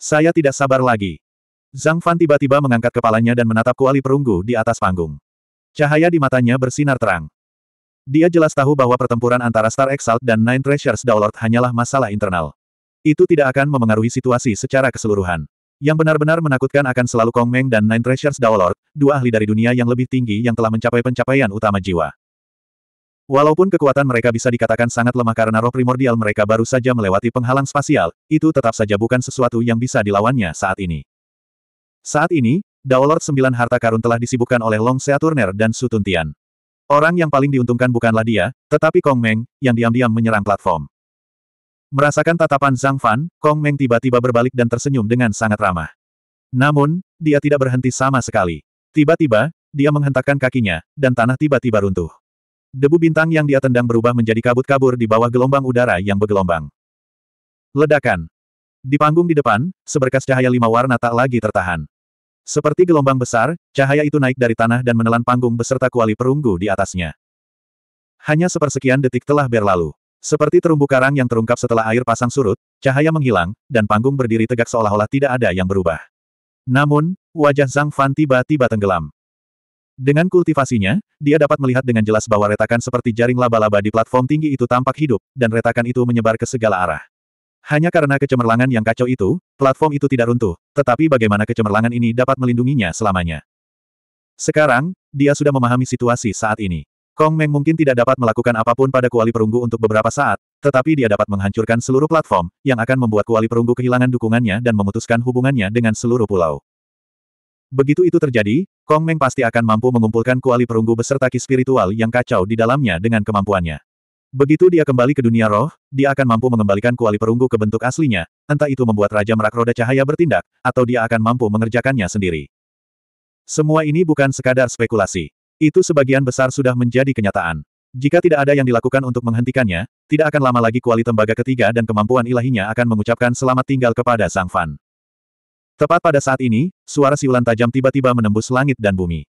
Saya tidak sabar lagi. Zhang Fan tiba-tiba mengangkat kepalanya dan menatap kuali perunggu di atas panggung. Cahaya di matanya bersinar terang. Dia jelas tahu bahwa pertempuran antara Star Exalt dan Nine Treasures Daulord hanyalah masalah internal. Itu tidak akan memengaruhi situasi secara keseluruhan. Yang benar-benar menakutkan akan selalu Kong Meng dan Nine Treasures Daulord, dua ahli dari dunia yang lebih tinggi yang telah mencapai pencapaian utama jiwa. Walaupun kekuatan mereka bisa dikatakan sangat lemah karena roh primordial mereka baru saja melewati penghalang spasial, itu tetap saja bukan sesuatu yang bisa dilawannya saat ini. Saat ini, Daolord Sembilan Harta Karun telah disibukkan oleh Long Sea Turner dan Su Tian. Orang yang paling diuntungkan bukanlah dia, tetapi Kong Meng, yang diam-diam menyerang platform. Merasakan tatapan Zhang Fan, Kong Meng tiba-tiba berbalik dan tersenyum dengan sangat ramah. Namun, dia tidak berhenti sama sekali. Tiba-tiba, dia menghentakkan kakinya, dan tanah tiba-tiba runtuh. Debu bintang yang dia tendang berubah menjadi kabut kabur di bawah gelombang udara yang bergelombang. Ledakan. Di panggung di depan, seberkas cahaya lima warna tak lagi tertahan. Seperti gelombang besar, cahaya itu naik dari tanah dan menelan panggung beserta kuali perunggu di atasnya. Hanya sepersekian detik telah berlalu. Seperti terumbu karang yang terungkap setelah air pasang surut, cahaya menghilang, dan panggung berdiri tegak seolah-olah tidak ada yang berubah. Namun, wajah Zhang Fan tiba-tiba tenggelam. Dengan kultivasinya, dia dapat melihat dengan jelas bahwa retakan seperti jaring laba-laba di platform tinggi itu tampak hidup, dan retakan itu menyebar ke segala arah. Hanya karena kecemerlangan yang kacau itu, platform itu tidak runtuh, tetapi bagaimana kecemerlangan ini dapat melindunginya selamanya. Sekarang, dia sudah memahami situasi saat ini. Kong Meng mungkin tidak dapat melakukan apapun pada kuali perunggu untuk beberapa saat, tetapi dia dapat menghancurkan seluruh platform, yang akan membuat kuali perunggu kehilangan dukungannya dan memutuskan hubungannya dengan seluruh pulau. Begitu itu terjadi, Kong Meng pasti akan mampu mengumpulkan kuali perunggu beserta ki spiritual yang kacau di dalamnya dengan kemampuannya. Begitu dia kembali ke dunia roh, dia akan mampu mengembalikan kuali perunggu ke bentuk aslinya, entah itu membuat Raja Merak Roda Cahaya bertindak, atau dia akan mampu mengerjakannya sendiri. Semua ini bukan sekadar spekulasi. Itu sebagian besar sudah menjadi kenyataan. Jika tidak ada yang dilakukan untuk menghentikannya, tidak akan lama lagi kuali tembaga ketiga dan kemampuan ilahinya akan mengucapkan selamat tinggal kepada Sang Fan. Tepat pada saat ini, suara siulan tajam tiba-tiba menembus langit dan bumi.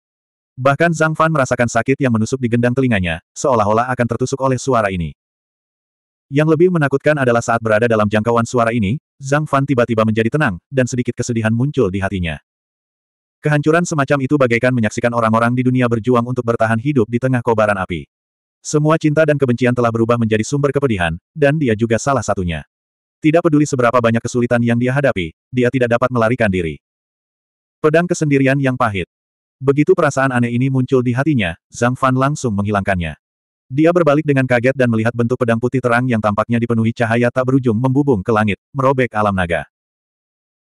Bahkan Zhang Fan merasakan sakit yang menusuk di gendang telinganya, seolah-olah akan tertusuk oleh suara ini. Yang lebih menakutkan adalah saat berada dalam jangkauan suara ini, Zhang Fan tiba-tiba menjadi tenang, dan sedikit kesedihan muncul di hatinya. Kehancuran semacam itu bagaikan menyaksikan orang-orang di dunia berjuang untuk bertahan hidup di tengah kobaran api. Semua cinta dan kebencian telah berubah menjadi sumber kepedihan, dan dia juga salah satunya. Tidak peduli seberapa banyak kesulitan yang dia hadapi, dia tidak dapat melarikan diri. Pedang kesendirian yang pahit. Begitu perasaan aneh ini muncul di hatinya, Zhang Fan langsung menghilangkannya. Dia berbalik dengan kaget dan melihat bentuk pedang putih terang yang tampaknya dipenuhi cahaya tak berujung membubung ke langit, merobek alam naga.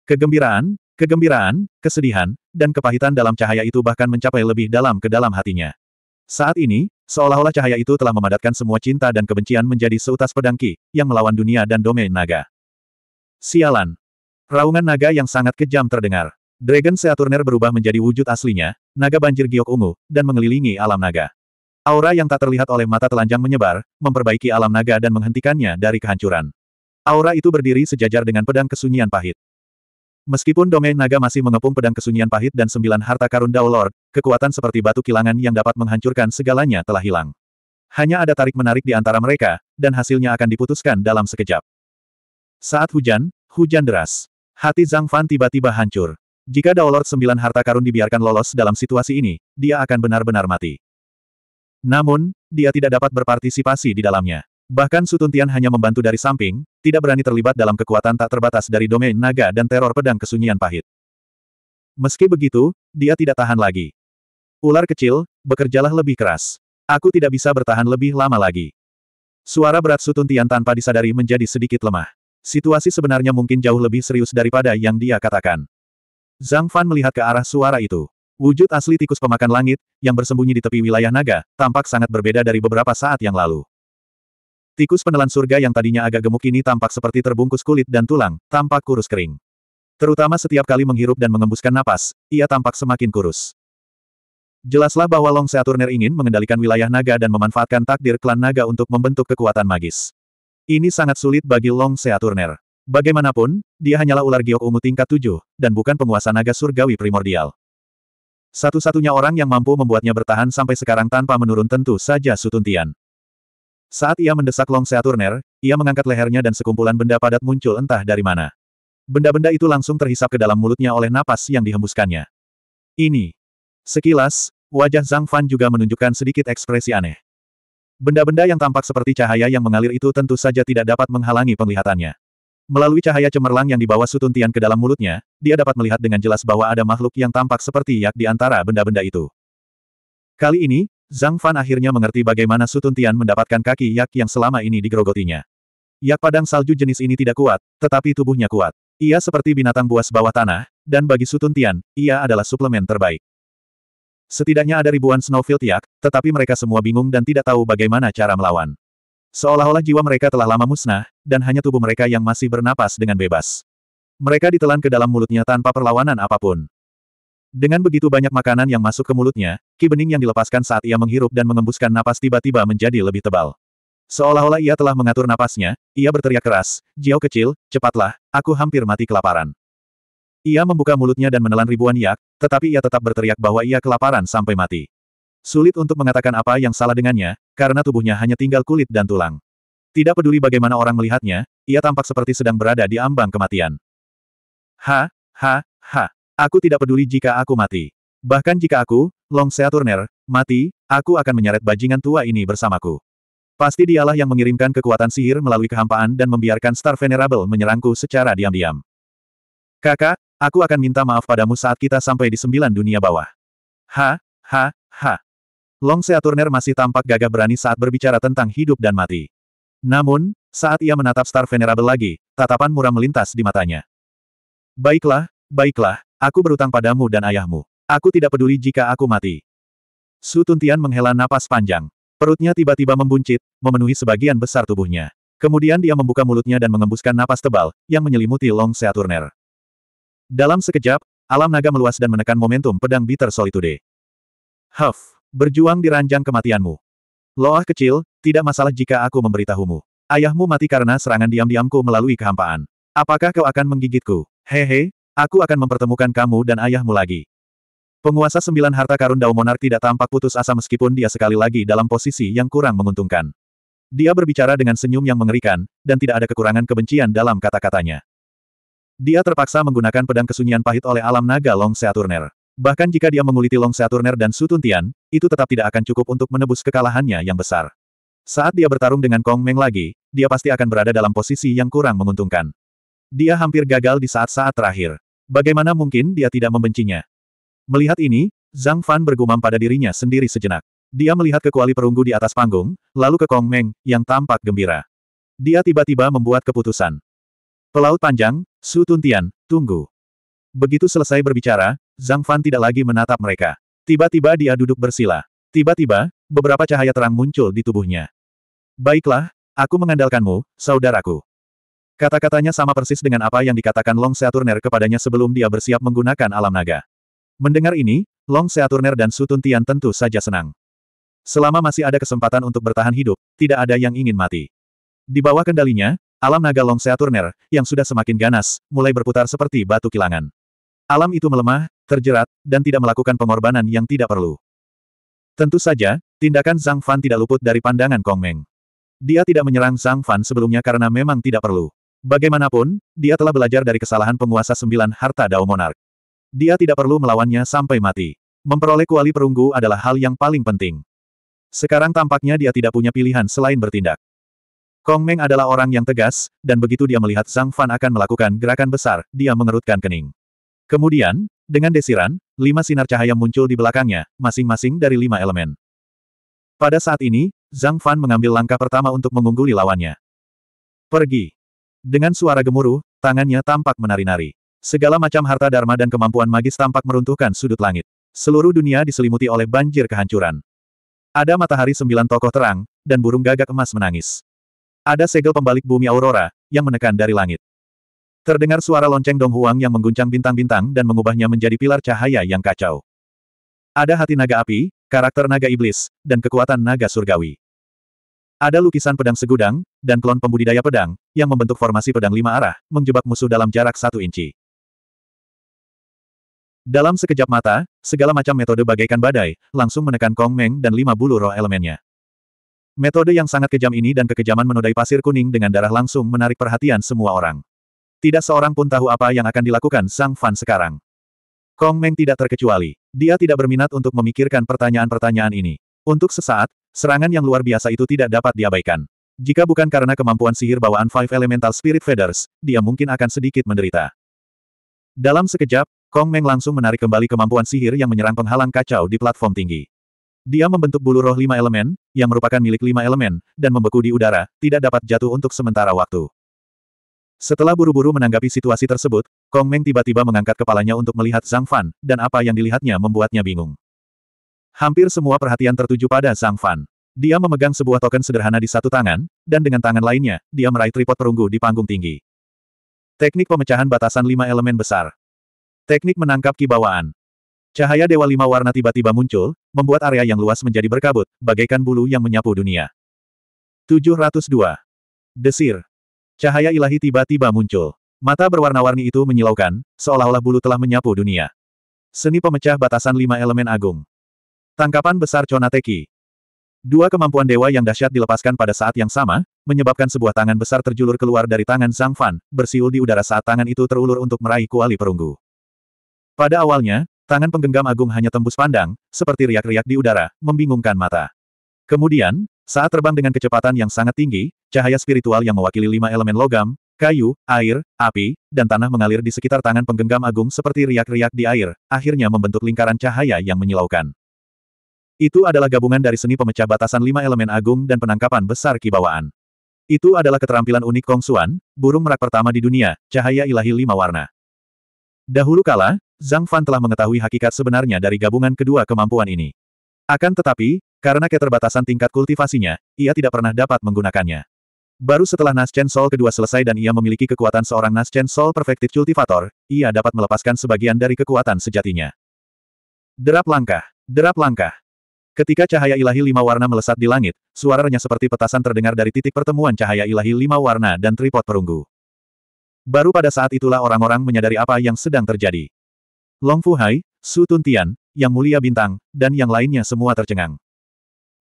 Kegembiraan, kegembiraan, kesedihan, dan kepahitan dalam cahaya itu bahkan mencapai lebih dalam ke dalam hatinya. Saat ini, Seolah-olah cahaya itu telah memadatkan semua cinta dan kebencian menjadi seutas pedang Ki, yang melawan dunia dan domain naga. Sialan. Raungan naga yang sangat kejam terdengar. Dragon Seaturner berubah menjadi wujud aslinya, naga banjir giok ungu, dan mengelilingi alam naga. Aura yang tak terlihat oleh mata telanjang menyebar, memperbaiki alam naga dan menghentikannya dari kehancuran. Aura itu berdiri sejajar dengan pedang kesunyian pahit. Meskipun dongeng naga masih mengepung pedang kesunyian pahit dan sembilan harta karun Dao Lord, kekuatan seperti batu kilangan yang dapat menghancurkan segalanya telah hilang. Hanya ada tarik-menarik di antara mereka, dan hasilnya akan diputuskan dalam sekejap. Saat hujan, hujan deras. Hati Zhang Fan tiba-tiba hancur. Jika Dao Lord sembilan harta karun dibiarkan lolos dalam situasi ini, dia akan benar-benar mati. Namun, dia tidak dapat berpartisipasi di dalamnya. Bahkan Sutuntian hanya membantu dari samping, tidak berani terlibat dalam kekuatan tak terbatas dari domain naga dan teror pedang kesunyian pahit. Meski begitu, dia tidak tahan lagi. Ular kecil, bekerjalah lebih keras. Aku tidak bisa bertahan lebih lama lagi. Suara berat Sutuntian tanpa disadari menjadi sedikit lemah. Situasi sebenarnya mungkin jauh lebih serius daripada yang dia katakan. Zhang Fan melihat ke arah suara itu. Wujud asli tikus pemakan langit, yang bersembunyi di tepi wilayah naga, tampak sangat berbeda dari beberapa saat yang lalu. Tikus penelan surga yang tadinya agak gemuk ini tampak seperti terbungkus kulit dan tulang, tampak kurus kering. Terutama setiap kali menghirup dan mengembuskan napas, ia tampak semakin kurus. Jelaslah bahwa Long Seaturner ingin mengendalikan wilayah naga dan memanfaatkan takdir klan naga untuk membentuk kekuatan magis. Ini sangat sulit bagi Long Seaturner. Bagaimanapun, dia hanyalah ular giok ungu tingkat 7, dan bukan penguasa naga surgawi primordial. Satu-satunya orang yang mampu membuatnya bertahan sampai sekarang tanpa menurun tentu saja Sutuntian. Saat ia mendesak Long Seaturner, ia mengangkat lehernya dan sekumpulan benda padat muncul entah dari mana. Benda-benda itu langsung terhisap ke dalam mulutnya oleh napas yang dihembuskannya. Ini. Sekilas, wajah Zhang Fan juga menunjukkan sedikit ekspresi aneh. Benda-benda yang tampak seperti cahaya yang mengalir itu tentu saja tidak dapat menghalangi penglihatannya. Melalui cahaya cemerlang yang dibawa sutuntian ke dalam mulutnya, dia dapat melihat dengan jelas bahwa ada makhluk yang tampak seperti yak di antara benda-benda itu. Kali ini, Zhang Fan akhirnya mengerti bagaimana Sutun Tian mendapatkan kaki yak yang selama ini digerogotinya. Yak padang salju jenis ini tidak kuat, tetapi tubuhnya kuat. Ia seperti binatang buas bawah tanah, dan bagi Sutun Tian, ia adalah suplemen terbaik. Setidaknya ada ribuan Snowfield yak, tetapi mereka semua bingung dan tidak tahu bagaimana cara melawan. Seolah-olah jiwa mereka telah lama musnah, dan hanya tubuh mereka yang masih bernapas dengan bebas. Mereka ditelan ke dalam mulutnya tanpa perlawanan apapun. Dengan begitu banyak makanan yang masuk ke mulutnya, ki bening yang dilepaskan saat ia menghirup dan mengembuskan napas tiba-tiba menjadi lebih tebal. Seolah-olah ia telah mengatur napasnya, ia berteriak keras, Jiao kecil, cepatlah, aku hampir mati kelaparan. Ia membuka mulutnya dan menelan ribuan yak, tetapi ia tetap berteriak bahwa ia kelaparan sampai mati. Sulit untuk mengatakan apa yang salah dengannya, karena tubuhnya hanya tinggal kulit dan tulang. Tidak peduli bagaimana orang melihatnya, ia tampak seperti sedang berada di ambang kematian. Ha, ha, ha. Aku tidak peduli jika aku mati. Bahkan jika aku, Long Seaturner, mati, aku akan menyeret bajingan tua ini bersamaku. Pasti dialah yang mengirimkan kekuatan sihir melalui kehampaan dan membiarkan Star Venerable menyerangku secara diam-diam. Kakak, aku akan minta maaf padamu saat kita sampai di sembilan dunia bawah. Ha, ha, ha. Long Seaturner masih tampak gagah berani saat berbicara tentang hidup dan mati. Namun, saat ia menatap Star Venerable lagi, tatapan muram melintas di matanya. Baiklah, baiklah, Aku berutang padamu dan ayahmu. Aku tidak peduli jika aku mati. Su Tuntian menghela napas panjang. Perutnya tiba-tiba membuncit, memenuhi sebagian besar tubuhnya. Kemudian dia membuka mulutnya dan mengembuskan napas tebal, yang menyelimuti Long Seaturner. Dalam sekejap, alam naga meluas dan menekan momentum pedang Bitter Solitude. Huff, berjuang di ranjang kematianmu. Loah kecil, tidak masalah jika aku memberitahumu. Ayahmu mati karena serangan diam-diamku melalui kehampaan. Apakah kau akan menggigitku? Hehe, Aku akan mempertemukan kamu dan ayahmu lagi. Penguasa sembilan harta karun Dao Monar tidak tampak putus asa meskipun dia sekali lagi dalam posisi yang kurang menguntungkan. Dia berbicara dengan senyum yang mengerikan, dan tidak ada kekurangan kebencian dalam kata-katanya. Dia terpaksa menggunakan pedang kesunyian pahit oleh alam naga Long Seaturner. Bahkan jika dia menguliti Long Seaturner dan Su Sutuntian, itu tetap tidak akan cukup untuk menebus kekalahannya yang besar. Saat dia bertarung dengan Kong Meng lagi, dia pasti akan berada dalam posisi yang kurang menguntungkan. Dia hampir gagal di saat-saat terakhir. Bagaimana mungkin dia tidak membencinya? Melihat ini, Zhang Fan bergumam pada dirinya sendiri sejenak. Dia melihat ke kuali perunggu di atas panggung, lalu ke Kong Meng, yang tampak gembira. Dia tiba-tiba membuat keputusan. Pelaut panjang, Su Tuntian, tunggu. Begitu selesai berbicara, Zhang Fan tidak lagi menatap mereka. Tiba-tiba dia duduk bersila. Tiba-tiba, beberapa cahaya terang muncul di tubuhnya. Baiklah, aku mengandalkanmu, saudaraku. Kata-katanya sama persis dengan apa yang dikatakan Long Seaturner kepadanya sebelum dia bersiap menggunakan alam naga. Mendengar ini, Long Seaturner dan Sutun Tian tentu saja senang. Selama masih ada kesempatan untuk bertahan hidup, tidak ada yang ingin mati. Di bawah kendalinya, alam naga Long Seaturner, yang sudah semakin ganas, mulai berputar seperti batu kilangan. Alam itu melemah, terjerat, dan tidak melakukan pengorbanan yang tidak perlu. Tentu saja, tindakan Zhang Fan tidak luput dari pandangan Kong Meng. Dia tidak menyerang Zhang Fan sebelumnya karena memang tidak perlu. Bagaimanapun, dia telah belajar dari kesalahan penguasa sembilan harta Dao Monark. Dia tidak perlu melawannya sampai mati. Memperoleh kuali perunggu adalah hal yang paling penting. Sekarang tampaknya dia tidak punya pilihan selain bertindak. Kong Meng adalah orang yang tegas, dan begitu dia melihat Zhang Fan akan melakukan gerakan besar, dia mengerutkan kening. Kemudian, dengan desiran, lima sinar cahaya muncul di belakangnya, masing-masing dari lima elemen. Pada saat ini, Zhang Fan mengambil langkah pertama untuk mengungguli lawannya. Pergi. Dengan suara gemuruh, tangannya tampak menari-nari. Segala macam harta dharma dan kemampuan magis tampak meruntuhkan sudut langit. Seluruh dunia diselimuti oleh banjir kehancuran. Ada matahari sembilan tokoh terang, dan burung gagak emas menangis. Ada segel pembalik bumi aurora, yang menekan dari langit. Terdengar suara lonceng Dong Huang yang mengguncang bintang-bintang dan mengubahnya menjadi pilar cahaya yang kacau. Ada hati naga api, karakter naga iblis, dan kekuatan naga surgawi. Ada lukisan pedang segudang, dan klon pembudidaya pedang, yang membentuk formasi pedang lima arah, menjebak musuh dalam jarak satu inci. Dalam sekejap mata, segala macam metode bagaikan badai, langsung menekan Kong Meng dan lima bulu roh elemennya. Metode yang sangat kejam ini dan kekejaman menodai pasir kuning dengan darah langsung menarik perhatian semua orang. Tidak seorang pun tahu apa yang akan dilakukan Sang Fan sekarang. Kong Meng tidak terkecuali. Dia tidak berminat untuk memikirkan pertanyaan-pertanyaan ini. Untuk sesaat, serangan yang luar biasa itu tidak dapat diabaikan. Jika bukan karena kemampuan sihir bawaan Five Elemental Spirit Feathers, dia mungkin akan sedikit menderita. Dalam sekejap, Kong Meng langsung menarik kembali kemampuan sihir yang menyerang penghalang kacau di platform tinggi. Dia membentuk bulu roh lima elemen, yang merupakan milik lima elemen, dan membeku di udara, tidak dapat jatuh untuk sementara waktu. Setelah buru-buru menanggapi situasi tersebut, Kong Meng tiba-tiba mengangkat kepalanya untuk melihat Zhang Fan, dan apa yang dilihatnya membuatnya bingung. Hampir semua perhatian tertuju pada Zhang Fan. Dia memegang sebuah token sederhana di satu tangan, dan dengan tangan lainnya, dia meraih tripod perunggu di panggung tinggi. Teknik pemecahan batasan lima elemen besar. Teknik menangkap kibawaan. Cahaya Dewa Lima Warna tiba-tiba muncul, membuat area yang luas menjadi berkabut, bagaikan bulu yang menyapu dunia. 702. Desir. Cahaya ilahi tiba-tiba muncul. Mata berwarna-warni itu menyilaukan, seolah-olah bulu telah menyapu dunia. Seni pemecah batasan lima elemen agung. Tangkapan besar Chonateki, Dua kemampuan dewa yang dahsyat dilepaskan pada saat yang sama, menyebabkan sebuah tangan besar terjulur keluar dari tangan Zhang Fan, bersiul di udara saat tangan itu terulur untuk meraih kuali perunggu. Pada awalnya, tangan penggenggam agung hanya tembus pandang, seperti riak-riak di udara, membingungkan mata. Kemudian, saat terbang dengan kecepatan yang sangat tinggi, cahaya spiritual yang mewakili lima elemen logam, kayu, air, api, dan tanah mengalir di sekitar tangan penggenggam agung seperti riak-riak di air, akhirnya membentuk lingkaran cahaya yang menyilaukan. Itu adalah gabungan dari seni pemecah batasan lima elemen agung dan penangkapan besar kibawaan. Itu adalah keterampilan unik Kong Suan, burung merak pertama di dunia, cahaya ilahi lima warna. Dahulu kala, Zhang Fan telah mengetahui hakikat sebenarnya dari gabungan kedua kemampuan ini. Akan tetapi, karena keterbatasan tingkat kultivasinya, ia tidak pernah dapat menggunakannya. Baru setelah Naschen Soul kedua selesai dan ia memiliki kekuatan seorang Naschen Soul Perfective Cultivator, ia dapat melepaskan sebagian dari kekuatan sejatinya. Derap langkah, derap langkah. Ketika cahaya ilahi lima warna melesat di langit, suara renyah seperti petasan terdengar dari titik pertemuan cahaya ilahi lima warna dan tripod perunggu. Baru pada saat itulah orang-orang menyadari apa yang sedang terjadi. Long Fu Hai, Su Tun Tian, Yang Mulia Bintang, dan yang lainnya semua tercengang.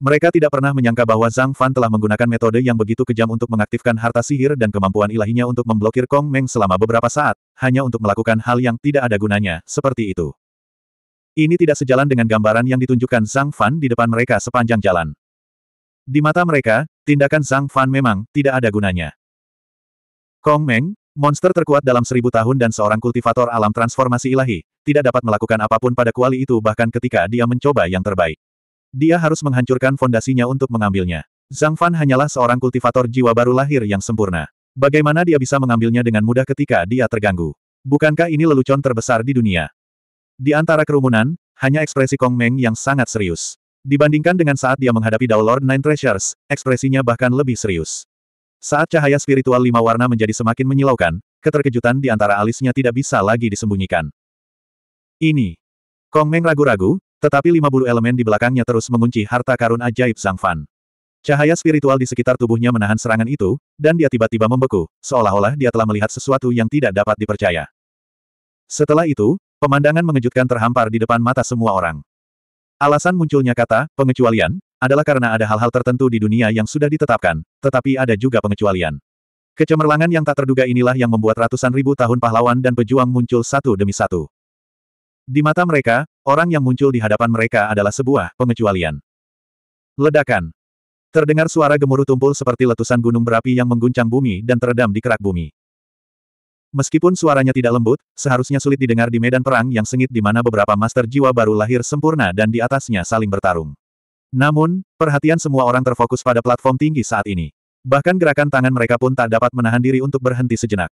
Mereka tidak pernah menyangka bahwa Zhang Fan telah menggunakan metode yang begitu kejam untuk mengaktifkan harta sihir dan kemampuan ilahinya untuk memblokir Kong Meng selama beberapa saat, hanya untuk melakukan hal yang tidak ada gunanya, seperti itu. Ini tidak sejalan dengan gambaran yang ditunjukkan Zhang Fan di depan mereka sepanjang jalan. Di mata mereka, tindakan Zhang Fan memang tidak ada gunanya. Kong Meng, monster terkuat dalam seribu tahun dan seorang kultivator alam transformasi ilahi, tidak dapat melakukan apapun pada kuali itu bahkan ketika dia mencoba yang terbaik. Dia harus menghancurkan fondasinya untuk mengambilnya. Zhang Fan hanyalah seorang kultivator jiwa baru lahir yang sempurna. Bagaimana dia bisa mengambilnya dengan mudah ketika dia terganggu? Bukankah ini lelucon terbesar di dunia? Di antara kerumunan, hanya ekspresi Kong Meng yang sangat serius. Dibandingkan dengan saat dia menghadapi Dao Lord Nine Treasures, ekspresinya bahkan lebih serius. Saat cahaya spiritual lima warna menjadi semakin menyilaukan, keterkejutan di antara alisnya tidak bisa lagi disembunyikan. Ini. Kong Meng ragu-ragu, tetapi lima bulu elemen di belakangnya terus mengunci harta karun ajaib Zhang Fan. Cahaya spiritual di sekitar tubuhnya menahan serangan itu, dan dia tiba-tiba membeku, seolah-olah dia telah melihat sesuatu yang tidak dapat dipercaya. Setelah itu, Pemandangan mengejutkan terhampar di depan mata semua orang. Alasan munculnya kata, pengecualian, adalah karena ada hal-hal tertentu di dunia yang sudah ditetapkan, tetapi ada juga pengecualian. Kecemerlangan yang tak terduga inilah yang membuat ratusan ribu tahun pahlawan dan pejuang muncul satu demi satu. Di mata mereka, orang yang muncul di hadapan mereka adalah sebuah pengecualian. Ledakan. Terdengar suara gemuruh tumpul seperti letusan gunung berapi yang mengguncang bumi dan teredam di kerak bumi. Meskipun suaranya tidak lembut, seharusnya sulit didengar di medan perang yang sengit di mana beberapa master jiwa baru lahir sempurna dan di atasnya saling bertarung. Namun, perhatian semua orang terfokus pada platform tinggi saat ini. Bahkan gerakan tangan mereka pun tak dapat menahan diri untuk berhenti sejenak.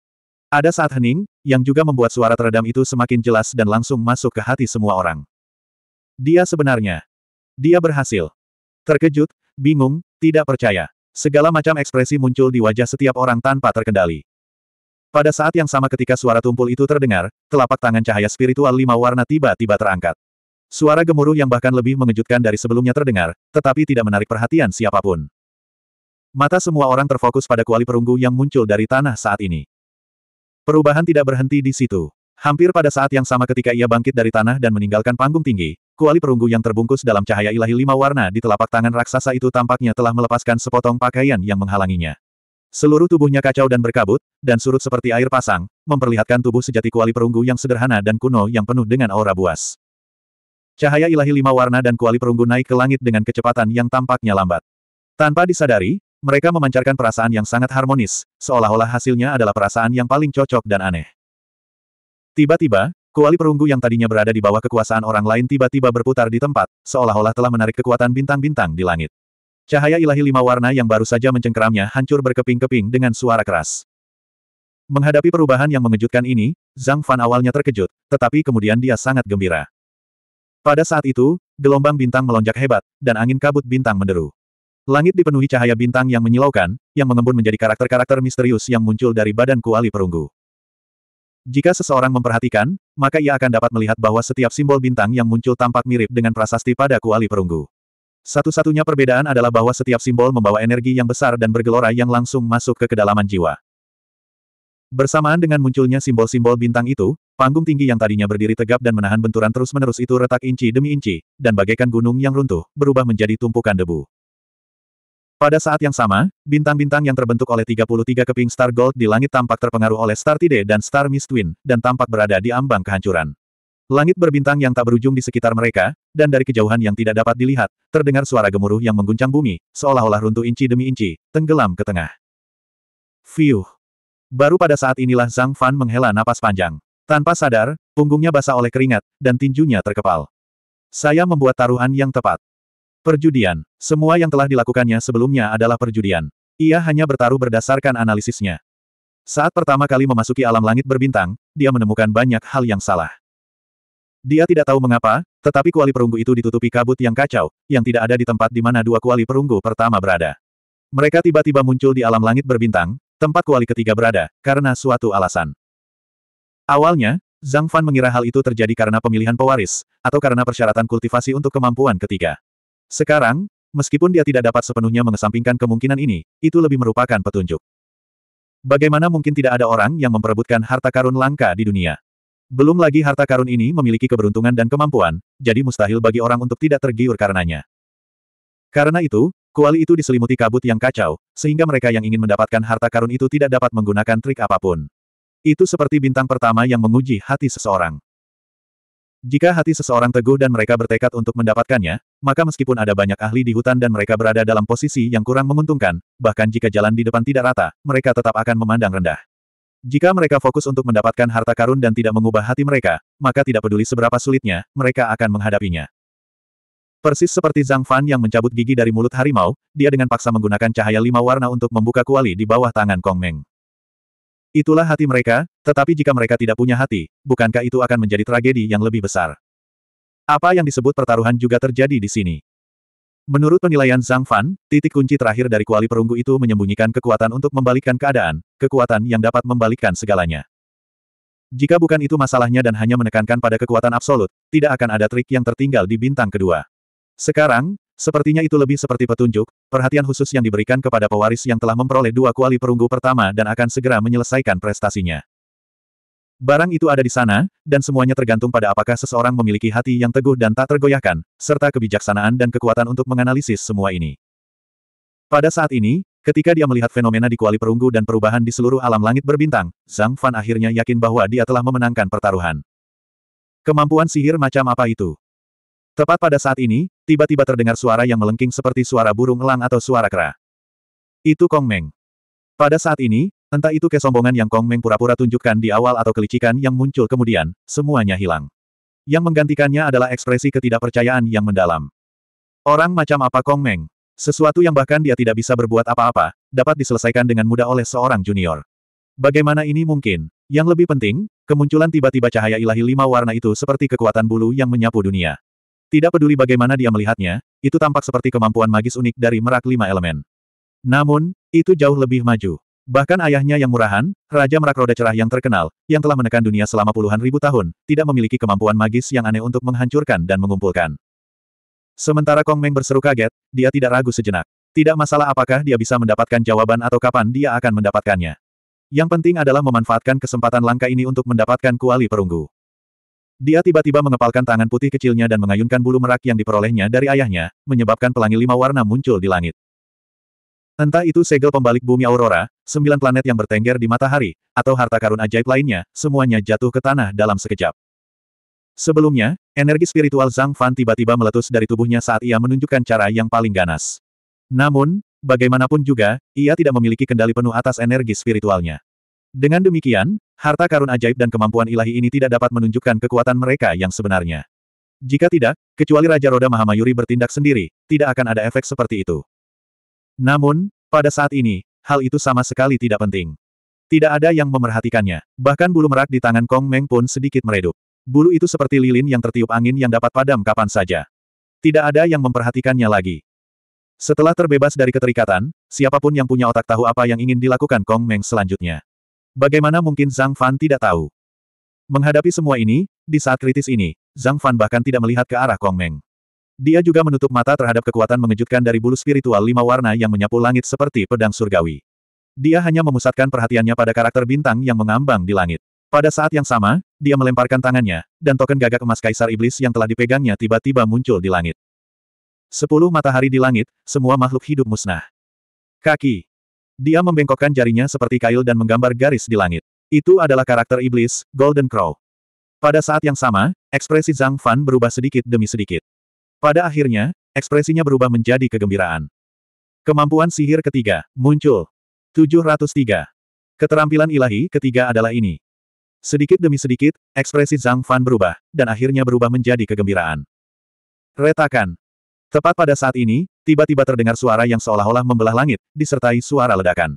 Ada saat hening, yang juga membuat suara teredam itu semakin jelas dan langsung masuk ke hati semua orang. Dia sebenarnya. Dia berhasil. Terkejut, bingung, tidak percaya. Segala macam ekspresi muncul di wajah setiap orang tanpa terkendali. Pada saat yang sama ketika suara tumpul itu terdengar, telapak tangan cahaya spiritual lima warna tiba-tiba terangkat. Suara gemuruh yang bahkan lebih mengejutkan dari sebelumnya terdengar, tetapi tidak menarik perhatian siapapun. Mata semua orang terfokus pada kuali perunggu yang muncul dari tanah saat ini. Perubahan tidak berhenti di situ. Hampir pada saat yang sama ketika ia bangkit dari tanah dan meninggalkan panggung tinggi, kuali perunggu yang terbungkus dalam cahaya ilahi lima warna di telapak tangan raksasa itu tampaknya telah melepaskan sepotong pakaian yang menghalanginya. Seluruh tubuhnya kacau dan berkabut, dan surut seperti air pasang, memperlihatkan tubuh sejati kuali perunggu yang sederhana dan kuno yang penuh dengan aura buas. Cahaya ilahi lima warna dan kuali perunggu naik ke langit dengan kecepatan yang tampaknya lambat. Tanpa disadari, mereka memancarkan perasaan yang sangat harmonis, seolah-olah hasilnya adalah perasaan yang paling cocok dan aneh. Tiba-tiba, kuali perunggu yang tadinya berada di bawah kekuasaan orang lain tiba-tiba berputar di tempat, seolah-olah telah menarik kekuatan bintang-bintang di langit. Cahaya ilahi lima warna yang baru saja mencengkeramnya hancur berkeping-keping dengan suara keras. Menghadapi perubahan yang mengejutkan ini, Zhang Fan awalnya terkejut, tetapi kemudian dia sangat gembira. Pada saat itu, gelombang bintang melonjak hebat, dan angin kabut bintang menderu. Langit dipenuhi cahaya bintang yang menyilaukan, yang mengembun menjadi karakter-karakter misterius yang muncul dari badan kuali perunggu. Jika seseorang memperhatikan, maka ia akan dapat melihat bahwa setiap simbol bintang yang muncul tampak mirip dengan prasasti pada kuali perunggu. Satu-satunya perbedaan adalah bahwa setiap simbol membawa energi yang besar dan bergelora yang langsung masuk ke kedalaman jiwa. Bersamaan dengan munculnya simbol-simbol bintang itu, panggung tinggi yang tadinya berdiri tegap dan menahan benturan terus-menerus itu retak inci demi inci, dan bagaikan gunung yang runtuh, berubah menjadi tumpukan debu. Pada saat yang sama, bintang-bintang yang terbentuk oleh 33 keping Star Gold di langit tampak terpengaruh oleh Star Tide dan Star Mist Twin, dan tampak berada di ambang kehancuran. Langit berbintang yang tak berujung di sekitar mereka, dan dari kejauhan yang tidak dapat dilihat, terdengar suara gemuruh yang mengguncang bumi, seolah-olah runtuh inci demi inci, tenggelam ke tengah. Fiuh! Baru pada saat inilah Zhang Fan menghela napas panjang. Tanpa sadar, punggungnya basah oleh keringat, dan tinjunya terkepal. Saya membuat taruhan yang tepat. Perjudian. Semua yang telah dilakukannya sebelumnya adalah perjudian. Ia hanya bertaruh berdasarkan analisisnya. Saat pertama kali memasuki alam langit berbintang, dia menemukan banyak hal yang salah. Dia tidak tahu mengapa, tetapi kuali perunggu itu ditutupi kabut yang kacau, yang tidak ada di tempat di mana dua kuali perunggu pertama berada. Mereka tiba-tiba muncul di alam langit berbintang, tempat kuali ketiga berada, karena suatu alasan. Awalnya, Zhang Fan mengira hal itu terjadi karena pemilihan pewaris, atau karena persyaratan kultivasi untuk kemampuan ketiga. Sekarang, meskipun dia tidak dapat sepenuhnya mengesampingkan kemungkinan ini, itu lebih merupakan petunjuk. Bagaimana mungkin tidak ada orang yang memperebutkan harta karun langka di dunia? Belum lagi harta karun ini memiliki keberuntungan dan kemampuan, jadi mustahil bagi orang untuk tidak tergiur karenanya. Karena itu, kuali itu diselimuti kabut yang kacau, sehingga mereka yang ingin mendapatkan harta karun itu tidak dapat menggunakan trik apapun. Itu seperti bintang pertama yang menguji hati seseorang. Jika hati seseorang teguh dan mereka bertekad untuk mendapatkannya, maka meskipun ada banyak ahli di hutan dan mereka berada dalam posisi yang kurang menguntungkan, bahkan jika jalan di depan tidak rata, mereka tetap akan memandang rendah. Jika mereka fokus untuk mendapatkan harta karun dan tidak mengubah hati mereka, maka tidak peduli seberapa sulitnya, mereka akan menghadapinya. Persis seperti Zhang Fan yang mencabut gigi dari mulut harimau, dia dengan paksa menggunakan cahaya lima warna untuk membuka kuali di bawah tangan Kong Meng. Itulah hati mereka, tetapi jika mereka tidak punya hati, bukankah itu akan menjadi tragedi yang lebih besar? Apa yang disebut pertaruhan juga terjadi di sini. Menurut penilaian Zhang Fan, titik kunci terakhir dari kuali perunggu itu menyembunyikan kekuatan untuk membalikkan keadaan, kekuatan yang dapat membalikkan segalanya. Jika bukan itu masalahnya dan hanya menekankan pada kekuatan absolut, tidak akan ada trik yang tertinggal di bintang kedua. Sekarang, sepertinya itu lebih seperti petunjuk, perhatian khusus yang diberikan kepada pewaris yang telah memperoleh dua kuali perunggu pertama dan akan segera menyelesaikan prestasinya. Barang itu ada di sana, dan semuanya tergantung pada apakah seseorang memiliki hati yang teguh dan tak tergoyahkan, serta kebijaksanaan dan kekuatan untuk menganalisis semua ini. Pada saat ini, ketika dia melihat fenomena di kuali perunggu dan perubahan di seluruh alam langit berbintang, Zhang Fan akhirnya yakin bahwa dia telah memenangkan pertaruhan. Kemampuan sihir macam apa itu? Tepat pada saat ini, tiba-tiba terdengar suara yang melengking seperti suara burung elang atau suara kera. Itu Kong Meng. Pada saat ini, Entah itu kesombongan yang Kong Meng pura-pura tunjukkan di awal atau kelicikan yang muncul kemudian, semuanya hilang. Yang menggantikannya adalah ekspresi ketidakpercayaan yang mendalam. Orang macam apa Kong Meng? Sesuatu yang bahkan dia tidak bisa berbuat apa-apa, dapat diselesaikan dengan mudah oleh seorang junior. Bagaimana ini mungkin? Yang lebih penting, kemunculan tiba-tiba cahaya ilahi lima warna itu seperti kekuatan bulu yang menyapu dunia. Tidak peduli bagaimana dia melihatnya, itu tampak seperti kemampuan magis unik dari merak lima elemen. Namun, itu jauh lebih maju. Bahkan ayahnya yang murahan, Raja Merak Roda Cerah yang terkenal, yang telah menekan dunia selama puluhan ribu tahun, tidak memiliki kemampuan magis yang aneh untuk menghancurkan dan mengumpulkan. Sementara Kong Meng berseru kaget, dia tidak ragu sejenak. Tidak masalah apakah dia bisa mendapatkan jawaban atau kapan dia akan mendapatkannya. Yang penting adalah memanfaatkan kesempatan langka ini untuk mendapatkan kuali perunggu. Dia tiba-tiba mengepalkan tangan putih kecilnya dan mengayunkan bulu merak yang diperolehnya dari ayahnya, menyebabkan pelangi lima warna muncul di langit. Entah itu segel pembalik bumi Aurora, sembilan planet yang bertengger di matahari, atau harta karun ajaib lainnya, semuanya jatuh ke tanah dalam sekejap. Sebelumnya, energi spiritual Zhang Fan tiba-tiba meletus dari tubuhnya saat ia menunjukkan cara yang paling ganas. Namun, bagaimanapun juga, ia tidak memiliki kendali penuh atas energi spiritualnya. Dengan demikian, harta karun ajaib dan kemampuan ilahi ini tidak dapat menunjukkan kekuatan mereka yang sebenarnya. Jika tidak, kecuali Raja Roda Mahamayuri bertindak sendiri, tidak akan ada efek seperti itu. Namun, pada saat ini, hal itu sama sekali tidak penting. Tidak ada yang memerhatikannya, bahkan bulu merak di tangan Kong Meng pun sedikit meredup. Bulu itu seperti lilin yang tertiup angin yang dapat padam kapan saja. Tidak ada yang memperhatikannya lagi. Setelah terbebas dari keterikatan, siapapun yang punya otak tahu apa yang ingin dilakukan Kong Meng selanjutnya. Bagaimana mungkin Zhang Fan tidak tahu? Menghadapi semua ini, di saat kritis ini, Zhang Fan bahkan tidak melihat ke arah Kong Meng. Dia juga menutup mata terhadap kekuatan mengejutkan dari bulu spiritual lima warna yang menyapu langit seperti pedang surgawi. Dia hanya memusatkan perhatiannya pada karakter bintang yang mengambang di langit. Pada saat yang sama, dia melemparkan tangannya, dan token gagak emas kaisar iblis yang telah dipegangnya tiba-tiba muncul di langit. Sepuluh matahari di langit, semua makhluk hidup musnah. Kaki. Dia membengkokkan jarinya seperti kail dan menggambar garis di langit. Itu adalah karakter iblis, Golden Crow. Pada saat yang sama, ekspresi Zhang Fan berubah sedikit demi sedikit. Pada akhirnya, ekspresinya berubah menjadi kegembiraan. Kemampuan sihir ketiga, muncul. 703. Keterampilan ilahi ketiga adalah ini. Sedikit demi sedikit, ekspresi Zhang Fan berubah, dan akhirnya berubah menjadi kegembiraan. Retakan. Tepat pada saat ini, tiba-tiba terdengar suara yang seolah-olah membelah langit, disertai suara ledakan.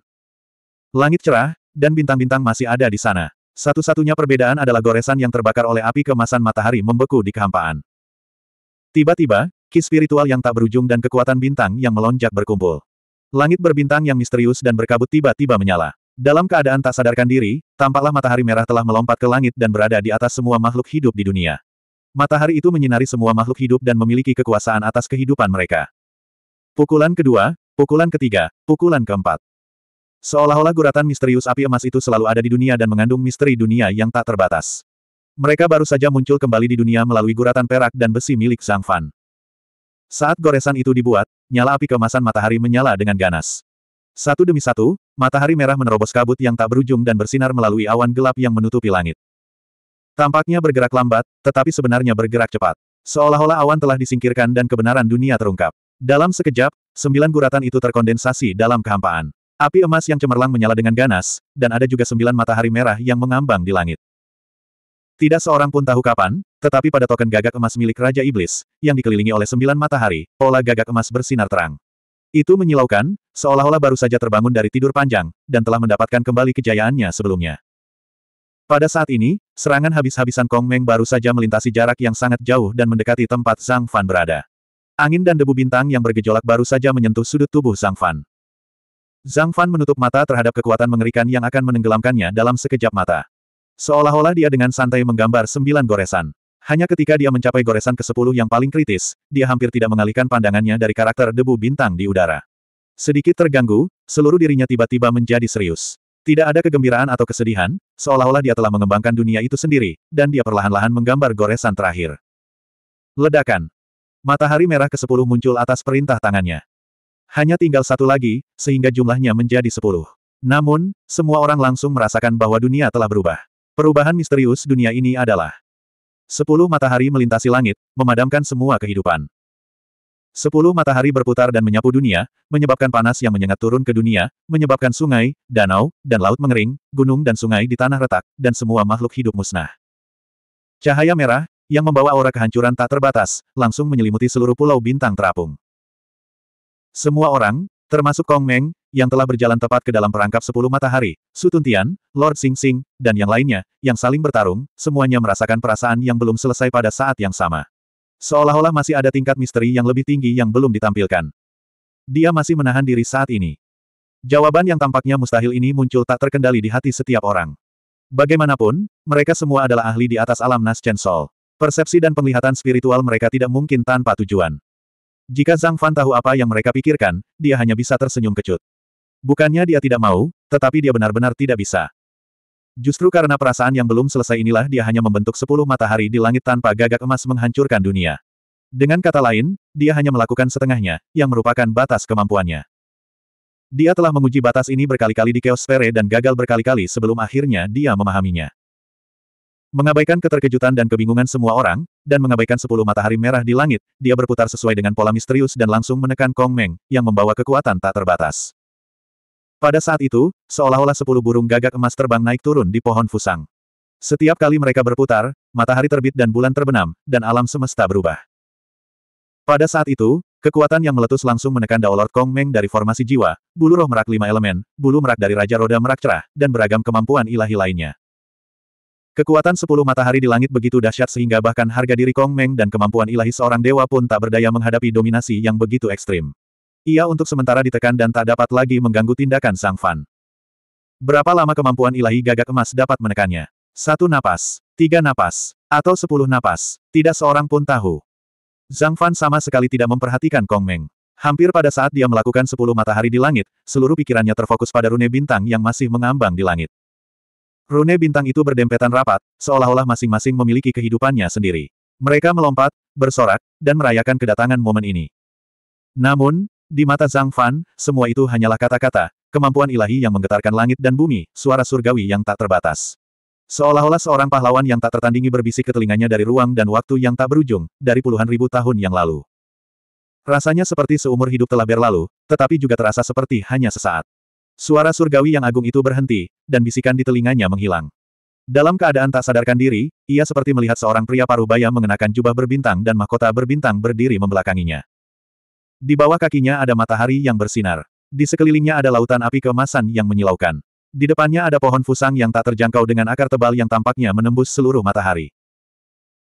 Langit cerah, dan bintang-bintang masih ada di sana. Satu-satunya perbedaan adalah goresan yang terbakar oleh api kemasan matahari membeku di kehampaan. Tiba-tiba, ki spiritual yang tak berujung dan kekuatan bintang yang melonjak berkumpul. Langit berbintang yang misterius dan berkabut tiba-tiba menyala. Dalam keadaan tak sadarkan diri, tampaklah matahari merah telah melompat ke langit dan berada di atas semua makhluk hidup di dunia. Matahari itu menyinari semua makhluk hidup dan memiliki kekuasaan atas kehidupan mereka. Pukulan kedua, pukulan ketiga, pukulan keempat. Seolah-olah guratan misterius api emas itu selalu ada di dunia dan mengandung misteri dunia yang tak terbatas. Mereka baru saja muncul kembali di dunia melalui guratan perak dan besi milik Zhang Fan. Saat goresan itu dibuat, nyala api kemasan matahari menyala dengan ganas. Satu demi satu, matahari merah menerobos kabut yang tak berujung dan bersinar melalui awan gelap yang menutupi langit. Tampaknya bergerak lambat, tetapi sebenarnya bergerak cepat. Seolah-olah awan telah disingkirkan dan kebenaran dunia terungkap. Dalam sekejap, sembilan guratan itu terkondensasi dalam kehampaan. Api emas yang cemerlang menyala dengan ganas, dan ada juga sembilan matahari merah yang mengambang di langit. Tidak seorang pun tahu kapan, tetapi pada token gagak emas milik Raja Iblis, yang dikelilingi oleh sembilan matahari, pola gagak emas bersinar terang. Itu menyilaukan, seolah-olah baru saja terbangun dari tidur panjang, dan telah mendapatkan kembali kejayaannya sebelumnya. Pada saat ini, serangan habis-habisan Kong Meng baru saja melintasi jarak yang sangat jauh dan mendekati tempat Zhang Fan berada. Angin dan debu bintang yang bergejolak baru saja menyentuh sudut tubuh Zhang Fan. Zhang Fan menutup mata terhadap kekuatan mengerikan yang akan menenggelamkannya dalam sekejap mata. Seolah-olah dia dengan santai menggambar sembilan goresan. Hanya ketika dia mencapai goresan ke-10 yang paling kritis, dia hampir tidak mengalihkan pandangannya dari karakter debu bintang di udara. Sedikit terganggu, seluruh dirinya tiba-tiba menjadi serius. Tidak ada kegembiraan atau kesedihan, seolah-olah dia telah mengembangkan dunia itu sendiri, dan dia perlahan-lahan menggambar goresan terakhir. Ledakan. Matahari merah ke-10 muncul atas perintah tangannya. Hanya tinggal satu lagi, sehingga jumlahnya menjadi 10. Namun, semua orang langsung merasakan bahwa dunia telah berubah. Perubahan misterius dunia ini adalah Sepuluh matahari melintasi langit, memadamkan semua kehidupan. Sepuluh matahari berputar dan menyapu dunia, menyebabkan panas yang menyengat turun ke dunia, menyebabkan sungai, danau, dan laut mengering, gunung dan sungai di tanah retak, dan semua makhluk hidup musnah. Cahaya merah, yang membawa aura kehancuran tak terbatas, langsung menyelimuti seluruh pulau bintang terapung. Semua orang, termasuk Kong Meng, yang telah berjalan tepat ke dalam perangkap sepuluh matahari, Sutun Tian, Lord Sing Sing, dan yang lainnya, yang saling bertarung, semuanya merasakan perasaan yang belum selesai pada saat yang sama. Seolah-olah masih ada tingkat misteri yang lebih tinggi yang belum ditampilkan. Dia masih menahan diri saat ini. Jawaban yang tampaknya mustahil ini muncul tak terkendali di hati setiap orang. Bagaimanapun, mereka semua adalah ahli di atas alam Nas Chen Sol. Persepsi dan penglihatan spiritual mereka tidak mungkin tanpa tujuan. Jika Zhang Fan tahu apa yang mereka pikirkan, dia hanya bisa tersenyum kecut. Bukannya dia tidak mau, tetapi dia benar-benar tidak bisa. Justru karena perasaan yang belum selesai inilah dia hanya membentuk sepuluh matahari di langit tanpa gagak emas menghancurkan dunia. Dengan kata lain, dia hanya melakukan setengahnya, yang merupakan batas kemampuannya. Dia telah menguji batas ini berkali-kali di Chaosphere dan gagal berkali-kali sebelum akhirnya dia memahaminya. Mengabaikan keterkejutan dan kebingungan semua orang, dan mengabaikan sepuluh matahari merah di langit, dia berputar sesuai dengan pola misterius dan langsung menekan Kong Meng, yang membawa kekuatan tak terbatas. Pada saat itu, seolah-olah sepuluh burung gagak emas terbang naik turun di pohon fusang. Setiap kali mereka berputar, matahari terbit dan bulan terbenam, dan alam semesta berubah. Pada saat itu, kekuatan yang meletus langsung menekan Daolord Kong Meng dari formasi jiwa, bulu roh merak lima elemen, bulu merak dari Raja Roda merak cerah, dan beragam kemampuan ilahi lainnya. Kekuatan sepuluh matahari di langit begitu dahsyat sehingga bahkan harga diri Kong Meng dan kemampuan ilahi seorang dewa pun tak berdaya menghadapi dominasi yang begitu ekstrim. Ia untuk sementara ditekan dan tak dapat lagi mengganggu tindakan Sang Fan. Berapa lama kemampuan ilahi gagak emas dapat menekannya? Satu napas, tiga napas, atau sepuluh napas, tidak seorang pun tahu. Zhang Fan sama sekali tidak memperhatikan Kong Meng. Hampir pada saat dia melakukan sepuluh matahari di langit, seluruh pikirannya terfokus pada rune bintang yang masih mengambang di langit. Rune bintang itu berdempetan rapat, seolah-olah masing-masing memiliki kehidupannya sendiri. Mereka melompat, bersorak, dan merayakan kedatangan momen ini. Namun, di mata Zhang Fan, semua itu hanyalah kata-kata, kemampuan ilahi yang menggetarkan langit dan bumi, suara surgawi yang tak terbatas. Seolah-olah seorang pahlawan yang tak tertandingi berbisik ke telinganya dari ruang dan waktu yang tak berujung, dari puluhan ribu tahun yang lalu. Rasanya seperti seumur hidup telah berlalu, tetapi juga terasa seperti hanya sesaat. Suara surgawi yang agung itu berhenti, dan bisikan di telinganya menghilang. Dalam keadaan tak sadarkan diri, ia seperti melihat seorang pria paruh baya mengenakan jubah berbintang dan mahkota berbintang berdiri membelakanginya. Di bawah kakinya ada matahari yang bersinar. Di sekelilingnya ada lautan api kemasan yang menyilaukan. Di depannya ada pohon fusang yang tak terjangkau dengan akar tebal yang tampaknya menembus seluruh matahari.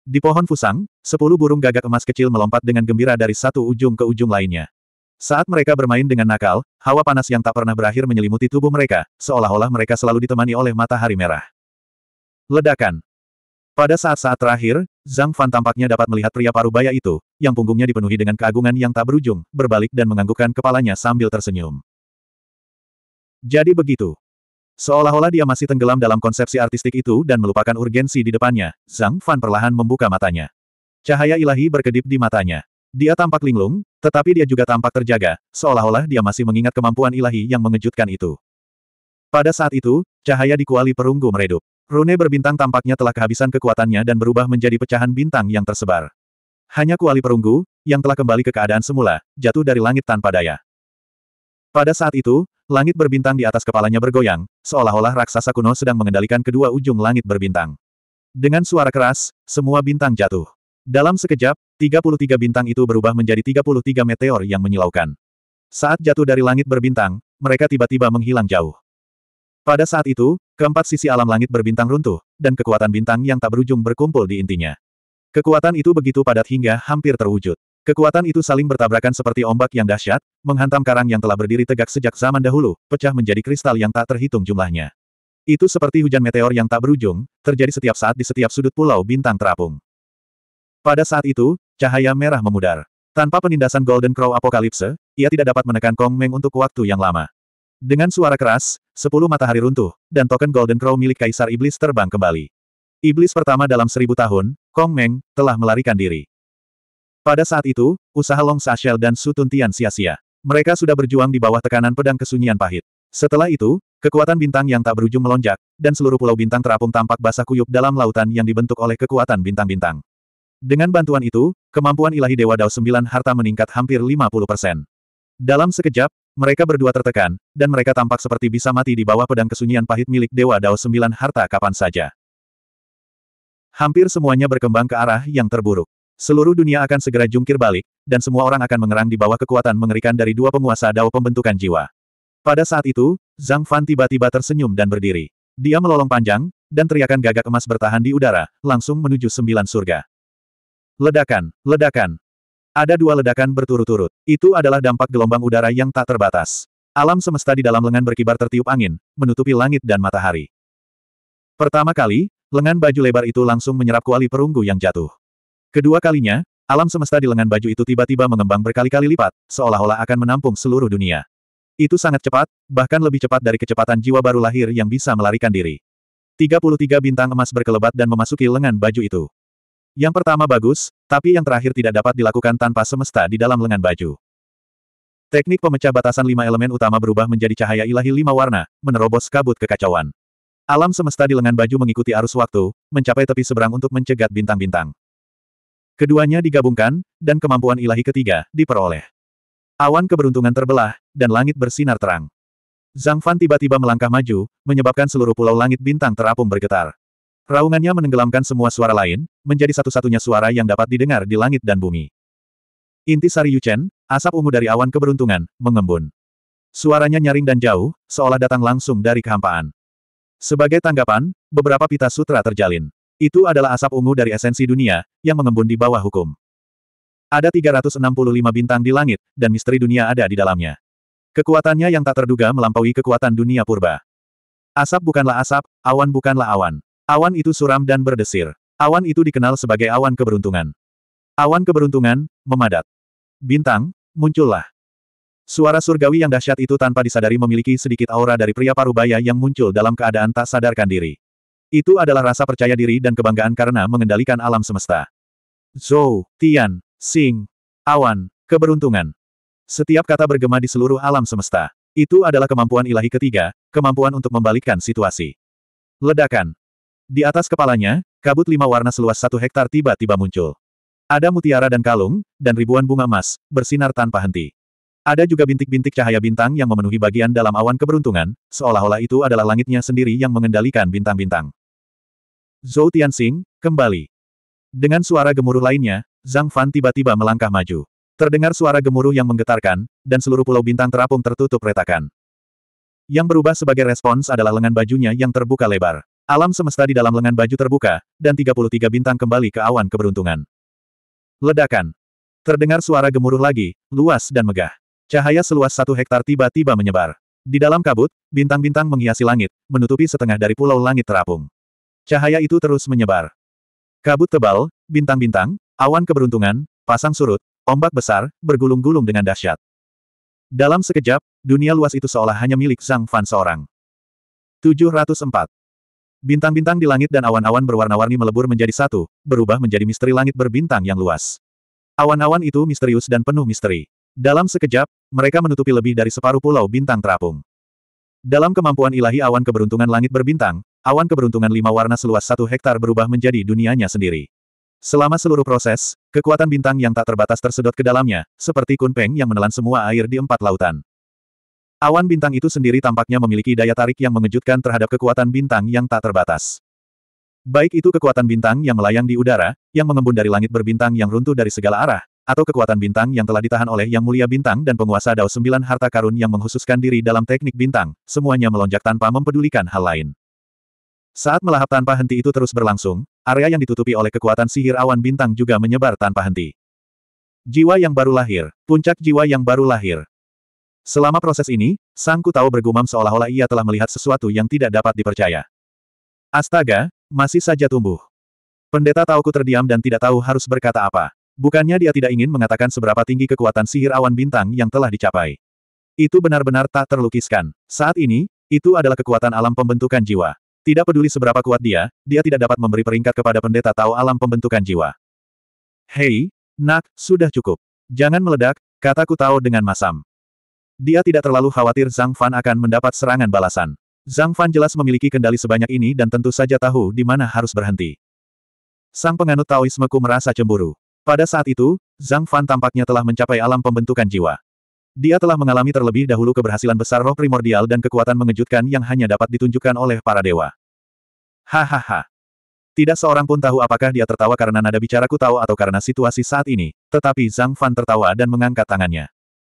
Di pohon fusang, sepuluh burung gagak emas kecil melompat dengan gembira dari satu ujung ke ujung lainnya. Saat mereka bermain dengan nakal, hawa panas yang tak pernah berakhir menyelimuti tubuh mereka, seolah-olah mereka selalu ditemani oleh matahari merah. Ledakan. Pada saat-saat terakhir, Zhang Fan tampaknya dapat melihat pria parubaya itu, yang punggungnya dipenuhi dengan keagungan yang tak berujung, berbalik dan menganggukkan kepalanya sambil tersenyum. Jadi begitu. Seolah-olah dia masih tenggelam dalam konsepsi artistik itu dan melupakan urgensi di depannya, Zhang Fan perlahan membuka matanya. Cahaya ilahi berkedip di matanya. Dia tampak linglung, tetapi dia juga tampak terjaga, seolah-olah dia masih mengingat kemampuan ilahi yang mengejutkan itu. Pada saat itu, cahaya di kuali perunggu meredup. Rune berbintang tampaknya telah kehabisan kekuatannya dan berubah menjadi pecahan bintang yang tersebar. Hanya kuali perunggu, yang telah kembali ke keadaan semula, jatuh dari langit tanpa daya. Pada saat itu, langit berbintang di atas kepalanya bergoyang, seolah-olah raksasa kuno sedang mengendalikan kedua ujung langit berbintang. Dengan suara keras, semua bintang jatuh. Dalam sekejap, 33 bintang itu berubah menjadi 33 meteor yang menyilaukan. Saat jatuh dari langit berbintang, mereka tiba-tiba menghilang jauh. Pada saat itu, keempat sisi alam langit berbintang runtuh, dan kekuatan bintang yang tak berujung berkumpul di intinya. Kekuatan itu begitu padat hingga hampir terwujud. Kekuatan itu saling bertabrakan seperti ombak yang dahsyat, menghantam karang yang telah berdiri tegak sejak zaman dahulu, pecah menjadi kristal yang tak terhitung jumlahnya. Itu seperti hujan meteor yang tak berujung, terjadi setiap saat di setiap sudut pulau bintang terapung. Pada saat itu, cahaya merah memudar. Tanpa penindasan Golden Crow Apokalipse, ia tidak dapat menekan Kong Meng untuk waktu yang lama. Dengan suara keras, sepuluh matahari runtuh, dan token Golden Crow milik Kaisar Iblis terbang kembali. Iblis pertama dalam seribu tahun, Kong Meng, telah melarikan diri. Pada saat itu, usaha Long Sashel dan Su Tuntian sia-sia. Mereka sudah berjuang di bawah tekanan pedang kesunyian pahit. Setelah itu, kekuatan bintang yang tak berujung melonjak, dan seluruh pulau bintang terapung tampak basah kuyup dalam lautan yang dibentuk oleh kekuatan bintang-bintang. Dengan bantuan itu, kemampuan ilahi Dewa Dao Sembilan harta meningkat hampir 50%. Dalam sekejap, mereka berdua tertekan, dan mereka tampak seperti bisa mati di bawah pedang kesunyian pahit milik Dewa Dao Sembilan harta kapan saja. Hampir semuanya berkembang ke arah yang terburuk. Seluruh dunia akan segera jungkir balik, dan semua orang akan mengerang di bawah kekuatan mengerikan dari dua penguasa dao pembentukan jiwa. Pada saat itu, Zhang Fan tiba-tiba tersenyum dan berdiri. Dia melolong panjang, dan teriakan gagak emas bertahan di udara, langsung menuju sembilan surga. Ledakan, ledakan. Ada dua ledakan berturut-turut. Itu adalah dampak gelombang udara yang tak terbatas. Alam semesta di dalam lengan berkibar tertiup angin, menutupi langit dan matahari. Pertama kali, Lengan baju lebar itu langsung menyerap kuali perunggu yang jatuh. Kedua kalinya, alam semesta di lengan baju itu tiba-tiba mengembang berkali-kali lipat, seolah-olah akan menampung seluruh dunia. Itu sangat cepat, bahkan lebih cepat dari kecepatan jiwa baru lahir yang bisa melarikan diri. 33 bintang emas berkelebat dan memasuki lengan baju itu. Yang pertama bagus, tapi yang terakhir tidak dapat dilakukan tanpa semesta di dalam lengan baju. Teknik pemecah batasan lima elemen utama berubah menjadi cahaya ilahi lima warna, menerobos kabut kekacauan. Alam semesta di lengan baju mengikuti arus waktu, mencapai tepi seberang untuk mencegat bintang-bintang. Keduanya digabungkan, dan kemampuan ilahi ketiga diperoleh. Awan keberuntungan terbelah, dan langit bersinar terang. Zhang Fan tiba-tiba melangkah maju, menyebabkan seluruh pulau langit bintang terapung bergetar. Raungannya menenggelamkan semua suara lain, menjadi satu-satunya suara yang dapat didengar di langit dan bumi. Inti Sari Yuchen, asap ungu dari awan keberuntungan, mengembun. Suaranya nyaring dan jauh, seolah datang langsung dari kehampaan. Sebagai tanggapan, beberapa pita sutra terjalin. Itu adalah asap ungu dari esensi dunia, yang mengembun di bawah hukum. Ada 365 bintang di langit, dan misteri dunia ada di dalamnya. Kekuatannya yang tak terduga melampaui kekuatan dunia purba. Asap bukanlah asap, awan bukanlah awan. Awan itu suram dan berdesir. Awan itu dikenal sebagai awan keberuntungan. Awan keberuntungan, memadat. Bintang, muncullah. Suara surgawi yang dahsyat itu tanpa disadari memiliki sedikit aura dari pria parubaya yang muncul dalam keadaan tak sadarkan diri. Itu adalah rasa percaya diri dan kebanggaan karena mengendalikan alam semesta. Zhou, Tian, Sing, Awan, Keberuntungan. Setiap kata bergema di seluruh alam semesta. Itu adalah kemampuan ilahi ketiga, kemampuan untuk membalikkan situasi. Ledakan. Di atas kepalanya, kabut lima warna seluas satu hektar tiba-tiba muncul. Ada mutiara dan kalung, dan ribuan bunga emas, bersinar tanpa henti. Ada juga bintik-bintik cahaya bintang yang memenuhi bagian dalam awan keberuntungan, seolah-olah itu adalah langitnya sendiri yang mengendalikan bintang-bintang. Zhou Tianxing, kembali. Dengan suara gemuruh lainnya, Zhang Fan tiba-tiba melangkah maju. Terdengar suara gemuruh yang menggetarkan, dan seluruh pulau bintang terapung tertutup retakan. Yang berubah sebagai respons adalah lengan bajunya yang terbuka lebar. Alam semesta di dalam lengan baju terbuka, dan 33 bintang kembali ke awan keberuntungan. Ledakan. Terdengar suara gemuruh lagi, luas dan megah. Cahaya seluas satu hektar tiba-tiba menyebar. Di dalam kabut, bintang-bintang menghiasi langit, menutupi setengah dari pulau langit terapung. Cahaya itu terus menyebar. Kabut tebal, bintang-bintang, awan keberuntungan, pasang surut, ombak besar, bergulung-gulung dengan dahsyat. Dalam sekejap, dunia luas itu seolah hanya milik Zhang Fan seorang. 704. Bintang-bintang di langit dan awan-awan berwarna-warni melebur menjadi satu, berubah menjadi misteri langit berbintang yang luas. Awan-awan itu misterius dan penuh misteri. Dalam sekejap, mereka menutupi lebih dari separuh pulau bintang terapung. Dalam kemampuan ilahi awan keberuntungan langit berbintang, awan keberuntungan lima warna seluas satu hektar berubah menjadi dunianya sendiri. Selama seluruh proses, kekuatan bintang yang tak terbatas tersedot ke dalamnya, seperti kunpeng yang menelan semua air di empat lautan. Awan bintang itu sendiri tampaknya memiliki daya tarik yang mengejutkan terhadap kekuatan bintang yang tak terbatas. Baik itu kekuatan bintang yang melayang di udara, yang mengembun dari langit berbintang yang runtuh dari segala arah, atau kekuatan bintang yang telah ditahan oleh Yang Mulia Bintang dan penguasa Dao Sembilan Harta Karun yang menghususkan diri dalam teknik bintang, semuanya melonjak tanpa mempedulikan hal lain. Saat melahap tanpa henti itu terus berlangsung, area yang ditutupi oleh kekuatan sihir awan bintang juga menyebar tanpa henti. Jiwa yang baru lahir, puncak jiwa yang baru lahir. Selama proses ini, Sangku tahu bergumam seolah-olah ia telah melihat sesuatu yang tidak dapat dipercaya. Astaga, masih saja tumbuh. Pendeta Tauku terdiam dan tidak tahu harus berkata apa. Bukannya dia tidak ingin mengatakan seberapa tinggi kekuatan sihir awan bintang yang telah dicapai. Itu benar-benar tak terlukiskan. Saat ini, itu adalah kekuatan alam pembentukan jiwa. Tidak peduli seberapa kuat dia, dia tidak dapat memberi peringkat kepada pendeta tahu alam pembentukan jiwa. Hei, nak, sudah cukup. Jangan meledak, kataku tahu dengan masam. Dia tidak terlalu khawatir Zhang Fan akan mendapat serangan balasan. Zhang Fan jelas memiliki kendali sebanyak ini dan tentu saja tahu di mana harus berhenti. Sang penganut Taoismeku merasa cemburu. Pada saat itu, Zhang Fan tampaknya telah mencapai alam pembentukan jiwa. Dia telah mengalami terlebih dahulu keberhasilan besar roh primordial dan kekuatan mengejutkan yang hanya dapat ditunjukkan oleh para dewa. Hahaha. Tidak seorang pun tahu apakah dia tertawa karena nada bicaraku tahu atau karena situasi saat ini, tetapi Zhang Fan tertawa dan mengangkat tangannya.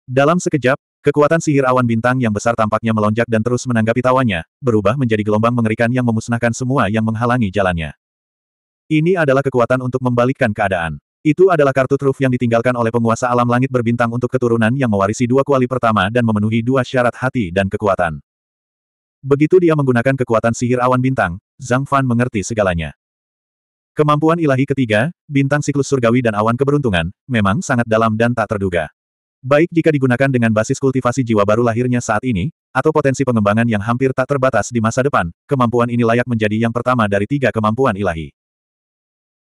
Dalam sekejap, kekuatan sihir awan bintang yang besar tampaknya melonjak dan terus menanggapi tawanya, berubah menjadi gelombang mengerikan yang memusnahkan semua yang menghalangi jalannya. Ini adalah kekuatan untuk membalikkan keadaan. Itu adalah kartu truf yang ditinggalkan oleh penguasa alam langit berbintang untuk keturunan yang mewarisi dua kuali pertama dan memenuhi dua syarat hati dan kekuatan. Begitu dia menggunakan kekuatan sihir awan bintang, Zhang Fan mengerti segalanya. Kemampuan ilahi ketiga, bintang siklus surgawi dan awan keberuntungan, memang sangat dalam dan tak terduga. Baik jika digunakan dengan basis kultivasi jiwa baru lahirnya saat ini, atau potensi pengembangan yang hampir tak terbatas di masa depan, kemampuan ini layak menjadi yang pertama dari tiga kemampuan ilahi.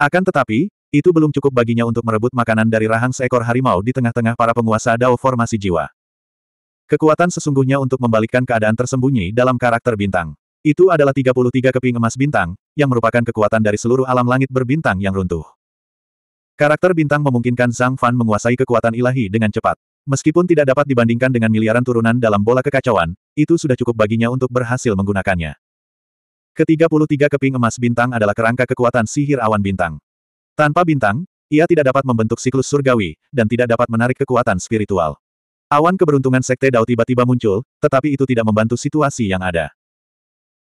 Akan tetapi, itu belum cukup baginya untuk merebut makanan dari rahang seekor harimau di tengah-tengah para penguasa dao formasi jiwa. Kekuatan sesungguhnya untuk membalikkan keadaan tersembunyi dalam karakter bintang. Itu adalah 33 keping emas bintang, yang merupakan kekuatan dari seluruh alam langit berbintang yang runtuh. Karakter bintang memungkinkan Zhang Fan menguasai kekuatan ilahi dengan cepat. Meskipun tidak dapat dibandingkan dengan miliaran turunan dalam bola kekacauan, itu sudah cukup baginya untuk berhasil menggunakannya. Ketiga puluh tiga keping emas bintang adalah kerangka kekuatan sihir awan bintang. Tanpa bintang, ia tidak dapat membentuk siklus surgawi, dan tidak dapat menarik kekuatan spiritual. Awan keberuntungan Sekte Dao tiba-tiba muncul, tetapi itu tidak membantu situasi yang ada.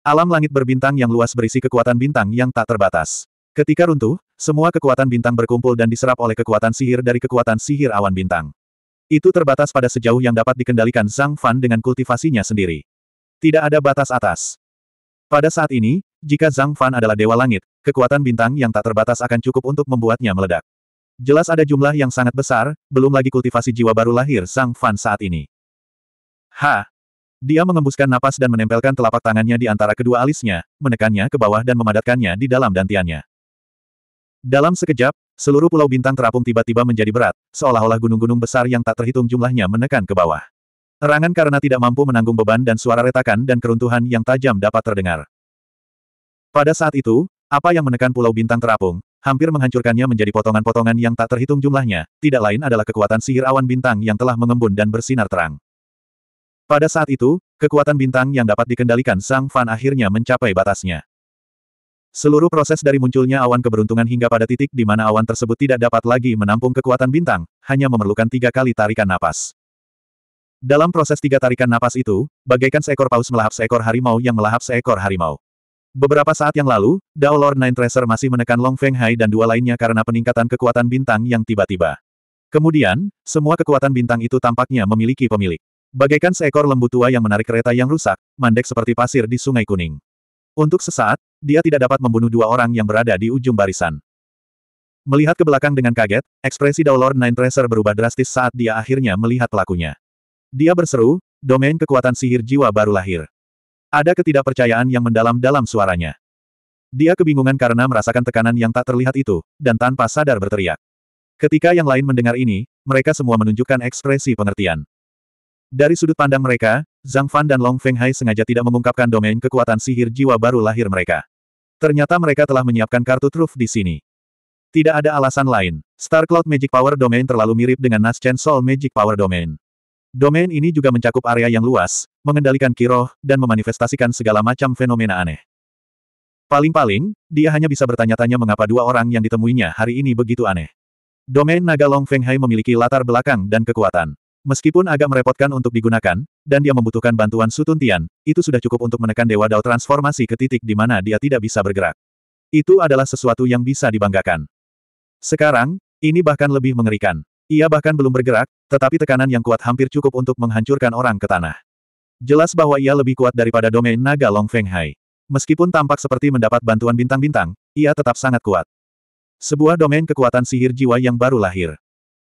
Alam langit berbintang yang luas berisi kekuatan bintang yang tak terbatas. Ketika runtuh, semua kekuatan bintang berkumpul dan diserap oleh kekuatan sihir dari kekuatan sihir awan bintang. Itu terbatas pada sejauh yang dapat dikendalikan Zhang Fan dengan kultivasinya sendiri. Tidak ada batas atas. Pada saat ini, jika Zhang Fan adalah dewa langit, kekuatan bintang yang tak terbatas akan cukup untuk membuatnya meledak. Jelas ada jumlah yang sangat besar, belum lagi kultivasi jiwa baru lahir Sang Fan saat ini. Ha! Dia mengembuskan napas dan menempelkan telapak tangannya di antara kedua alisnya, menekannya ke bawah dan memadatkannya di dalam dantiannya. Dalam sekejap, seluruh pulau bintang terapung tiba-tiba menjadi berat, seolah-olah gunung-gunung besar yang tak terhitung jumlahnya menekan ke bawah. Erangan karena tidak mampu menanggung beban dan suara retakan dan keruntuhan yang tajam dapat terdengar. Pada saat itu, apa yang menekan Pulau Bintang terapung, hampir menghancurkannya menjadi potongan-potongan yang tak terhitung jumlahnya, tidak lain adalah kekuatan sihir awan bintang yang telah mengembun dan bersinar terang. Pada saat itu, kekuatan bintang yang dapat dikendalikan Sang Fan akhirnya mencapai batasnya. Seluruh proses dari munculnya awan keberuntungan hingga pada titik di mana awan tersebut tidak dapat lagi menampung kekuatan bintang, hanya memerlukan tiga kali tarikan napas. Dalam proses tiga tarikan napas itu, bagaikan seekor paus melahap seekor harimau yang melahap seekor harimau. Beberapa saat yang lalu, Dao Lord Nine Tracer masih menekan Long Feng Hai dan dua lainnya karena peningkatan kekuatan bintang yang tiba-tiba. Kemudian, semua kekuatan bintang itu tampaknya memiliki pemilik. Bagaikan seekor lembu tua yang menarik kereta yang rusak, mandek seperti pasir di sungai kuning. Untuk sesaat, dia tidak dapat membunuh dua orang yang berada di ujung barisan. Melihat ke belakang dengan kaget, ekspresi Dao Lord Nine Tracer berubah drastis saat dia akhirnya melihat pelakunya. Dia berseru, domain kekuatan sihir jiwa baru lahir. Ada ketidakpercayaan yang mendalam dalam suaranya. Dia kebingungan karena merasakan tekanan yang tak terlihat itu, dan tanpa sadar berteriak. Ketika yang lain mendengar ini, mereka semua menunjukkan ekspresi pengertian. Dari sudut pandang mereka, Zhang Fan dan Long Feng Hai sengaja tidak mengungkapkan domain kekuatan sihir jiwa baru lahir mereka. Ternyata mereka telah menyiapkan kartu truf di sini. Tidak ada alasan lain. Star Cloud Magic Power Domain terlalu mirip dengan Naschen Soul Magic Power Domain. Domain ini juga mencakup area yang luas, mengendalikan kiroh, dan memanifestasikan segala macam fenomena aneh. Paling-paling, dia hanya bisa bertanya-tanya mengapa dua orang yang ditemuinya hari ini begitu aneh. Domain naga Long Feng Hai memiliki latar belakang dan kekuatan. Meskipun agak merepotkan untuk digunakan, dan dia membutuhkan bantuan Sutun Tian, itu sudah cukup untuk menekan Dewa Dao transformasi ke titik di mana dia tidak bisa bergerak. Itu adalah sesuatu yang bisa dibanggakan. Sekarang, ini bahkan lebih mengerikan. Ia bahkan belum bergerak, tetapi tekanan yang kuat hampir cukup untuk menghancurkan orang ke tanah. Jelas bahwa ia lebih kuat daripada domain naga Long Feng Hai. Meskipun tampak seperti mendapat bantuan bintang-bintang, ia tetap sangat kuat. Sebuah domain kekuatan sihir jiwa yang baru lahir.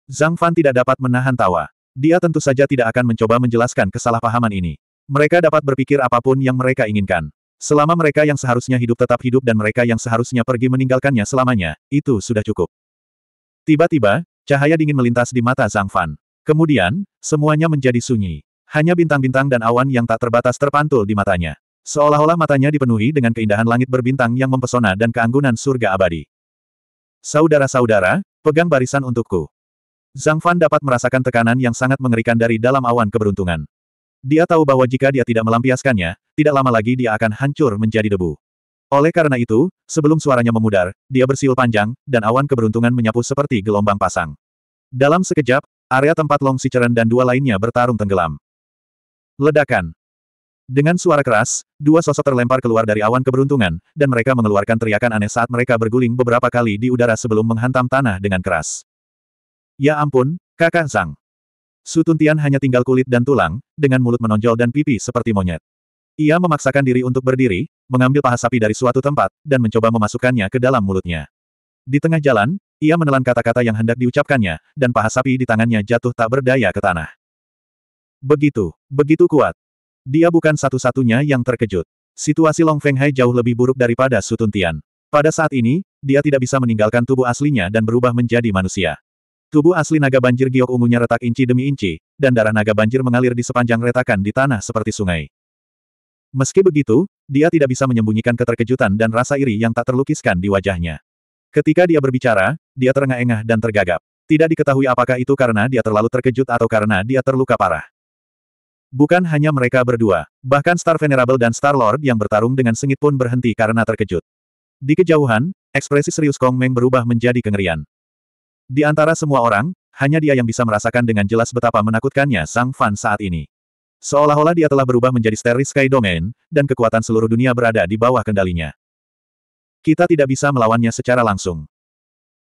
Zhang Fan tidak dapat menahan tawa. Dia tentu saja tidak akan mencoba menjelaskan kesalahpahaman ini. Mereka dapat berpikir apapun yang mereka inginkan. Selama mereka yang seharusnya hidup tetap hidup dan mereka yang seharusnya pergi meninggalkannya selamanya, itu sudah cukup. Tiba-tiba, cahaya dingin melintas di mata Zhang Fan. Kemudian, semuanya menjadi sunyi. Hanya bintang-bintang dan awan yang tak terbatas terpantul di matanya. Seolah-olah matanya dipenuhi dengan keindahan langit berbintang yang mempesona dan keanggunan surga abadi. Saudara-saudara, pegang barisan untukku. Zhang Fan dapat merasakan tekanan yang sangat mengerikan dari dalam awan keberuntungan. Dia tahu bahwa jika dia tidak melampiaskannya, tidak lama lagi dia akan hancur menjadi debu. Oleh karena itu, sebelum suaranya memudar, dia bersiul panjang, dan awan keberuntungan menyapu seperti gelombang pasang. Dalam sekejap, area tempat Long Sicheren dan dua lainnya bertarung tenggelam. Ledakan. Dengan suara keras, dua sosok terlempar keluar dari awan keberuntungan, dan mereka mengeluarkan teriakan aneh saat mereka berguling beberapa kali di udara sebelum menghantam tanah dengan keras. Ya ampun, kakak Zhang. Sutuntian hanya tinggal kulit dan tulang, dengan mulut menonjol dan pipi seperti monyet. Ia memaksakan diri untuk berdiri, mengambil paha sapi dari suatu tempat, dan mencoba memasukkannya ke dalam mulutnya. Di tengah jalan, ia menelan kata-kata yang hendak diucapkannya, dan paha sapi di tangannya jatuh tak berdaya ke tanah. Begitu, begitu kuat. Dia bukan satu-satunya yang terkejut. Situasi Long Feng Hai jauh lebih buruk daripada Sutun Tian. Pada saat ini, dia tidak bisa meninggalkan tubuh aslinya dan berubah menjadi manusia. Tubuh asli naga banjir giok ungunya retak inci demi inci, dan darah naga banjir mengalir di sepanjang retakan di tanah seperti sungai. Meski begitu, dia tidak bisa menyembunyikan keterkejutan dan rasa iri yang tak terlukiskan di wajahnya. Ketika dia berbicara, dia terengah-engah dan tergagap. Tidak diketahui apakah itu karena dia terlalu terkejut atau karena dia terluka parah. Bukan hanya mereka berdua, bahkan Star Venerable dan Star-Lord yang bertarung dengan sengit pun berhenti karena terkejut. Di kejauhan, ekspresi serius Kong Meng berubah menjadi kengerian. Di antara semua orang, hanya dia yang bisa merasakan dengan jelas betapa menakutkannya Sang Fan saat ini. Seolah-olah dia telah berubah menjadi Starry Sky Domain, dan kekuatan seluruh dunia berada di bawah kendalinya. Kita tidak bisa melawannya secara langsung.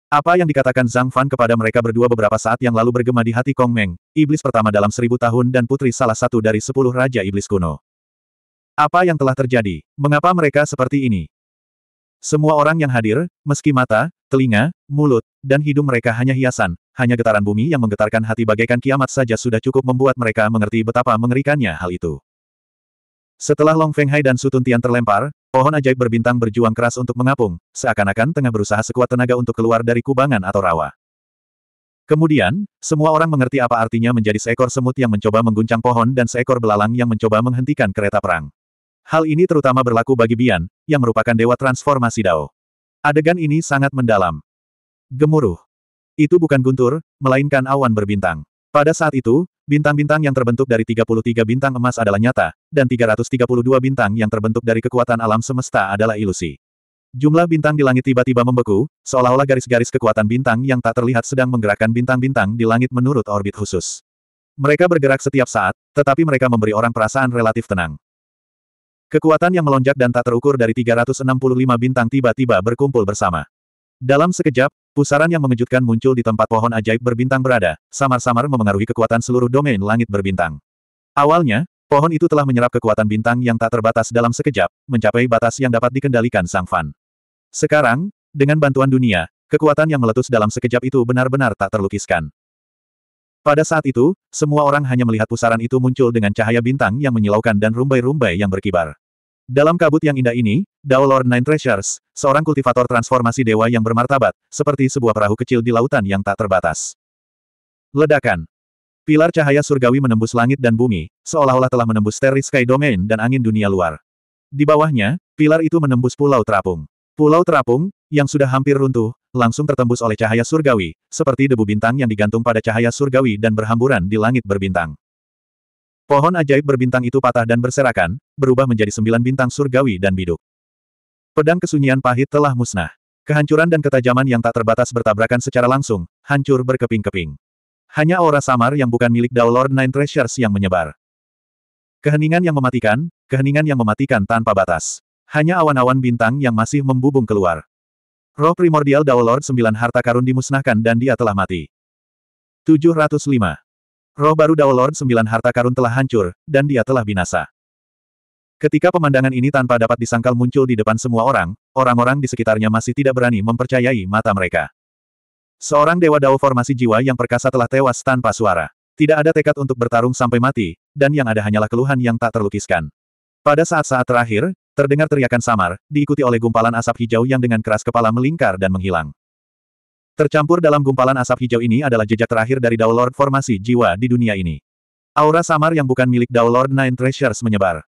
Apa yang dikatakan Zhang Fan kepada mereka berdua beberapa saat yang lalu bergema di hati Kong Meng, iblis pertama dalam seribu tahun dan putri salah satu dari sepuluh raja iblis kuno. Apa yang telah terjadi? Mengapa mereka seperti ini? Semua orang yang hadir, meski mata, telinga, mulut, dan hidung mereka hanya hiasan, hanya getaran bumi yang menggetarkan hati bagaikan kiamat saja sudah cukup membuat mereka mengerti betapa mengerikannya hal itu. Setelah Long Feng Hai dan Su Tuntian terlempar, Pohon ajaib berbintang berjuang keras untuk mengapung, seakan-akan tengah berusaha sekuat tenaga untuk keluar dari kubangan atau rawa. Kemudian, semua orang mengerti apa artinya menjadi seekor semut yang mencoba mengguncang pohon dan seekor belalang yang mencoba menghentikan kereta perang. Hal ini terutama berlaku bagi Bian, yang merupakan dewa transformasi Dao. Adegan ini sangat mendalam. Gemuruh. Itu bukan guntur, melainkan awan berbintang. Pada saat itu, bintang-bintang yang terbentuk dari 33 bintang emas adalah nyata, dan 332 bintang yang terbentuk dari kekuatan alam semesta adalah ilusi. Jumlah bintang di langit tiba-tiba membeku, seolah-olah garis-garis kekuatan bintang yang tak terlihat sedang menggerakkan bintang-bintang di langit menurut orbit khusus. Mereka bergerak setiap saat, tetapi mereka memberi orang perasaan relatif tenang. Kekuatan yang melonjak dan tak terukur dari 365 bintang tiba-tiba berkumpul bersama. Dalam sekejap, Pusaran yang mengejutkan muncul di tempat pohon ajaib berbintang berada, samar-samar memengaruhi kekuatan seluruh domain langit berbintang. Awalnya, pohon itu telah menyerap kekuatan bintang yang tak terbatas dalam sekejap, mencapai batas yang dapat dikendalikan Sang Fan. Sekarang, dengan bantuan dunia, kekuatan yang meletus dalam sekejap itu benar-benar tak terlukiskan. Pada saat itu, semua orang hanya melihat pusaran itu muncul dengan cahaya bintang yang menyilaukan dan rumbai-rumbai yang berkibar. Dalam kabut yang indah ini, Dao Lord Nine Treasures, seorang kultivator transformasi dewa yang bermartabat, seperti sebuah perahu kecil di lautan yang tak terbatas. Ledakan. Pilar cahaya surgawi menembus langit dan bumi, seolah-olah telah menembus Terry Sky Domain dan angin dunia luar. Di bawahnya, pilar itu menembus Pulau Terapung. Pulau Terapung, yang sudah hampir runtuh, langsung tertembus oleh cahaya surgawi, seperti debu bintang yang digantung pada cahaya surgawi dan berhamburan di langit berbintang. Pohon ajaib berbintang itu patah dan berserakan, berubah menjadi sembilan bintang surgawi dan biduk. Pedang kesunyian pahit telah musnah. Kehancuran dan ketajaman yang tak terbatas bertabrakan secara langsung, hancur berkeping-keping. Hanya aura samar yang bukan milik Dao Lord Nine Treasures yang menyebar. Keheningan yang mematikan, keheningan yang mematikan tanpa batas. Hanya awan-awan bintang yang masih membubung keluar. Roh primordial Dao Lord sembilan harta karun dimusnahkan dan dia telah mati. 705. Roh baru Dao Lord Sembilan Harta Karun telah hancur, dan dia telah binasa. Ketika pemandangan ini tanpa dapat disangkal muncul di depan semua orang, orang-orang di sekitarnya masih tidak berani mempercayai mata mereka. Seorang Dewa Dao formasi jiwa yang perkasa telah tewas tanpa suara. Tidak ada tekad untuk bertarung sampai mati, dan yang ada hanyalah keluhan yang tak terlukiskan. Pada saat-saat terakhir, terdengar teriakan samar, diikuti oleh gumpalan asap hijau yang dengan keras kepala melingkar dan menghilang. Tercampur dalam gumpalan asap hijau ini adalah jejak terakhir dari Lord formasi jiwa di dunia ini. Aura samar yang bukan milik Lord Nine Treasures menyebar.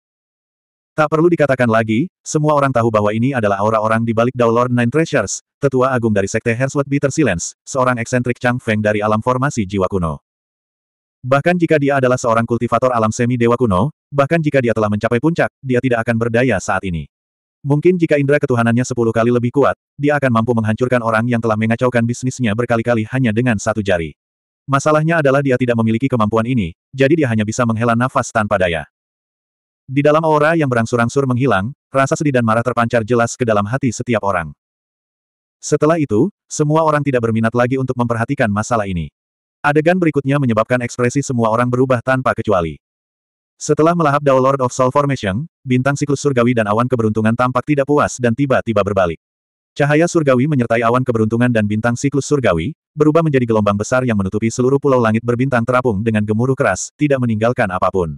Tak perlu dikatakan lagi, semua orang tahu bahwa ini adalah aura orang di balik Lord Nine Treasures, tetua agung dari sekte Herswet Bitter Silence, seorang eksentrik Chang Feng dari alam formasi jiwa kuno. Bahkan jika dia adalah seorang kultivator alam semi-dewa kuno, bahkan jika dia telah mencapai puncak, dia tidak akan berdaya saat ini. Mungkin jika indera ketuhanannya sepuluh kali lebih kuat, dia akan mampu menghancurkan orang yang telah mengacaukan bisnisnya berkali-kali hanya dengan satu jari. Masalahnya adalah dia tidak memiliki kemampuan ini, jadi dia hanya bisa menghela nafas tanpa daya. Di dalam aura yang berangsur-angsur menghilang, rasa sedih dan marah terpancar jelas ke dalam hati setiap orang. Setelah itu, semua orang tidak berminat lagi untuk memperhatikan masalah ini. Adegan berikutnya menyebabkan ekspresi semua orang berubah tanpa kecuali. Setelah melahap Dao Lord of Soul Formation, bintang siklus surgawi dan awan keberuntungan tampak tidak puas dan tiba-tiba berbalik. Cahaya surgawi menyertai awan keberuntungan dan bintang siklus surgawi, berubah menjadi gelombang besar yang menutupi seluruh pulau langit berbintang terapung dengan gemuruh keras, tidak meninggalkan apapun.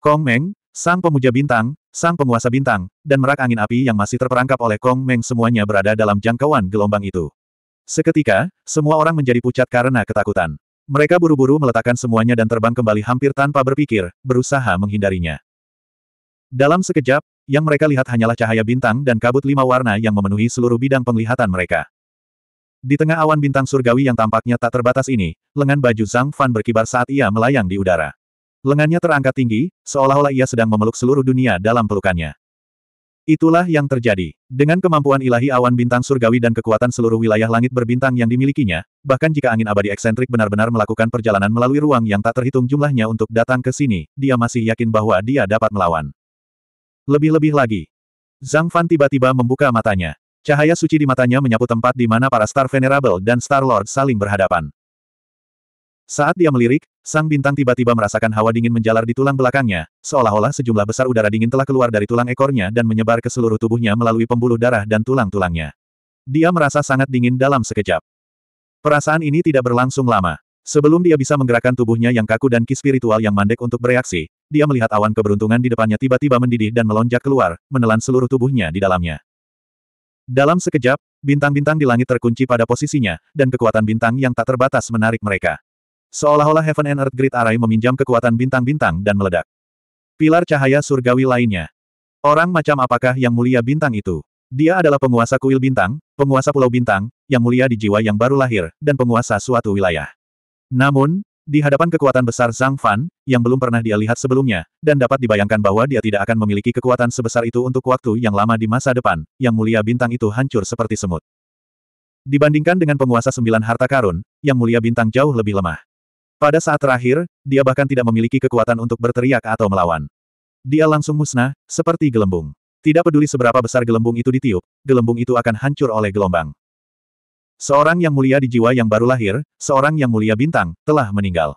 Kong Meng, sang pemuja bintang, sang penguasa bintang, dan merak angin api yang masih terperangkap oleh Kong Meng semuanya berada dalam jangkauan gelombang itu. Seketika, semua orang menjadi pucat karena ketakutan. Mereka buru-buru meletakkan semuanya dan terbang kembali hampir tanpa berpikir, berusaha menghindarinya. Dalam sekejap, yang mereka lihat hanyalah cahaya bintang dan kabut lima warna yang memenuhi seluruh bidang penglihatan mereka. Di tengah awan bintang surgawi yang tampaknya tak terbatas ini, lengan baju Zhang Fan berkibar saat ia melayang di udara. Lengannya terangkat tinggi, seolah-olah ia sedang memeluk seluruh dunia dalam pelukannya. Itulah yang terjadi. Dengan kemampuan ilahi awan bintang surgawi dan kekuatan seluruh wilayah langit berbintang yang dimilikinya, bahkan jika angin abadi eksentrik benar-benar melakukan perjalanan melalui ruang yang tak terhitung jumlahnya untuk datang ke sini, dia masih yakin bahwa dia dapat melawan. Lebih-lebih lagi. Zhang Fan tiba-tiba membuka matanya. Cahaya suci di matanya menyapu tempat di mana para Star Venerable dan Star Lord saling berhadapan. Saat dia melirik, sang bintang tiba-tiba merasakan hawa dingin menjalar di tulang belakangnya, seolah-olah sejumlah besar udara dingin telah keluar dari tulang ekornya dan menyebar ke seluruh tubuhnya melalui pembuluh darah dan tulang-tulangnya. Dia merasa sangat dingin dalam sekejap. Perasaan ini tidak berlangsung lama. Sebelum dia bisa menggerakkan tubuhnya yang kaku dan ki spiritual yang mandek untuk bereaksi, dia melihat awan keberuntungan di depannya tiba-tiba mendidih dan melonjak keluar, menelan seluruh tubuhnya di dalamnya. Dalam sekejap, bintang-bintang di langit terkunci pada posisinya, dan kekuatan bintang yang tak terbatas menarik mereka. Seolah-olah Heaven and Earth Grid Array meminjam kekuatan bintang-bintang dan meledak. Pilar cahaya surgawi lainnya. Orang macam apakah yang mulia bintang itu? Dia adalah penguasa kuil bintang, penguasa pulau bintang, yang mulia di jiwa yang baru lahir, dan penguasa suatu wilayah. Namun, di hadapan kekuatan besar Zhang Fan, yang belum pernah dia lihat sebelumnya, dan dapat dibayangkan bahwa dia tidak akan memiliki kekuatan sebesar itu untuk waktu yang lama di masa depan, yang mulia bintang itu hancur seperti semut. Dibandingkan dengan penguasa sembilan harta karun, yang mulia bintang jauh lebih lemah. Pada saat terakhir, dia bahkan tidak memiliki kekuatan untuk berteriak atau melawan. Dia langsung musnah, seperti gelembung. Tidak peduli seberapa besar gelembung itu ditiup, gelembung itu akan hancur oleh gelombang. Seorang yang mulia di jiwa yang baru lahir, seorang yang mulia bintang, telah meninggal.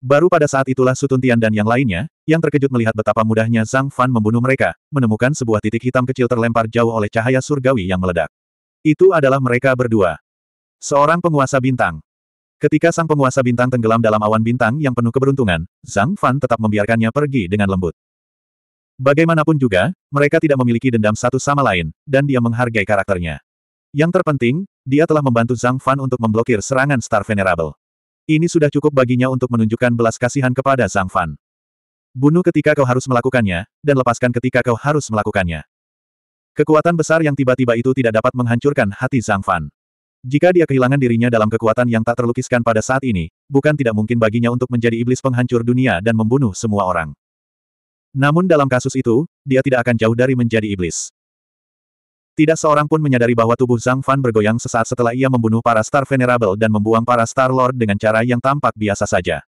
Baru pada saat itulah Sutuntian dan yang lainnya, yang terkejut melihat betapa mudahnya Zhang Fan membunuh mereka, menemukan sebuah titik hitam kecil terlempar jauh oleh cahaya surgawi yang meledak. Itu adalah mereka berdua. Seorang penguasa bintang. Ketika sang penguasa bintang tenggelam dalam awan bintang yang penuh keberuntungan, Zhang Fan tetap membiarkannya pergi dengan lembut. Bagaimanapun juga, mereka tidak memiliki dendam satu sama lain, dan dia menghargai karakternya. Yang terpenting, dia telah membantu Zhang Fan untuk memblokir serangan Star Venerable. Ini sudah cukup baginya untuk menunjukkan belas kasihan kepada Zhang Fan. Bunuh ketika kau harus melakukannya, dan lepaskan ketika kau harus melakukannya. Kekuatan besar yang tiba-tiba itu tidak dapat menghancurkan hati Zhang Fan. Jika dia kehilangan dirinya dalam kekuatan yang tak terlukiskan pada saat ini, bukan tidak mungkin baginya untuk menjadi iblis penghancur dunia dan membunuh semua orang. Namun dalam kasus itu, dia tidak akan jauh dari menjadi iblis. Tidak seorang pun menyadari bahwa tubuh Zhang Fan bergoyang sesaat setelah ia membunuh para Star Venerable dan membuang para Star Lord dengan cara yang tampak biasa saja.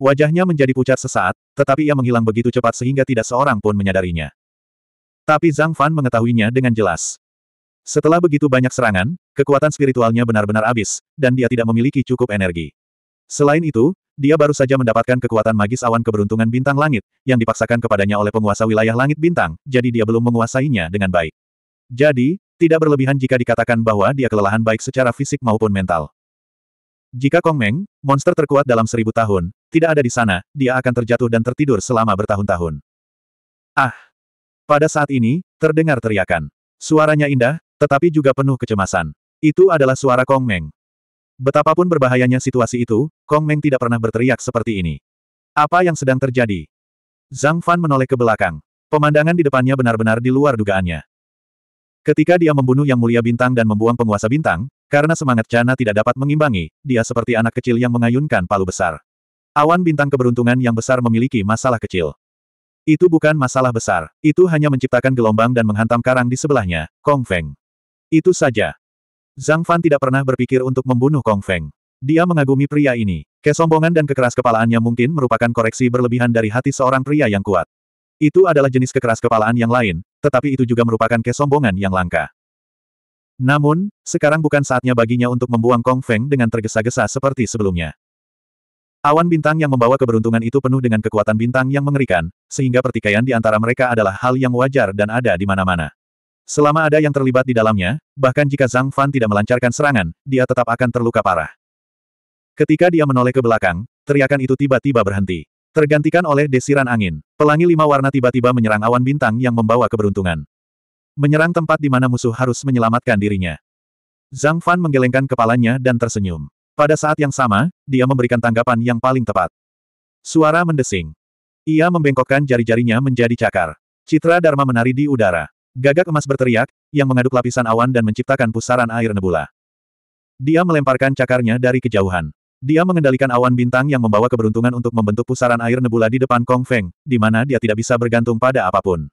Wajahnya menjadi pucat sesaat, tetapi ia menghilang begitu cepat sehingga tidak seorang pun menyadarinya. Tapi Zhang Fan mengetahuinya dengan jelas. Setelah begitu banyak serangan, kekuatan spiritualnya benar-benar habis, dan dia tidak memiliki cukup energi. Selain itu, dia baru saja mendapatkan kekuatan magis awan keberuntungan bintang langit, yang dipaksakan kepadanya oleh penguasa wilayah langit bintang, jadi dia belum menguasainya dengan baik. Jadi, tidak berlebihan jika dikatakan bahwa dia kelelahan baik secara fisik maupun mental. Jika Kong Meng, monster terkuat dalam seribu tahun, tidak ada di sana, dia akan terjatuh dan tertidur selama bertahun-tahun. Ah! Pada saat ini, terdengar teriakan. Suaranya indah, tetapi juga penuh kecemasan. Itu adalah suara Kong Meng. Betapapun berbahayanya situasi itu, Kong Meng tidak pernah berteriak seperti ini. Apa yang sedang terjadi? Zhang Fan menoleh ke belakang. Pemandangan di depannya benar-benar di luar dugaannya. Ketika dia membunuh Yang Mulia Bintang dan membuang penguasa bintang, karena semangat Chana tidak dapat mengimbangi, dia seperti anak kecil yang mengayunkan palu besar. Awan bintang keberuntungan yang besar memiliki masalah kecil. Itu bukan masalah besar, itu hanya menciptakan gelombang dan menghantam karang di sebelahnya, Kong Feng. Itu saja. Zhang Fan tidak pernah berpikir untuk membunuh Kong Feng. Dia mengagumi pria ini. Kesombongan dan kekeras kepalaannya mungkin merupakan koreksi berlebihan dari hati seorang pria yang kuat. Itu adalah jenis kekeras kepalaan yang lain, tetapi itu juga merupakan kesombongan yang langka. Namun, sekarang bukan saatnya baginya untuk membuang Kong Feng dengan tergesa-gesa seperti sebelumnya. Awan bintang yang membawa keberuntungan itu penuh dengan kekuatan bintang yang mengerikan, sehingga pertikaian di antara mereka adalah hal yang wajar dan ada di mana-mana. Selama ada yang terlibat di dalamnya, bahkan jika Zhang Fan tidak melancarkan serangan, dia tetap akan terluka parah. Ketika dia menoleh ke belakang, teriakan itu tiba-tiba berhenti. Tergantikan oleh desiran angin, pelangi lima warna tiba-tiba menyerang awan bintang yang membawa keberuntungan. Menyerang tempat di mana musuh harus menyelamatkan dirinya. Zhang Fan menggelengkan kepalanya dan tersenyum. Pada saat yang sama, dia memberikan tanggapan yang paling tepat. Suara mendesing. Ia membengkokkan jari-jarinya menjadi cakar. Citra Dharma menari di udara. Gagak emas berteriak, yang mengaduk lapisan awan dan menciptakan pusaran air nebula. Dia melemparkan cakarnya dari kejauhan. Dia mengendalikan awan bintang yang membawa keberuntungan untuk membentuk pusaran air nebula di depan Kong Feng, di mana dia tidak bisa bergantung pada apapun.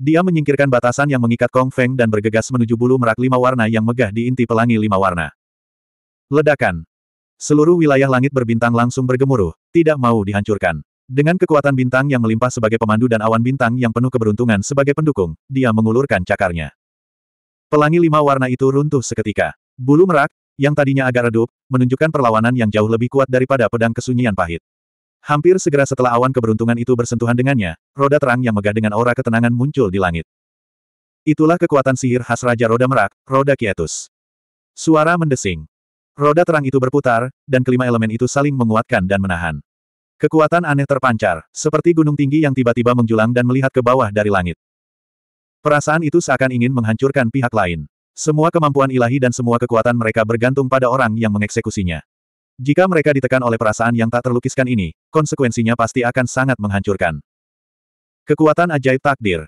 Dia menyingkirkan batasan yang mengikat Kong Feng dan bergegas menuju bulu merak lima warna yang megah di inti pelangi lima warna. Ledakan. Seluruh wilayah langit berbintang langsung bergemuruh, tidak mau dihancurkan. Dengan kekuatan bintang yang melimpah sebagai pemandu dan awan bintang yang penuh keberuntungan sebagai pendukung, dia mengulurkan cakarnya. Pelangi lima warna itu runtuh seketika. Bulu merak, yang tadinya agak redup, menunjukkan perlawanan yang jauh lebih kuat daripada pedang kesunyian pahit. Hampir segera setelah awan keberuntungan itu bersentuhan dengannya, roda terang yang megah dengan aura ketenangan muncul di langit. Itulah kekuatan sihir khas Raja Roda Merak, Roda Kietus. Suara mendesing. Roda terang itu berputar, dan kelima elemen itu saling menguatkan dan menahan. Kekuatan aneh terpancar, seperti gunung tinggi yang tiba-tiba menjulang dan melihat ke bawah dari langit. Perasaan itu seakan ingin menghancurkan pihak lain. Semua kemampuan ilahi dan semua kekuatan mereka bergantung pada orang yang mengeksekusinya. Jika mereka ditekan oleh perasaan yang tak terlukiskan ini, konsekuensinya pasti akan sangat menghancurkan. Kekuatan ajaib takdir.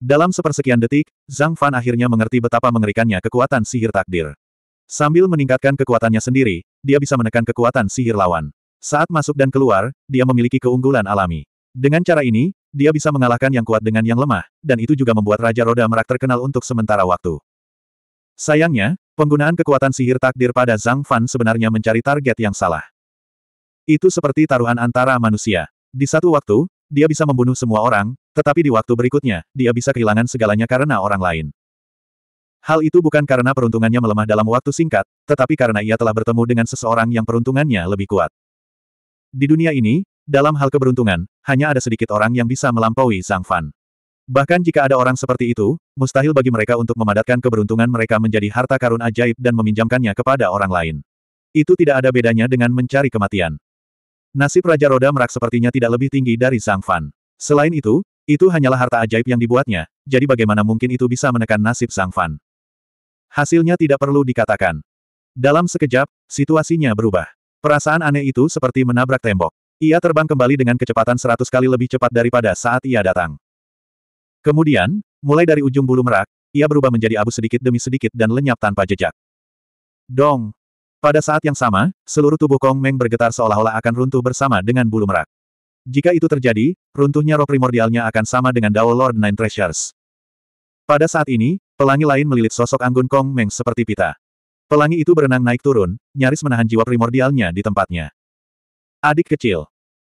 Dalam sepersekian detik, Zhang Fan akhirnya mengerti betapa mengerikannya kekuatan sihir takdir. Sambil meningkatkan kekuatannya sendiri, dia bisa menekan kekuatan sihir lawan. Saat masuk dan keluar, dia memiliki keunggulan alami. Dengan cara ini, dia bisa mengalahkan yang kuat dengan yang lemah, dan itu juga membuat Raja Roda Merak terkenal untuk sementara waktu. Sayangnya, penggunaan kekuatan sihir takdir pada Zhang Fan sebenarnya mencari target yang salah. Itu seperti taruhan antara manusia. Di satu waktu, dia bisa membunuh semua orang, tetapi di waktu berikutnya, dia bisa kehilangan segalanya karena orang lain. Hal itu bukan karena peruntungannya melemah dalam waktu singkat, tetapi karena ia telah bertemu dengan seseorang yang peruntungannya lebih kuat. Di dunia ini, dalam hal keberuntungan, hanya ada sedikit orang yang bisa melampaui Zhang Fan. Bahkan jika ada orang seperti itu, mustahil bagi mereka untuk memadatkan keberuntungan mereka menjadi harta karun ajaib dan meminjamkannya kepada orang lain. Itu tidak ada bedanya dengan mencari kematian. Nasib Raja Roda Merak sepertinya tidak lebih tinggi dari Sang Fan. Selain itu, itu hanyalah harta ajaib yang dibuatnya, jadi bagaimana mungkin itu bisa menekan nasib Sang Fan? Hasilnya tidak perlu dikatakan. Dalam sekejap, situasinya berubah. Perasaan aneh itu seperti menabrak tembok. Ia terbang kembali dengan kecepatan seratus kali lebih cepat daripada saat ia datang. Kemudian, mulai dari ujung bulu merak, ia berubah menjadi abu sedikit demi sedikit dan lenyap tanpa jejak. Dong! Pada saat yang sama, seluruh tubuh Kong Meng bergetar seolah-olah akan runtuh bersama dengan bulu merak. Jika itu terjadi, runtuhnya roh primordialnya akan sama dengan Dao Lord Nine Treasures. Pada saat ini, pelangi lain melilit sosok anggun Kong Meng seperti pita. Pelangi itu berenang naik turun, nyaris menahan jiwa primordialnya di tempatnya. Adik kecil.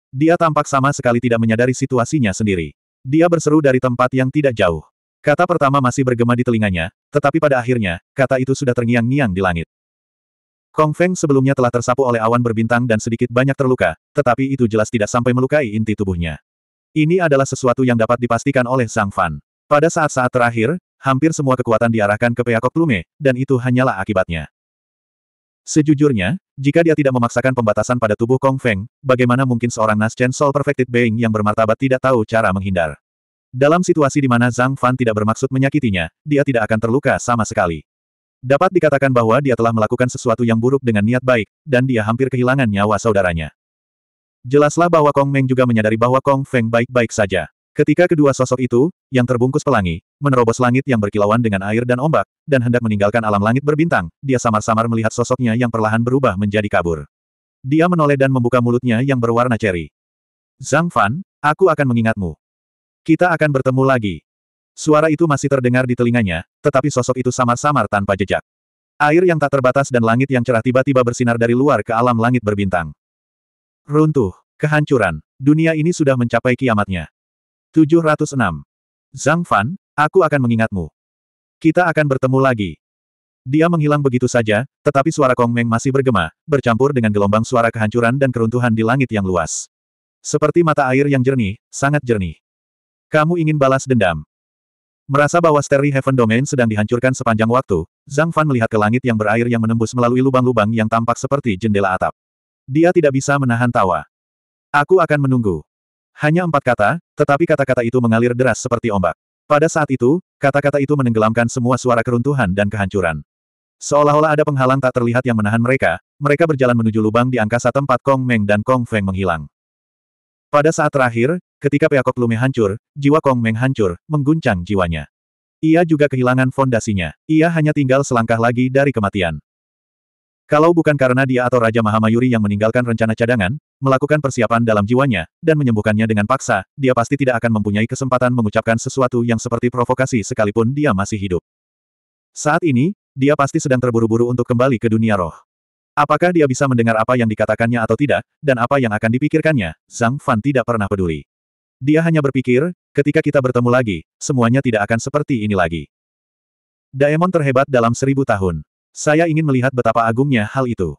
Dia tampak sama sekali tidak menyadari situasinya sendiri. Dia berseru dari tempat yang tidak jauh. Kata pertama masih bergema di telinganya, tetapi pada akhirnya, kata itu sudah terngiang-ngiang di langit. Kong Feng sebelumnya telah tersapu oleh awan berbintang dan sedikit banyak terluka, tetapi itu jelas tidak sampai melukai inti tubuhnya. Ini adalah sesuatu yang dapat dipastikan oleh Sang Fan. Pada saat-saat terakhir, hampir semua kekuatan diarahkan ke peacock Plume, dan itu hanyalah akibatnya. Sejujurnya, jika dia tidak memaksakan pembatasan pada tubuh Kong Feng, bagaimana mungkin seorang Naschen Soul Perfected Being yang bermartabat tidak tahu cara menghindar? Dalam situasi di mana Zhang Fan tidak bermaksud menyakitinya, dia tidak akan terluka sama sekali. Dapat dikatakan bahwa dia telah melakukan sesuatu yang buruk dengan niat baik, dan dia hampir kehilangan nyawa saudaranya. Jelaslah bahwa Kong Meng juga menyadari bahwa Kong Feng baik-baik saja. Ketika kedua sosok itu, yang terbungkus pelangi, menerobos langit yang berkilauan dengan air dan ombak, dan hendak meninggalkan alam langit berbintang, dia samar-samar melihat sosoknya yang perlahan berubah menjadi kabur. Dia menoleh dan membuka mulutnya yang berwarna ceri. Zhang Fan, aku akan mengingatmu. Kita akan bertemu lagi. Suara itu masih terdengar di telinganya, tetapi sosok itu samar-samar tanpa jejak. Air yang tak terbatas dan langit yang cerah tiba-tiba bersinar dari luar ke alam langit berbintang. Runtuh, kehancuran, dunia ini sudah mencapai kiamatnya. 706. Zhang Fan, aku akan mengingatmu. Kita akan bertemu lagi. Dia menghilang begitu saja, tetapi suara Kong Meng masih bergema, bercampur dengan gelombang suara kehancuran dan keruntuhan di langit yang luas. Seperti mata air yang jernih, sangat jernih. Kamu ingin balas dendam. Merasa bahwa Starry Heaven Domain sedang dihancurkan sepanjang waktu, Zhang Fan melihat ke langit yang berair yang menembus melalui lubang-lubang yang tampak seperti jendela atap. Dia tidak bisa menahan tawa. Aku akan menunggu. Hanya empat kata, tetapi kata-kata itu mengalir deras seperti ombak. Pada saat itu, kata-kata itu menenggelamkan semua suara keruntuhan dan kehancuran. Seolah-olah ada penghalang tak terlihat yang menahan mereka, mereka berjalan menuju lubang di angkasa tempat Kong Meng dan Kong Feng menghilang. Pada saat terakhir, ketika Peakok Lume hancur, jiwa Kong Meng hancur, mengguncang jiwanya. Ia juga kehilangan fondasinya. Ia hanya tinggal selangkah lagi dari kematian. Kalau bukan karena dia atau Raja Mahamayuri yang meninggalkan rencana cadangan, melakukan persiapan dalam jiwanya, dan menyembuhkannya dengan paksa, dia pasti tidak akan mempunyai kesempatan mengucapkan sesuatu yang seperti provokasi sekalipun dia masih hidup. Saat ini, dia pasti sedang terburu-buru untuk kembali ke dunia roh. Apakah dia bisa mendengar apa yang dikatakannya atau tidak, dan apa yang akan dipikirkannya, Zhang Fan tidak pernah peduli. Dia hanya berpikir, ketika kita bertemu lagi, semuanya tidak akan seperti ini lagi. Daemon terhebat dalam seribu tahun. Saya ingin melihat betapa agungnya hal itu.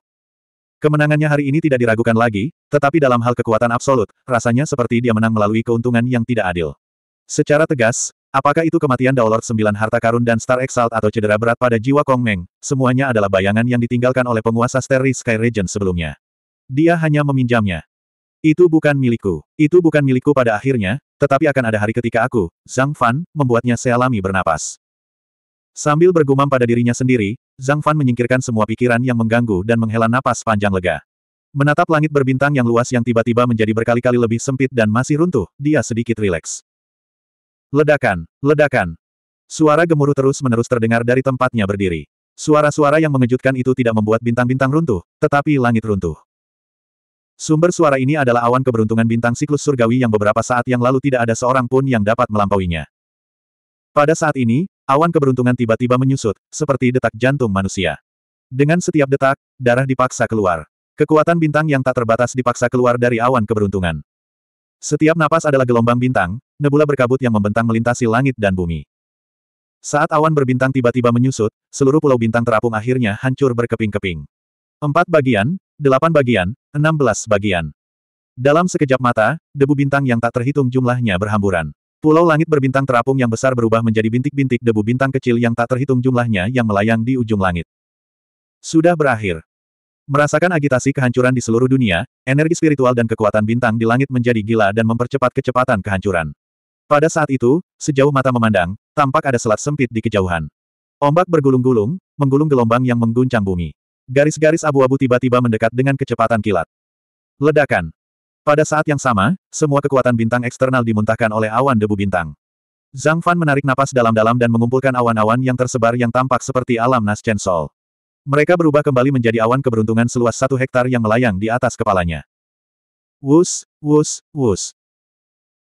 Kemenangannya hari ini tidak diragukan lagi, tetapi dalam hal kekuatan absolut, rasanya seperti dia menang melalui keuntungan yang tidak adil. Secara tegas, apakah itu kematian Daolord Sembilan harta karun dan Star Exalt atau cedera berat pada jiwa Kong Meng, semuanya adalah bayangan yang ditinggalkan oleh penguasa Starry Sky Region sebelumnya. Dia hanya meminjamnya. Itu bukan milikku. Itu bukan milikku pada akhirnya, tetapi akan ada hari ketika aku, Zhang Fan, membuatnya sealami bernapas. Sambil bergumam pada dirinya sendiri, Zhang Fan menyingkirkan semua pikiran yang mengganggu dan menghela napas panjang lega. Menatap langit berbintang yang luas yang tiba-tiba menjadi berkali-kali lebih sempit dan masih runtuh, dia sedikit rileks. Ledakan, ledakan. Suara gemuruh terus-menerus terdengar dari tempatnya berdiri. Suara-suara yang mengejutkan itu tidak membuat bintang-bintang runtuh, tetapi langit runtuh. Sumber suara ini adalah awan keberuntungan bintang siklus surgawi yang beberapa saat yang lalu tidak ada seorang pun yang dapat melampauinya. Pada saat ini, Awan keberuntungan tiba-tiba menyusut, seperti detak jantung manusia. Dengan setiap detak, darah dipaksa keluar. Kekuatan bintang yang tak terbatas dipaksa keluar dari awan keberuntungan. Setiap napas adalah gelombang bintang, nebula berkabut yang membentang melintasi langit dan bumi. Saat awan berbintang tiba-tiba menyusut, seluruh pulau bintang terapung akhirnya hancur berkeping-keping. Empat bagian, delapan bagian, enam belas bagian. Dalam sekejap mata, debu bintang yang tak terhitung jumlahnya berhamburan. Pulau langit berbintang terapung yang besar berubah menjadi bintik-bintik debu bintang kecil yang tak terhitung jumlahnya yang melayang di ujung langit. Sudah berakhir. Merasakan agitasi kehancuran di seluruh dunia, energi spiritual dan kekuatan bintang di langit menjadi gila dan mempercepat kecepatan kehancuran. Pada saat itu, sejauh mata memandang, tampak ada selat sempit di kejauhan. Ombak bergulung-gulung, menggulung gelombang yang mengguncang bumi. Garis-garis abu-abu tiba-tiba mendekat dengan kecepatan kilat. Ledakan. Pada saat yang sama, semua kekuatan bintang eksternal dimuntahkan oleh awan debu bintang. Zhang Fan menarik napas dalam-dalam dan mengumpulkan awan-awan yang tersebar yang tampak seperti alam nas Chen Sol. Mereka berubah kembali menjadi awan keberuntungan seluas satu hektar yang melayang di atas kepalanya. Wus, wus, wus.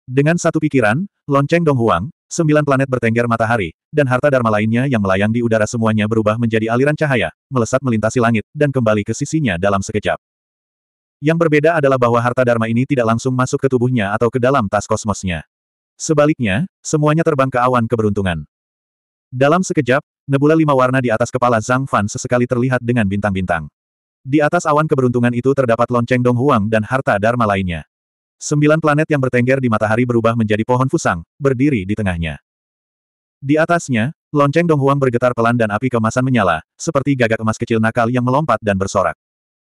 Dengan satu pikiran, lonceng Dong Huang, sembilan planet bertengger matahari, dan harta dharma lainnya yang melayang di udara semuanya berubah menjadi aliran cahaya, melesat melintasi langit, dan kembali ke sisinya dalam sekejap. Yang berbeda adalah bahwa harta Dharma ini tidak langsung masuk ke tubuhnya atau ke dalam tas kosmosnya. Sebaliknya, semuanya terbang ke awan keberuntungan. Dalam sekejap, nebula lima warna di atas kepala Zhang Fan sesekali terlihat dengan bintang-bintang. Di atas awan keberuntungan itu terdapat lonceng Dong Huang dan harta Dharma lainnya. Sembilan planet yang bertengger di matahari berubah menjadi pohon fusang, berdiri di tengahnya. Di atasnya, lonceng Dong Huang bergetar pelan dan api kemasan menyala, seperti gagak emas kecil nakal yang melompat dan bersorak.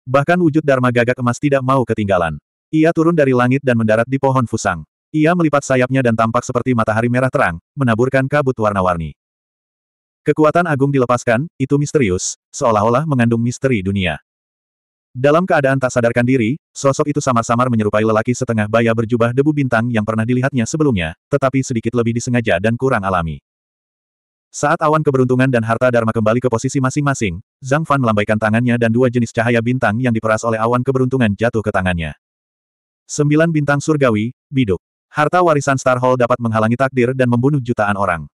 Bahkan wujud Dharma gagak emas tidak mau ketinggalan. Ia turun dari langit dan mendarat di pohon fusang. Ia melipat sayapnya dan tampak seperti matahari merah terang, menaburkan kabut warna-warni. Kekuatan agung dilepaskan, itu misterius, seolah-olah mengandung misteri dunia. Dalam keadaan tak sadarkan diri, sosok itu samar-samar menyerupai lelaki setengah baya berjubah debu bintang yang pernah dilihatnya sebelumnya, tetapi sedikit lebih disengaja dan kurang alami. Saat awan keberuntungan dan harta dharma kembali ke posisi masing-masing, Zhang Fan melambaikan tangannya dan dua jenis cahaya bintang yang diperas oleh awan keberuntungan jatuh ke tangannya. Sembilan bintang surgawi, biduk. Harta warisan Star Hall dapat menghalangi takdir dan membunuh jutaan orang.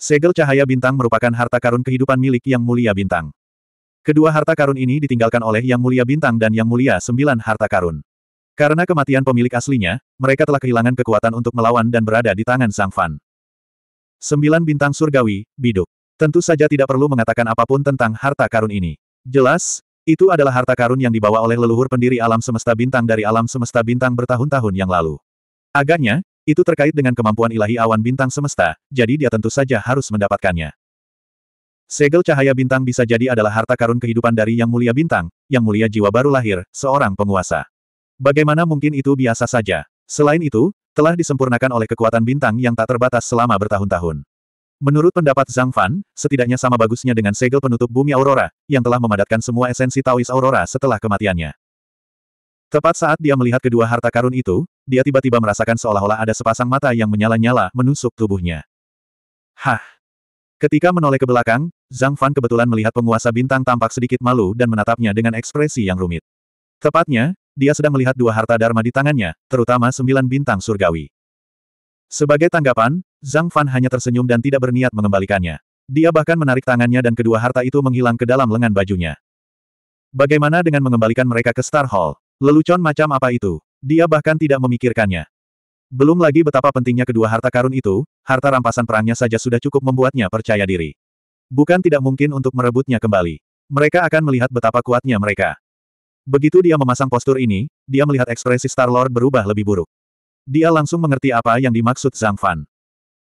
Segel cahaya bintang merupakan harta karun kehidupan milik Yang Mulia Bintang. Kedua harta karun ini ditinggalkan oleh Yang Mulia Bintang dan Yang Mulia Sembilan Harta Karun. Karena kematian pemilik aslinya, mereka telah kehilangan kekuatan untuk melawan dan berada di tangan Zhang Fan. Sembilan bintang surgawi, biduk. Tentu saja tidak perlu mengatakan apapun tentang harta karun ini. Jelas, itu adalah harta karun yang dibawa oleh leluhur pendiri alam semesta bintang dari alam semesta bintang bertahun-tahun yang lalu. Agaknya, itu terkait dengan kemampuan ilahi awan bintang semesta, jadi dia tentu saja harus mendapatkannya. Segel cahaya bintang bisa jadi adalah harta karun kehidupan dari yang mulia bintang, yang mulia jiwa baru lahir, seorang penguasa. Bagaimana mungkin itu biasa saja? Selain itu, telah disempurnakan oleh kekuatan bintang yang tak terbatas selama bertahun-tahun. Menurut pendapat Zhang Fan, setidaknya sama bagusnya dengan segel penutup bumi Aurora, yang telah memadatkan semua esensi Taois Aurora setelah kematiannya. Tepat saat dia melihat kedua harta karun itu, dia tiba-tiba merasakan seolah-olah ada sepasang mata yang menyala-nyala menusuk tubuhnya. Hah! Ketika menoleh ke belakang, Zhang Fan kebetulan melihat penguasa bintang tampak sedikit malu dan menatapnya dengan ekspresi yang rumit. Tepatnya, dia sedang melihat dua harta Dharma di tangannya, terutama sembilan bintang surgawi. Sebagai tanggapan, Zhang Fan hanya tersenyum dan tidak berniat mengembalikannya. Dia bahkan menarik tangannya dan kedua harta itu menghilang ke dalam lengan bajunya. Bagaimana dengan mengembalikan mereka ke Star Hall? Lelucon macam apa itu? Dia bahkan tidak memikirkannya. Belum lagi betapa pentingnya kedua harta karun itu, harta rampasan perangnya saja sudah cukup membuatnya percaya diri. Bukan tidak mungkin untuk merebutnya kembali. Mereka akan melihat betapa kuatnya mereka. Begitu dia memasang postur ini, dia melihat ekspresi Star-Lord berubah lebih buruk. Dia langsung mengerti apa yang dimaksud Zhang Fan.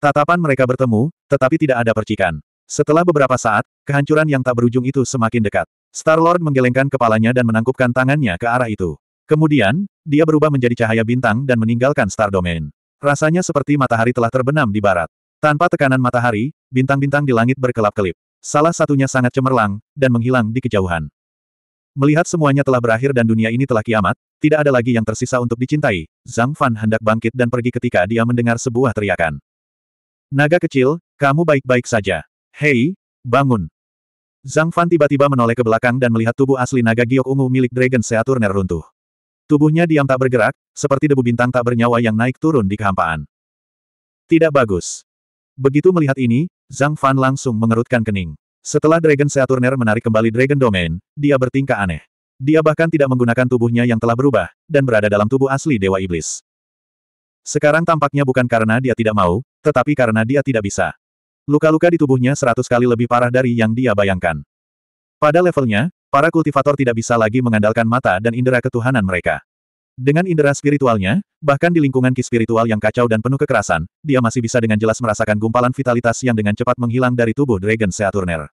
Tatapan mereka bertemu, tetapi tidak ada percikan. Setelah beberapa saat, kehancuran yang tak berujung itu semakin dekat. Star-Lord menggelengkan kepalanya dan menangkupkan tangannya ke arah itu. Kemudian, dia berubah menjadi cahaya bintang dan meninggalkan Star Domain. Rasanya seperti matahari telah terbenam di barat. Tanpa tekanan matahari, bintang-bintang di langit berkelap-kelip. Salah satunya sangat cemerlang, dan menghilang di kejauhan. Melihat semuanya telah berakhir dan dunia ini telah kiamat, tidak ada lagi yang tersisa untuk dicintai, Zhang Fan hendak bangkit dan pergi ketika dia mendengar sebuah teriakan. Naga kecil, kamu baik-baik saja. Hei, bangun. Zhang Fan tiba-tiba menoleh ke belakang dan melihat tubuh asli naga giok ungu milik Dragon Seaturner runtuh. Tubuhnya diam tak bergerak, seperti debu bintang tak bernyawa yang naik turun di kehampaan. Tidak bagus. Begitu melihat ini, Zhang Fan langsung mengerutkan kening. Setelah Dragon Saturner menarik kembali Dragon Domain, dia bertingkah aneh. Dia bahkan tidak menggunakan tubuhnya yang telah berubah, dan berada dalam tubuh asli Dewa Iblis. Sekarang tampaknya bukan karena dia tidak mau, tetapi karena dia tidak bisa. Luka-luka di tubuhnya seratus kali lebih parah dari yang dia bayangkan. Pada levelnya, para kultivator tidak bisa lagi mengandalkan mata dan indera ketuhanan mereka. Dengan indera spiritualnya, bahkan di lingkungan ki spiritual yang kacau dan penuh kekerasan, dia masih bisa dengan jelas merasakan gumpalan vitalitas yang dengan cepat menghilang dari tubuh Dragon Seaturner.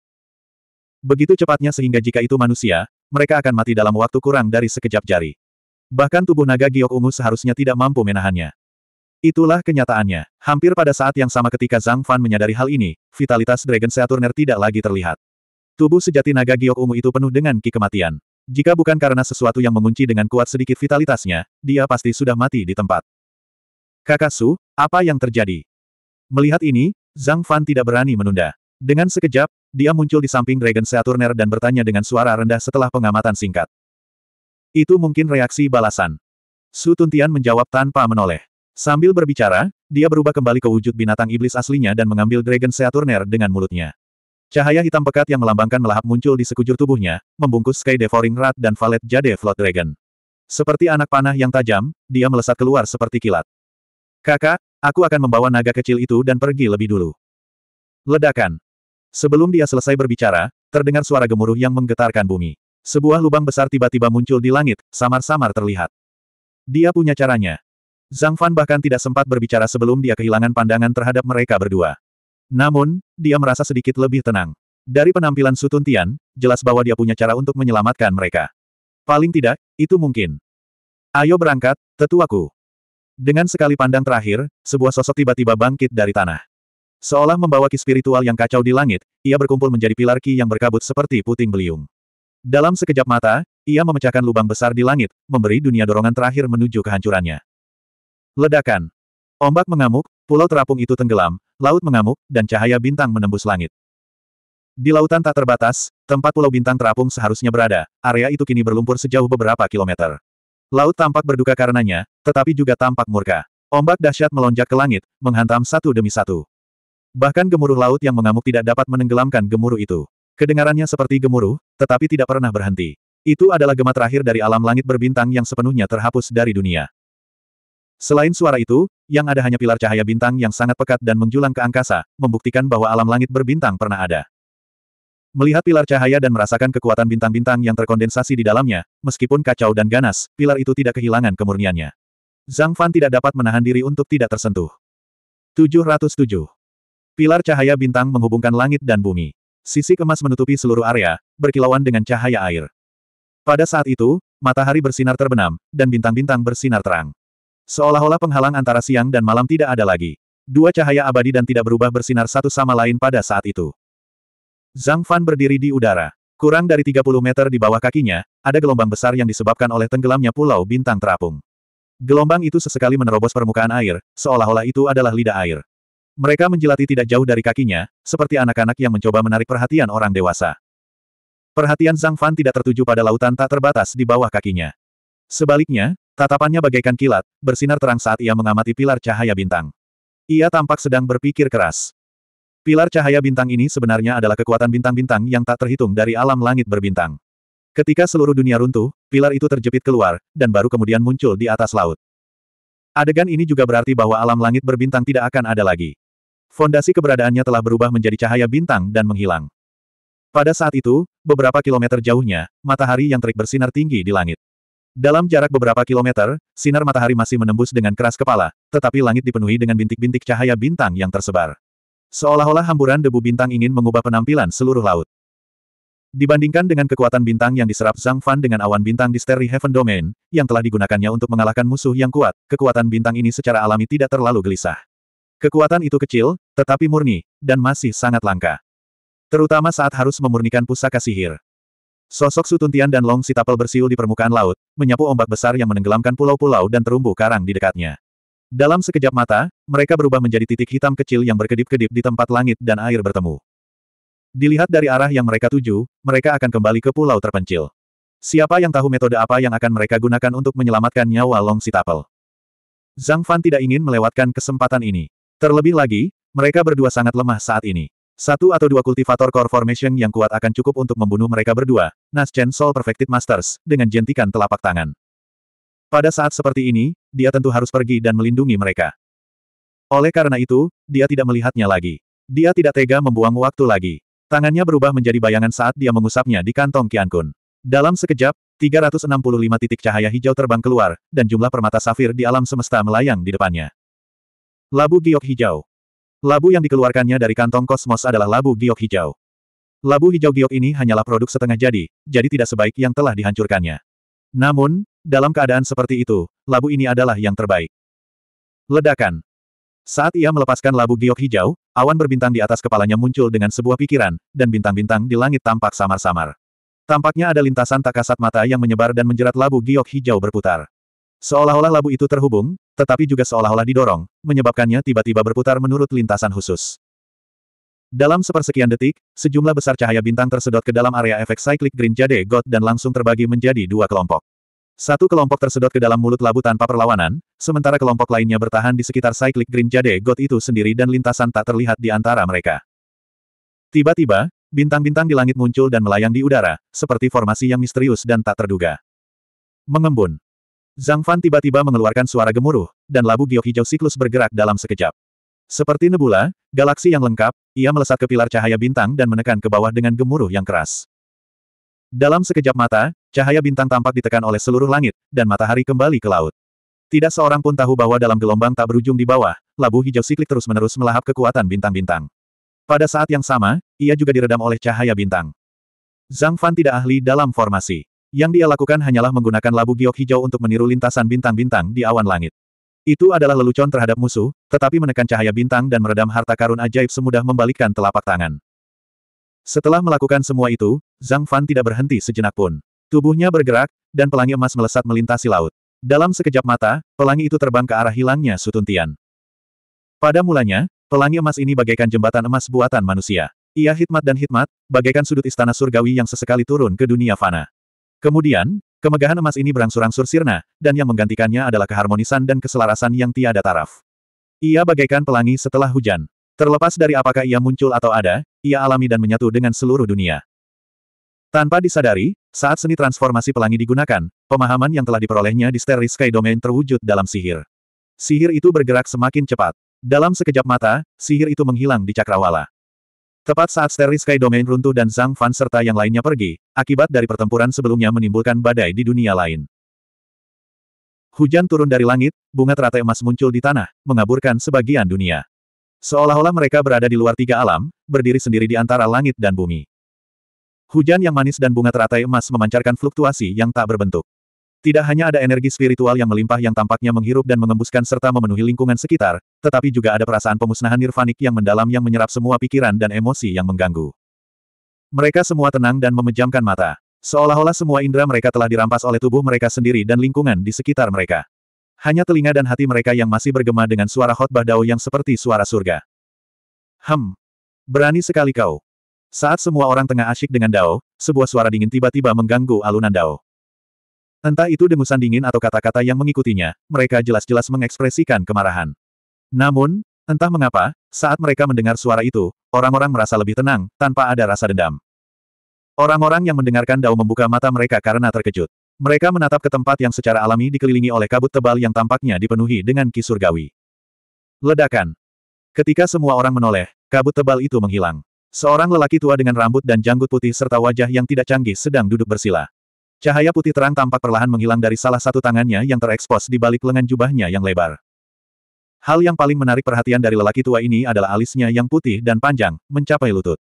Begitu cepatnya sehingga jika itu manusia, mereka akan mati dalam waktu kurang dari sekejap jari. Bahkan tubuh naga giok ungu seharusnya tidak mampu menahannya. Itulah kenyataannya. Hampir pada saat yang sama ketika Zhang Fan menyadari hal ini, vitalitas Dragon Seaturner tidak lagi terlihat. Tubuh sejati naga giok ungu itu penuh dengan ki kematian. Jika bukan karena sesuatu yang mengunci dengan kuat sedikit vitalitasnya, dia pasti sudah mati di tempat. Kakak Su, apa yang terjadi? Melihat ini, Zhang Fan tidak berani menunda. Dengan sekejap, dia muncul di samping Dragon Saturner dan bertanya dengan suara rendah setelah pengamatan singkat. Itu mungkin reaksi balasan. Su Tuntian menjawab tanpa menoleh. Sambil berbicara, dia berubah kembali ke wujud binatang iblis aslinya dan mengambil Dragon Saturner dengan mulutnya. Cahaya hitam pekat yang melambangkan melahap muncul di sekujur tubuhnya, membungkus Sky Devouring Rat dan Valet Jade Flood Dragon. Seperti anak panah yang tajam, dia melesat keluar seperti kilat. Kakak, aku akan membawa naga kecil itu dan pergi lebih dulu. Ledakan. Sebelum dia selesai berbicara, terdengar suara gemuruh yang menggetarkan bumi. Sebuah lubang besar tiba-tiba muncul di langit, samar-samar terlihat. Dia punya caranya. Zhang Fan bahkan tidak sempat berbicara sebelum dia kehilangan pandangan terhadap mereka berdua. Namun, dia merasa sedikit lebih tenang. Dari penampilan Sutun Tian, jelas bahwa dia punya cara untuk menyelamatkan mereka. Paling tidak, itu mungkin. Ayo berangkat, tetuaku. Dengan sekali pandang terakhir, sebuah sosok tiba-tiba bangkit dari tanah. Seolah membawa ki spiritual yang kacau di langit, ia berkumpul menjadi pilar ki yang berkabut seperti puting beliung. Dalam sekejap mata, ia memecahkan lubang besar di langit, memberi dunia dorongan terakhir menuju kehancurannya. Ledakan. Ombak mengamuk, pulau terapung itu tenggelam, laut mengamuk, dan cahaya bintang menembus langit. Di lautan tak terbatas, tempat Pulau Bintang terapung seharusnya berada, area itu kini berlumpur sejauh beberapa kilometer. Laut tampak berduka karenanya, tetapi juga tampak murka. Ombak dahsyat melonjak ke langit, menghantam satu demi satu. Bahkan gemuruh laut yang mengamuk tidak dapat menenggelamkan gemuruh itu. Kedengarannya seperti gemuruh, tetapi tidak pernah berhenti. Itu adalah gema terakhir dari alam langit berbintang yang sepenuhnya terhapus dari dunia. Selain suara itu, yang ada hanya pilar cahaya bintang yang sangat pekat dan menjulang ke angkasa, membuktikan bahwa alam langit berbintang pernah ada. Melihat pilar cahaya dan merasakan kekuatan bintang-bintang yang terkondensasi di dalamnya, meskipun kacau dan ganas, pilar itu tidak kehilangan kemurniannya. Zhang Fan tidak dapat menahan diri untuk tidak tersentuh. 707. Pilar cahaya bintang menghubungkan langit dan bumi. Sisi kemas menutupi seluruh area, berkilauan dengan cahaya air. Pada saat itu, matahari bersinar terbenam, dan bintang-bintang bersinar terang. Seolah-olah penghalang antara siang dan malam tidak ada lagi. Dua cahaya abadi dan tidak berubah bersinar satu sama lain pada saat itu. Zhang Fan berdiri di udara. Kurang dari 30 meter di bawah kakinya, ada gelombang besar yang disebabkan oleh tenggelamnya pulau bintang terapung. Gelombang itu sesekali menerobos permukaan air, seolah-olah itu adalah lidah air. Mereka menjilati tidak jauh dari kakinya, seperti anak-anak yang mencoba menarik perhatian orang dewasa. Perhatian Zhang Fan tidak tertuju pada lautan tak terbatas di bawah kakinya. Sebaliknya, Tatapannya bagaikan kilat, bersinar terang saat ia mengamati pilar cahaya bintang. Ia tampak sedang berpikir keras. Pilar cahaya bintang ini sebenarnya adalah kekuatan bintang-bintang yang tak terhitung dari alam langit berbintang. Ketika seluruh dunia runtuh, pilar itu terjepit keluar, dan baru kemudian muncul di atas laut. Adegan ini juga berarti bahwa alam langit berbintang tidak akan ada lagi. Fondasi keberadaannya telah berubah menjadi cahaya bintang dan menghilang. Pada saat itu, beberapa kilometer jauhnya, matahari yang terik bersinar tinggi di langit. Dalam jarak beberapa kilometer, sinar matahari masih menembus dengan keras kepala, tetapi langit dipenuhi dengan bintik-bintik cahaya bintang yang tersebar. Seolah-olah hamburan debu bintang ingin mengubah penampilan seluruh laut. Dibandingkan dengan kekuatan bintang yang diserap Zhang Fan dengan awan bintang di Starry Heaven Domain, yang telah digunakannya untuk mengalahkan musuh yang kuat, kekuatan bintang ini secara alami tidak terlalu gelisah. Kekuatan itu kecil, tetapi murni, dan masih sangat langka. Terutama saat harus memurnikan pusaka sihir. Sosok Sutuntian dan Long Sitapel bersiul di permukaan laut, menyapu ombak besar yang menenggelamkan pulau-pulau dan terumbu karang di dekatnya. Dalam sekejap mata, mereka berubah menjadi titik hitam kecil yang berkedip-kedip di tempat langit dan air bertemu. Dilihat dari arah yang mereka tuju, mereka akan kembali ke pulau terpencil. Siapa yang tahu metode apa yang akan mereka gunakan untuk menyelamatkan nyawa Long Sitapel? Zhang Fan tidak ingin melewatkan kesempatan ini. Terlebih lagi, mereka berdua sangat lemah saat ini. Satu atau dua kultivator core formation yang kuat akan cukup untuk membunuh mereka berdua, Naschen Soul Perfected Masters, dengan jentikan telapak tangan. Pada saat seperti ini, dia tentu harus pergi dan melindungi mereka. Oleh karena itu, dia tidak melihatnya lagi. Dia tidak tega membuang waktu lagi. Tangannya berubah menjadi bayangan saat dia mengusapnya di kantong Qian Kun. Dalam sekejap, 365 titik cahaya hijau terbang keluar, dan jumlah permata safir di alam semesta melayang di depannya. Labu giok hijau. Labu yang dikeluarkannya dari kantong kosmos adalah labu giok hijau. Labu hijau giok ini hanyalah produk setengah jadi, jadi tidak sebaik yang telah dihancurkannya. Namun, dalam keadaan seperti itu, labu ini adalah yang terbaik. Ledakan. Saat ia melepaskan labu giok hijau, awan berbintang di atas kepalanya muncul dengan sebuah pikiran, dan bintang-bintang di langit tampak samar-samar. Tampaknya ada lintasan tak kasat mata yang menyebar dan menjerat labu giok hijau berputar. Seolah-olah labu itu terhubung, tetapi juga seolah-olah didorong, menyebabkannya tiba-tiba berputar menurut lintasan khusus. Dalam sepersekian detik, sejumlah besar cahaya bintang tersedot ke dalam area efek cyclic Green Jade God dan langsung terbagi menjadi dua kelompok. Satu kelompok tersedot ke dalam mulut labu tanpa perlawanan, sementara kelompok lainnya bertahan di sekitar cyclic Green Jade God itu sendiri dan lintasan tak terlihat di antara mereka. Tiba-tiba, bintang-bintang di langit muncul dan melayang di udara, seperti formasi yang misterius dan tak terduga. Mengembun. Zhang Fan tiba-tiba mengeluarkan suara gemuruh, dan labu giok hijau siklus bergerak dalam sekejap. Seperti nebula, galaksi yang lengkap, ia melesat ke pilar cahaya bintang dan menekan ke bawah dengan gemuruh yang keras. Dalam sekejap mata, cahaya bintang tampak ditekan oleh seluruh langit, dan matahari kembali ke laut. Tidak seorang pun tahu bahwa dalam gelombang tak berujung di bawah, labu hijau siklik terus-menerus melahap kekuatan bintang-bintang. Pada saat yang sama, ia juga diredam oleh cahaya bintang. Zhang Fan tidak ahli dalam formasi. Yang dia lakukan hanyalah menggunakan labu giok hijau untuk meniru lintasan bintang-bintang di awan langit. Itu adalah lelucon terhadap musuh, tetapi menekan cahaya bintang dan meredam harta karun ajaib semudah membalikkan telapak tangan. Setelah melakukan semua itu, Zhang Fan tidak berhenti sejenak pun. Tubuhnya bergerak, dan pelangi emas melesat melintasi laut. Dalam sekejap mata, pelangi itu terbang ke arah hilangnya Sutuntian. Pada mulanya, pelangi emas ini bagaikan jembatan emas buatan manusia. Ia hikmat dan hikmat, bagaikan sudut istana surgawi yang sesekali turun ke dunia fana. Kemudian, kemegahan emas ini berangsur-angsur sirna, dan yang menggantikannya adalah keharmonisan dan keselarasan yang tiada taraf. Ia bagaikan pelangi setelah hujan. Terlepas dari apakah ia muncul atau ada, ia alami dan menyatu dengan seluruh dunia. Tanpa disadari, saat seni transformasi pelangi digunakan, pemahaman yang telah diperolehnya di Starry Sky Domain terwujud dalam sihir. Sihir itu bergerak semakin cepat. Dalam sekejap mata, sihir itu menghilang di cakrawala. Tepat saat Starry Sky Domain runtuh dan Zhang Fan serta yang lainnya pergi, akibat dari pertempuran sebelumnya menimbulkan badai di dunia lain. Hujan turun dari langit, bunga teratai emas muncul di tanah, mengaburkan sebagian dunia. Seolah-olah mereka berada di luar tiga alam, berdiri sendiri di antara langit dan bumi. Hujan yang manis dan bunga teratai emas memancarkan fluktuasi yang tak berbentuk. Tidak hanya ada energi spiritual yang melimpah yang tampaknya menghirup dan mengembuskan serta memenuhi lingkungan sekitar, tetapi juga ada perasaan pemusnahan nirvanik yang mendalam yang menyerap semua pikiran dan emosi yang mengganggu. Mereka semua tenang dan memejamkan mata. Seolah-olah semua indera mereka telah dirampas oleh tubuh mereka sendiri dan lingkungan di sekitar mereka. Hanya telinga dan hati mereka yang masih bergema dengan suara khotbah dao yang seperti suara surga. Hem. Berani sekali kau. Saat semua orang tengah asyik dengan dao, sebuah suara dingin tiba-tiba mengganggu alunan dao. Entah itu dengusan dingin atau kata-kata yang mengikutinya, mereka jelas-jelas mengekspresikan kemarahan. Namun, entah mengapa, saat mereka mendengar suara itu, orang-orang merasa lebih tenang, tanpa ada rasa dendam. Orang-orang yang mendengarkan Dao membuka mata mereka karena terkejut. Mereka menatap ke tempat yang secara alami dikelilingi oleh kabut tebal yang tampaknya dipenuhi dengan kisur gawi. Ledakan. Ketika semua orang menoleh, kabut tebal itu menghilang. Seorang lelaki tua dengan rambut dan janggut putih serta wajah yang tidak canggih sedang duduk bersila. Cahaya putih terang tampak perlahan menghilang dari salah satu tangannya yang terekspos di balik lengan jubahnya yang lebar. Hal yang paling menarik perhatian dari lelaki tua ini adalah alisnya yang putih dan panjang, mencapai lutut.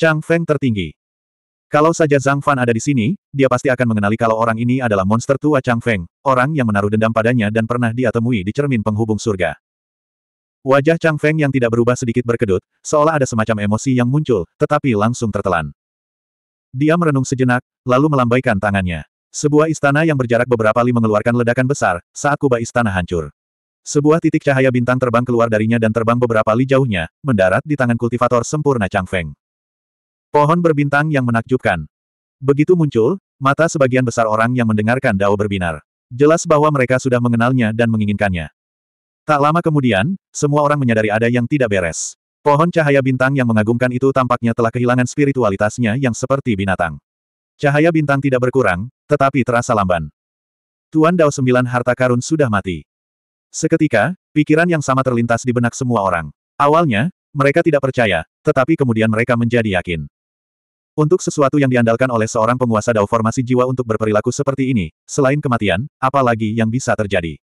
Chang Feng tertinggi. Kalau saja Zhang Fan ada di sini, dia pasti akan mengenali kalau orang ini adalah monster tua Chang Feng, orang yang menaruh dendam padanya dan pernah dia temui di cermin penghubung surga. Wajah Chang Feng yang tidak berubah sedikit berkedut, seolah ada semacam emosi yang muncul, tetapi langsung tertelan. Dia merenung sejenak, lalu melambaikan tangannya. Sebuah istana yang berjarak beberapa li mengeluarkan ledakan besar, saat kubah istana hancur. Sebuah titik cahaya bintang terbang keluar darinya dan terbang beberapa li jauhnya, mendarat di tangan kultivator sempurna Chang Feng. Pohon berbintang yang menakjubkan. Begitu muncul, mata sebagian besar orang yang mendengarkan Dao berbinar. Jelas bahwa mereka sudah mengenalnya dan menginginkannya. Tak lama kemudian, semua orang menyadari ada yang tidak beres. Pohon cahaya bintang yang mengagumkan itu tampaknya telah kehilangan spiritualitasnya yang seperti binatang. Cahaya bintang tidak berkurang, tetapi terasa lamban. Tuan Dao sembilan harta karun sudah mati. Seketika, pikiran yang sama terlintas di benak semua orang. Awalnya, mereka tidak percaya, tetapi kemudian mereka menjadi yakin. Untuk sesuatu yang diandalkan oleh seorang penguasa dao formasi jiwa untuk berperilaku seperti ini, selain kematian, apalagi yang bisa terjadi.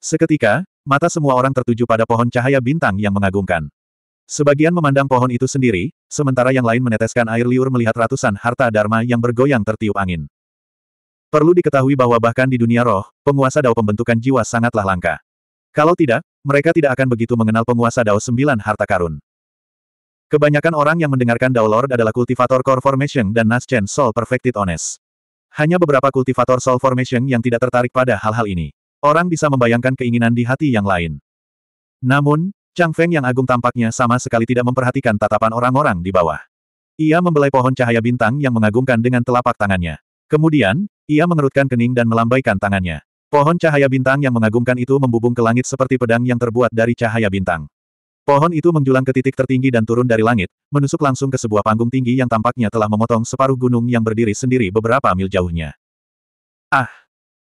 Seketika, mata semua orang tertuju pada pohon cahaya bintang yang mengagumkan. Sebagian memandang pohon itu sendiri, sementara yang lain meneteskan air liur melihat ratusan harta dharma yang bergoyang tertiup angin. Perlu diketahui bahwa bahkan di dunia roh, penguasa dao pembentukan jiwa sangatlah langka. Kalau tidak, mereka tidak akan begitu mengenal penguasa dao sembilan harta karun. Kebanyakan orang yang mendengarkan Dao Lord adalah kultivator Core Formation dan Naschen Soul Perfected ones. Hanya beberapa kultivator Soul Formation yang tidak tertarik pada hal-hal ini. Orang bisa membayangkan keinginan di hati yang lain. Namun, Chang Feng yang agung tampaknya sama sekali tidak memperhatikan tatapan orang-orang di bawah. Ia membelai pohon cahaya bintang yang mengagumkan dengan telapak tangannya. Kemudian, ia mengerutkan kening dan melambaikan tangannya. Pohon cahaya bintang yang mengagumkan itu membubung ke langit seperti pedang yang terbuat dari cahaya bintang. Pohon itu menjulang ke titik tertinggi dan turun dari langit, menusuk langsung ke sebuah panggung tinggi yang tampaknya telah memotong separuh gunung yang berdiri sendiri beberapa mil jauhnya. Ah!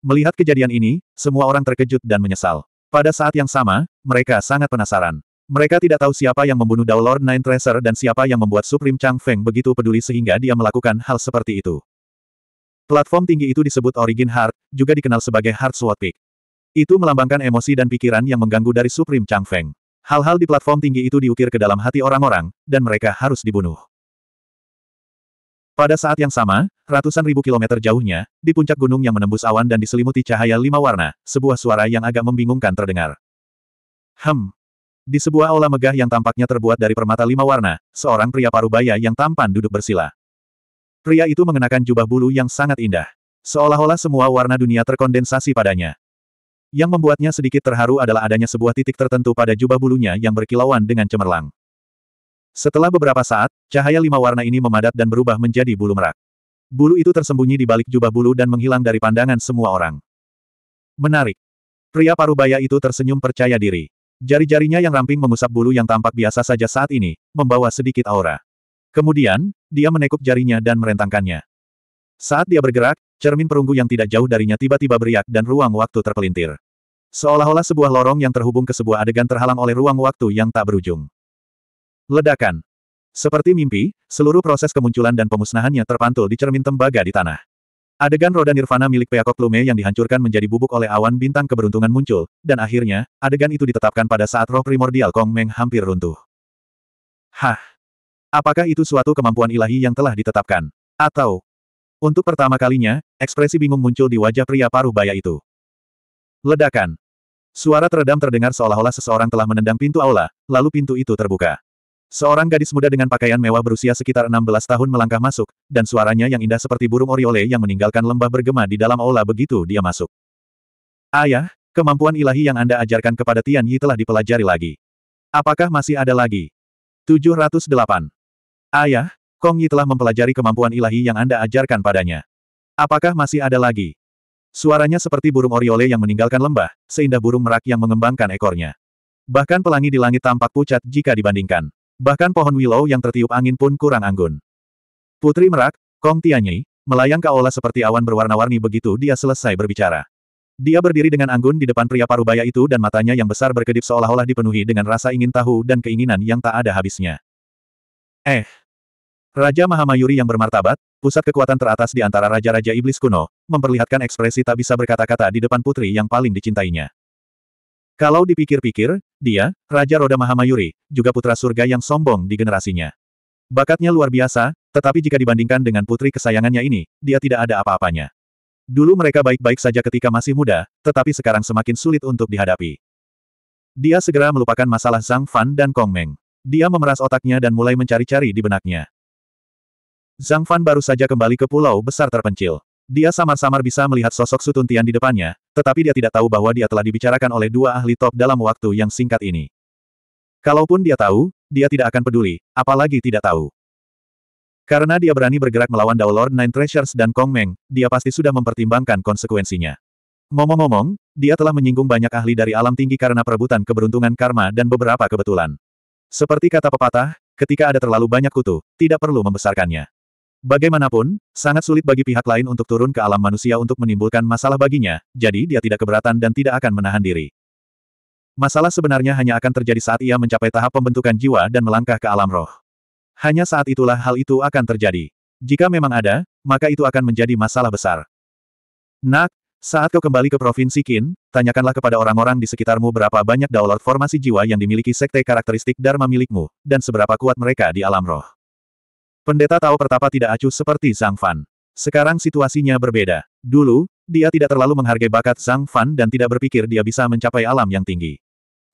Melihat kejadian ini, semua orang terkejut dan menyesal. Pada saat yang sama, mereka sangat penasaran. Mereka tidak tahu siapa yang membunuh Dao Lord Nine Treasure dan siapa yang membuat Supreme Chang Feng begitu peduli sehingga dia melakukan hal seperti itu. Platform tinggi itu disebut Origin Heart, juga dikenal sebagai Heart Sword Peak. Itu melambangkan emosi dan pikiran yang mengganggu dari Supreme Chang Feng. Hal-hal di platform tinggi itu diukir ke dalam hati orang-orang, dan mereka harus dibunuh. Pada saat yang sama, ratusan ribu kilometer jauhnya, di puncak gunung yang menembus awan dan diselimuti cahaya lima warna, sebuah suara yang agak membingungkan terdengar. Hem. Di sebuah aula megah yang tampaknya terbuat dari permata lima warna, seorang pria parubaya yang tampan duduk bersila. Pria itu mengenakan jubah bulu yang sangat indah. Seolah-olah semua warna dunia terkondensasi padanya. Yang membuatnya sedikit terharu adalah adanya sebuah titik tertentu pada jubah bulunya yang berkilauan dengan cemerlang. Setelah beberapa saat, cahaya lima warna ini memadat dan berubah menjadi bulu merak. Bulu itu tersembunyi di balik jubah bulu dan menghilang dari pandangan semua orang. Menarik. Pria parubaya itu tersenyum percaya diri. Jari-jarinya yang ramping mengusap bulu yang tampak biasa saja saat ini, membawa sedikit aura. Kemudian, dia menekuk jarinya dan merentangkannya. Saat dia bergerak, cermin perunggu yang tidak jauh darinya tiba-tiba beriak dan ruang waktu terpelintir. Seolah-olah sebuah lorong yang terhubung ke sebuah adegan terhalang oleh ruang waktu yang tak berujung. Ledakan. Seperti mimpi, seluruh proses kemunculan dan pemusnahannya terpantul di cermin tembaga di tanah. Adegan roda nirvana milik peacock Lume yang dihancurkan menjadi bubuk oleh awan bintang keberuntungan muncul, dan akhirnya, adegan itu ditetapkan pada saat roh primordial Kong Meng hampir runtuh. Hah! Apakah itu suatu kemampuan ilahi yang telah ditetapkan? Atau? Untuk pertama kalinya, ekspresi bingung muncul di wajah pria paruh baya itu. Ledakan. Suara teredam terdengar seolah-olah seseorang telah menendang pintu aula, lalu pintu itu terbuka. Seorang gadis muda dengan pakaian mewah berusia sekitar 16 tahun melangkah masuk, dan suaranya yang indah seperti burung oriole yang meninggalkan lembah bergema di dalam aula begitu dia masuk. Ayah, kemampuan ilahi yang Anda ajarkan kepada Tian Yi telah dipelajari lagi. Apakah masih ada lagi? 708. Ayah, Kong Yi telah mempelajari kemampuan ilahi yang Anda ajarkan padanya. Apakah masih ada lagi? Suaranya seperti burung oriole yang meninggalkan lembah, seindah burung merak yang mengembangkan ekornya. Bahkan pelangi di langit tampak pucat jika dibandingkan. Bahkan pohon willow yang tertiup angin pun kurang anggun. Putri Merak, Kong Tianyi, melayang ke Aula seperti awan berwarna-warni begitu dia selesai berbicara. Dia berdiri dengan anggun di depan pria parubaya itu dan matanya yang besar berkedip seolah-olah dipenuhi dengan rasa ingin tahu dan keinginan yang tak ada habisnya. Eh! Raja Mahamayuri yang bermartabat, pusat kekuatan teratas di antara raja-raja iblis kuno, memperlihatkan ekspresi tak bisa berkata-kata di depan putri yang paling dicintainya. Kalau dipikir-pikir, dia, Raja Roda Mahamayuri, juga putra surga yang sombong di generasinya. Bakatnya luar biasa, tetapi jika dibandingkan dengan putri kesayangannya ini, dia tidak ada apa-apanya. Dulu mereka baik-baik saja ketika masih muda, tetapi sekarang semakin sulit untuk dihadapi. Dia segera melupakan masalah Zhang Fan dan Kong Meng. Dia memeras otaknya dan mulai mencari-cari di benaknya. Zhang Fan baru saja kembali ke pulau besar terpencil. Dia samar-samar bisa melihat sosok Sutuntian di depannya, tetapi dia tidak tahu bahwa dia telah dibicarakan oleh dua ahli top dalam waktu yang singkat ini. Kalaupun dia tahu, dia tidak akan peduli, apalagi tidak tahu. Karena dia berani bergerak melawan Dao Lord Nine Treasures dan Kong Meng, dia pasti sudah mempertimbangkan konsekuensinya. Ngomong-ngomong, dia telah menyinggung banyak ahli dari alam tinggi karena perebutan keberuntungan karma dan beberapa kebetulan. Seperti kata pepatah, ketika ada terlalu banyak kutu, tidak perlu membesarkannya. Bagaimanapun, sangat sulit bagi pihak lain untuk turun ke alam manusia untuk menimbulkan masalah baginya, jadi dia tidak keberatan dan tidak akan menahan diri. Masalah sebenarnya hanya akan terjadi saat ia mencapai tahap pembentukan jiwa dan melangkah ke alam roh. Hanya saat itulah hal itu akan terjadi. Jika memang ada, maka itu akan menjadi masalah besar. Nak, saat kau kembali ke Provinsi Qin, tanyakanlah kepada orang-orang di sekitarmu berapa banyak daulat formasi jiwa yang dimiliki sekte karakteristik Dharma milikmu, dan seberapa kuat mereka di alam roh. Pendeta Tao Pertapa tidak acuh seperti Zhang Fan. Sekarang situasinya berbeda. Dulu, dia tidak terlalu menghargai bakat Zhang Fan dan tidak berpikir dia bisa mencapai alam yang tinggi.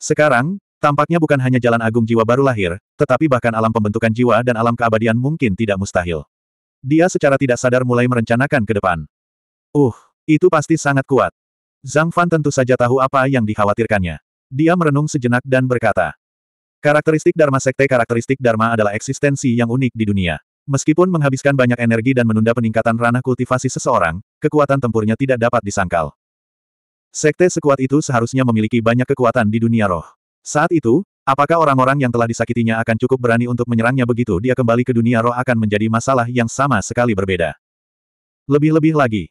Sekarang, tampaknya bukan hanya jalan agung jiwa baru lahir, tetapi bahkan alam pembentukan jiwa dan alam keabadian mungkin tidak mustahil. Dia secara tidak sadar mulai merencanakan ke depan. Uh, itu pasti sangat kuat. Zhang Fan tentu saja tahu apa yang dikhawatirkannya. Dia merenung sejenak dan berkata, Karakteristik Dharma Sekte Karakteristik Dharma adalah eksistensi yang unik di dunia. Meskipun menghabiskan banyak energi dan menunda peningkatan ranah kultivasi seseorang, kekuatan tempurnya tidak dapat disangkal. Sekte sekuat itu seharusnya memiliki banyak kekuatan di dunia roh. Saat itu, apakah orang-orang yang telah disakitinya akan cukup berani untuk menyerangnya begitu dia kembali ke dunia roh akan menjadi masalah yang sama sekali berbeda. Lebih-lebih lagi.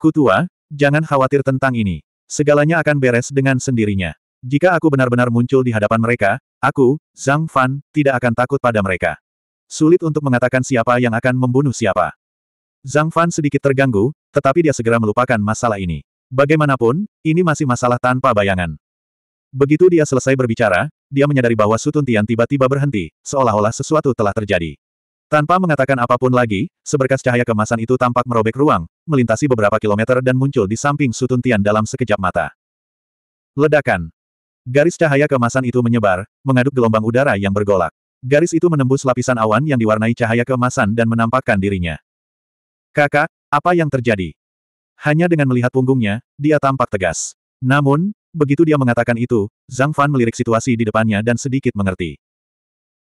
Kutua, jangan khawatir tentang ini. Segalanya akan beres dengan sendirinya. Jika aku benar-benar muncul di hadapan mereka, aku, Zhang Fan, tidak akan takut pada mereka. Sulit untuk mengatakan siapa yang akan membunuh siapa. Zhang Fan sedikit terganggu, tetapi dia segera melupakan masalah ini. Bagaimanapun, ini masih masalah tanpa bayangan. Begitu dia selesai berbicara, dia menyadari bahwa Sutun Tian tiba-tiba berhenti, seolah-olah sesuatu telah terjadi. Tanpa mengatakan apapun lagi, seberkas cahaya kemasan itu tampak merobek ruang, melintasi beberapa kilometer dan muncul di samping Sutun Tian dalam sekejap mata. Ledakan. Garis cahaya kemasan itu menyebar, mengaduk gelombang udara yang bergolak. Garis itu menembus lapisan awan yang diwarnai cahaya keemasan dan menampakkan dirinya. Kakak, apa yang terjadi? Hanya dengan melihat punggungnya, dia tampak tegas. Namun, begitu dia mengatakan itu, Zhang Fan melirik situasi di depannya dan sedikit mengerti.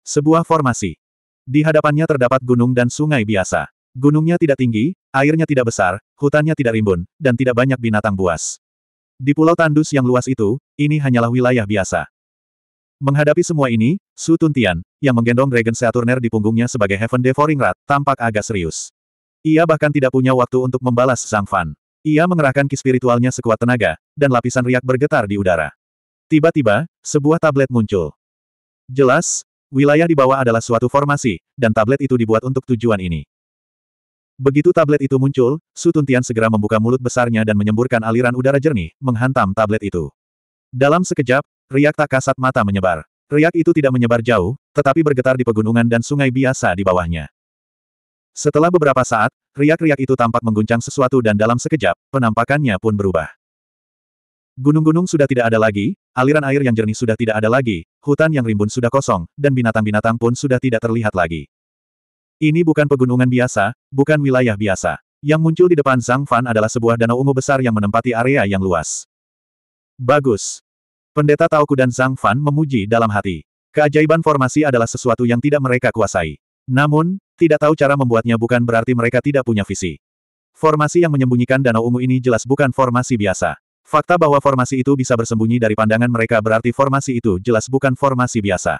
Sebuah formasi. Di hadapannya terdapat gunung dan sungai biasa. Gunungnya tidak tinggi, airnya tidak besar, hutannya tidak rimbun, dan tidak banyak binatang buas. Di pulau tandus yang luas itu, ini hanyalah wilayah biasa. Menghadapi semua ini, Su Tuntian, yang menggendong Dragon Saturner di punggungnya sebagai Heaven Devouring Rat, tampak agak serius. Ia bahkan tidak punya waktu untuk membalas sang Fan. Ia mengerahkan ki spiritualnya sekuat tenaga, dan lapisan riak bergetar di udara. Tiba-tiba, sebuah tablet muncul. Jelas, wilayah di bawah adalah suatu formasi, dan tablet itu dibuat untuk tujuan ini. Begitu tablet itu muncul, Su Tuntian segera membuka mulut besarnya dan menyemburkan aliran udara jernih, menghantam tablet itu. Dalam sekejap, Riak tak kasat mata menyebar. Riak itu tidak menyebar jauh, tetapi bergetar di pegunungan dan sungai biasa di bawahnya. Setelah beberapa saat, riak-riak itu tampak mengguncang sesuatu dan dalam sekejap, penampakannya pun berubah. Gunung-gunung sudah tidak ada lagi, aliran air yang jernih sudah tidak ada lagi, hutan yang rimbun sudah kosong, dan binatang-binatang pun sudah tidak terlihat lagi. Ini bukan pegunungan biasa, bukan wilayah biasa. Yang muncul di depan Zhang Fan adalah sebuah danau ungu besar yang menempati area yang luas. Bagus. Pendeta Tao dan Zhang Fan memuji dalam hati. Keajaiban formasi adalah sesuatu yang tidak mereka kuasai. Namun, tidak tahu cara membuatnya bukan berarti mereka tidak punya visi. Formasi yang menyembunyikan Danau Ungu ini jelas bukan formasi biasa. Fakta bahwa formasi itu bisa bersembunyi dari pandangan mereka berarti formasi itu jelas bukan formasi biasa.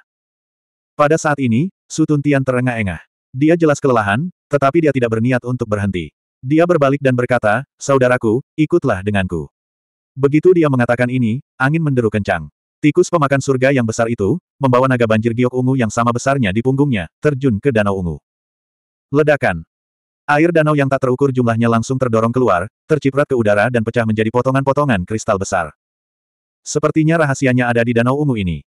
Pada saat ini, Sutun Tian terengah-engah. Dia jelas kelelahan, tetapi dia tidak berniat untuk berhenti. Dia berbalik dan berkata, Saudaraku, ikutlah denganku. Begitu dia mengatakan ini, angin menderu kencang. Tikus pemakan surga yang besar itu, membawa naga banjir giok ungu yang sama besarnya di punggungnya, terjun ke danau ungu. Ledakan. Air danau yang tak terukur jumlahnya langsung terdorong keluar, terciprat ke udara dan pecah menjadi potongan-potongan kristal besar. Sepertinya rahasianya ada di danau ungu ini.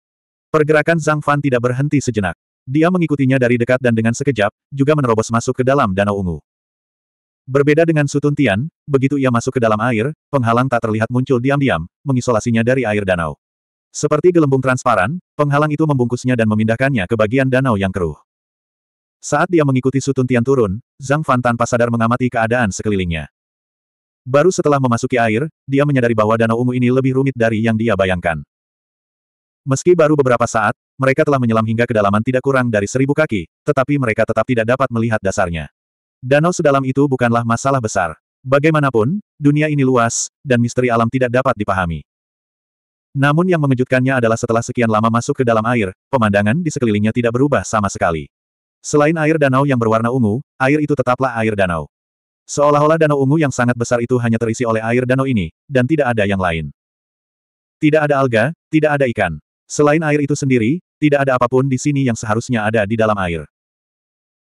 Pergerakan Zhang Fan tidak berhenti sejenak. Dia mengikutinya dari dekat dan dengan sekejap, juga menerobos masuk ke dalam danau ungu. Berbeda dengan Sutun Tian, begitu ia masuk ke dalam air, penghalang tak terlihat muncul diam-diam, mengisolasinya dari air danau. Seperti gelembung transparan, penghalang itu membungkusnya dan memindahkannya ke bagian danau yang keruh. Saat dia mengikuti Sutun Tian turun, Zhang Fan tanpa sadar mengamati keadaan sekelilingnya. Baru setelah memasuki air, dia menyadari bahwa danau ungu ini lebih rumit dari yang dia bayangkan. Meski baru beberapa saat, mereka telah menyelam hingga kedalaman tidak kurang dari seribu kaki, tetapi mereka tetap tidak dapat melihat dasarnya. Danau sedalam itu bukanlah masalah besar. Bagaimanapun, dunia ini luas, dan misteri alam tidak dapat dipahami. Namun yang mengejutkannya adalah setelah sekian lama masuk ke dalam air, pemandangan di sekelilingnya tidak berubah sama sekali. Selain air danau yang berwarna ungu, air itu tetaplah air danau. Seolah-olah danau ungu yang sangat besar itu hanya terisi oleh air danau ini, dan tidak ada yang lain. Tidak ada alga, tidak ada ikan. Selain air itu sendiri, tidak ada apapun di sini yang seharusnya ada di dalam air.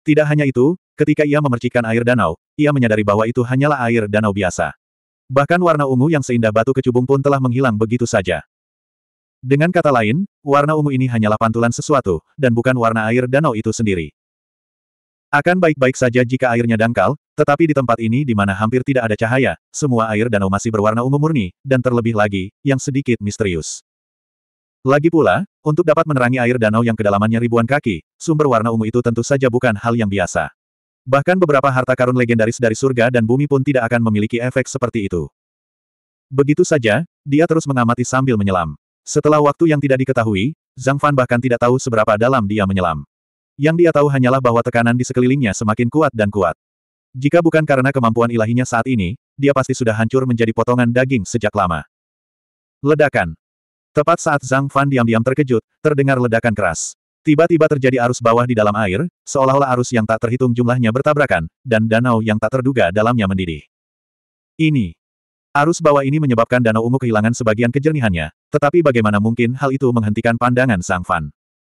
Tidak hanya itu, ketika ia memercikkan air danau, ia menyadari bahwa itu hanyalah air danau biasa. Bahkan warna ungu yang seindah batu kecubung pun telah menghilang begitu saja. Dengan kata lain, warna ungu ini hanyalah pantulan sesuatu, dan bukan warna air danau itu sendiri. Akan baik-baik saja jika airnya dangkal, tetapi di tempat ini di mana hampir tidak ada cahaya, semua air danau masih berwarna ungu murni, dan terlebih lagi, yang sedikit misterius. Lagi pula, untuk dapat menerangi air danau yang kedalamannya ribuan kaki, sumber warna ungu itu tentu saja bukan hal yang biasa. Bahkan beberapa harta karun legendaris dari surga dan bumi pun tidak akan memiliki efek seperti itu. Begitu saja, dia terus mengamati sambil menyelam. Setelah waktu yang tidak diketahui, Zhang Fan bahkan tidak tahu seberapa dalam dia menyelam. Yang dia tahu hanyalah bahwa tekanan di sekelilingnya semakin kuat dan kuat. Jika bukan karena kemampuan ilahinya saat ini, dia pasti sudah hancur menjadi potongan daging sejak lama. Ledakan Tepat saat Zhang Fan diam-diam terkejut, terdengar ledakan keras. Tiba-tiba terjadi arus bawah di dalam air, seolah-olah arus yang tak terhitung jumlahnya bertabrakan, dan danau yang tak terduga dalamnya mendidih. Ini. Arus bawah ini menyebabkan danau ungu kehilangan sebagian kejernihannya, tetapi bagaimana mungkin hal itu menghentikan pandangan Zhang Fan.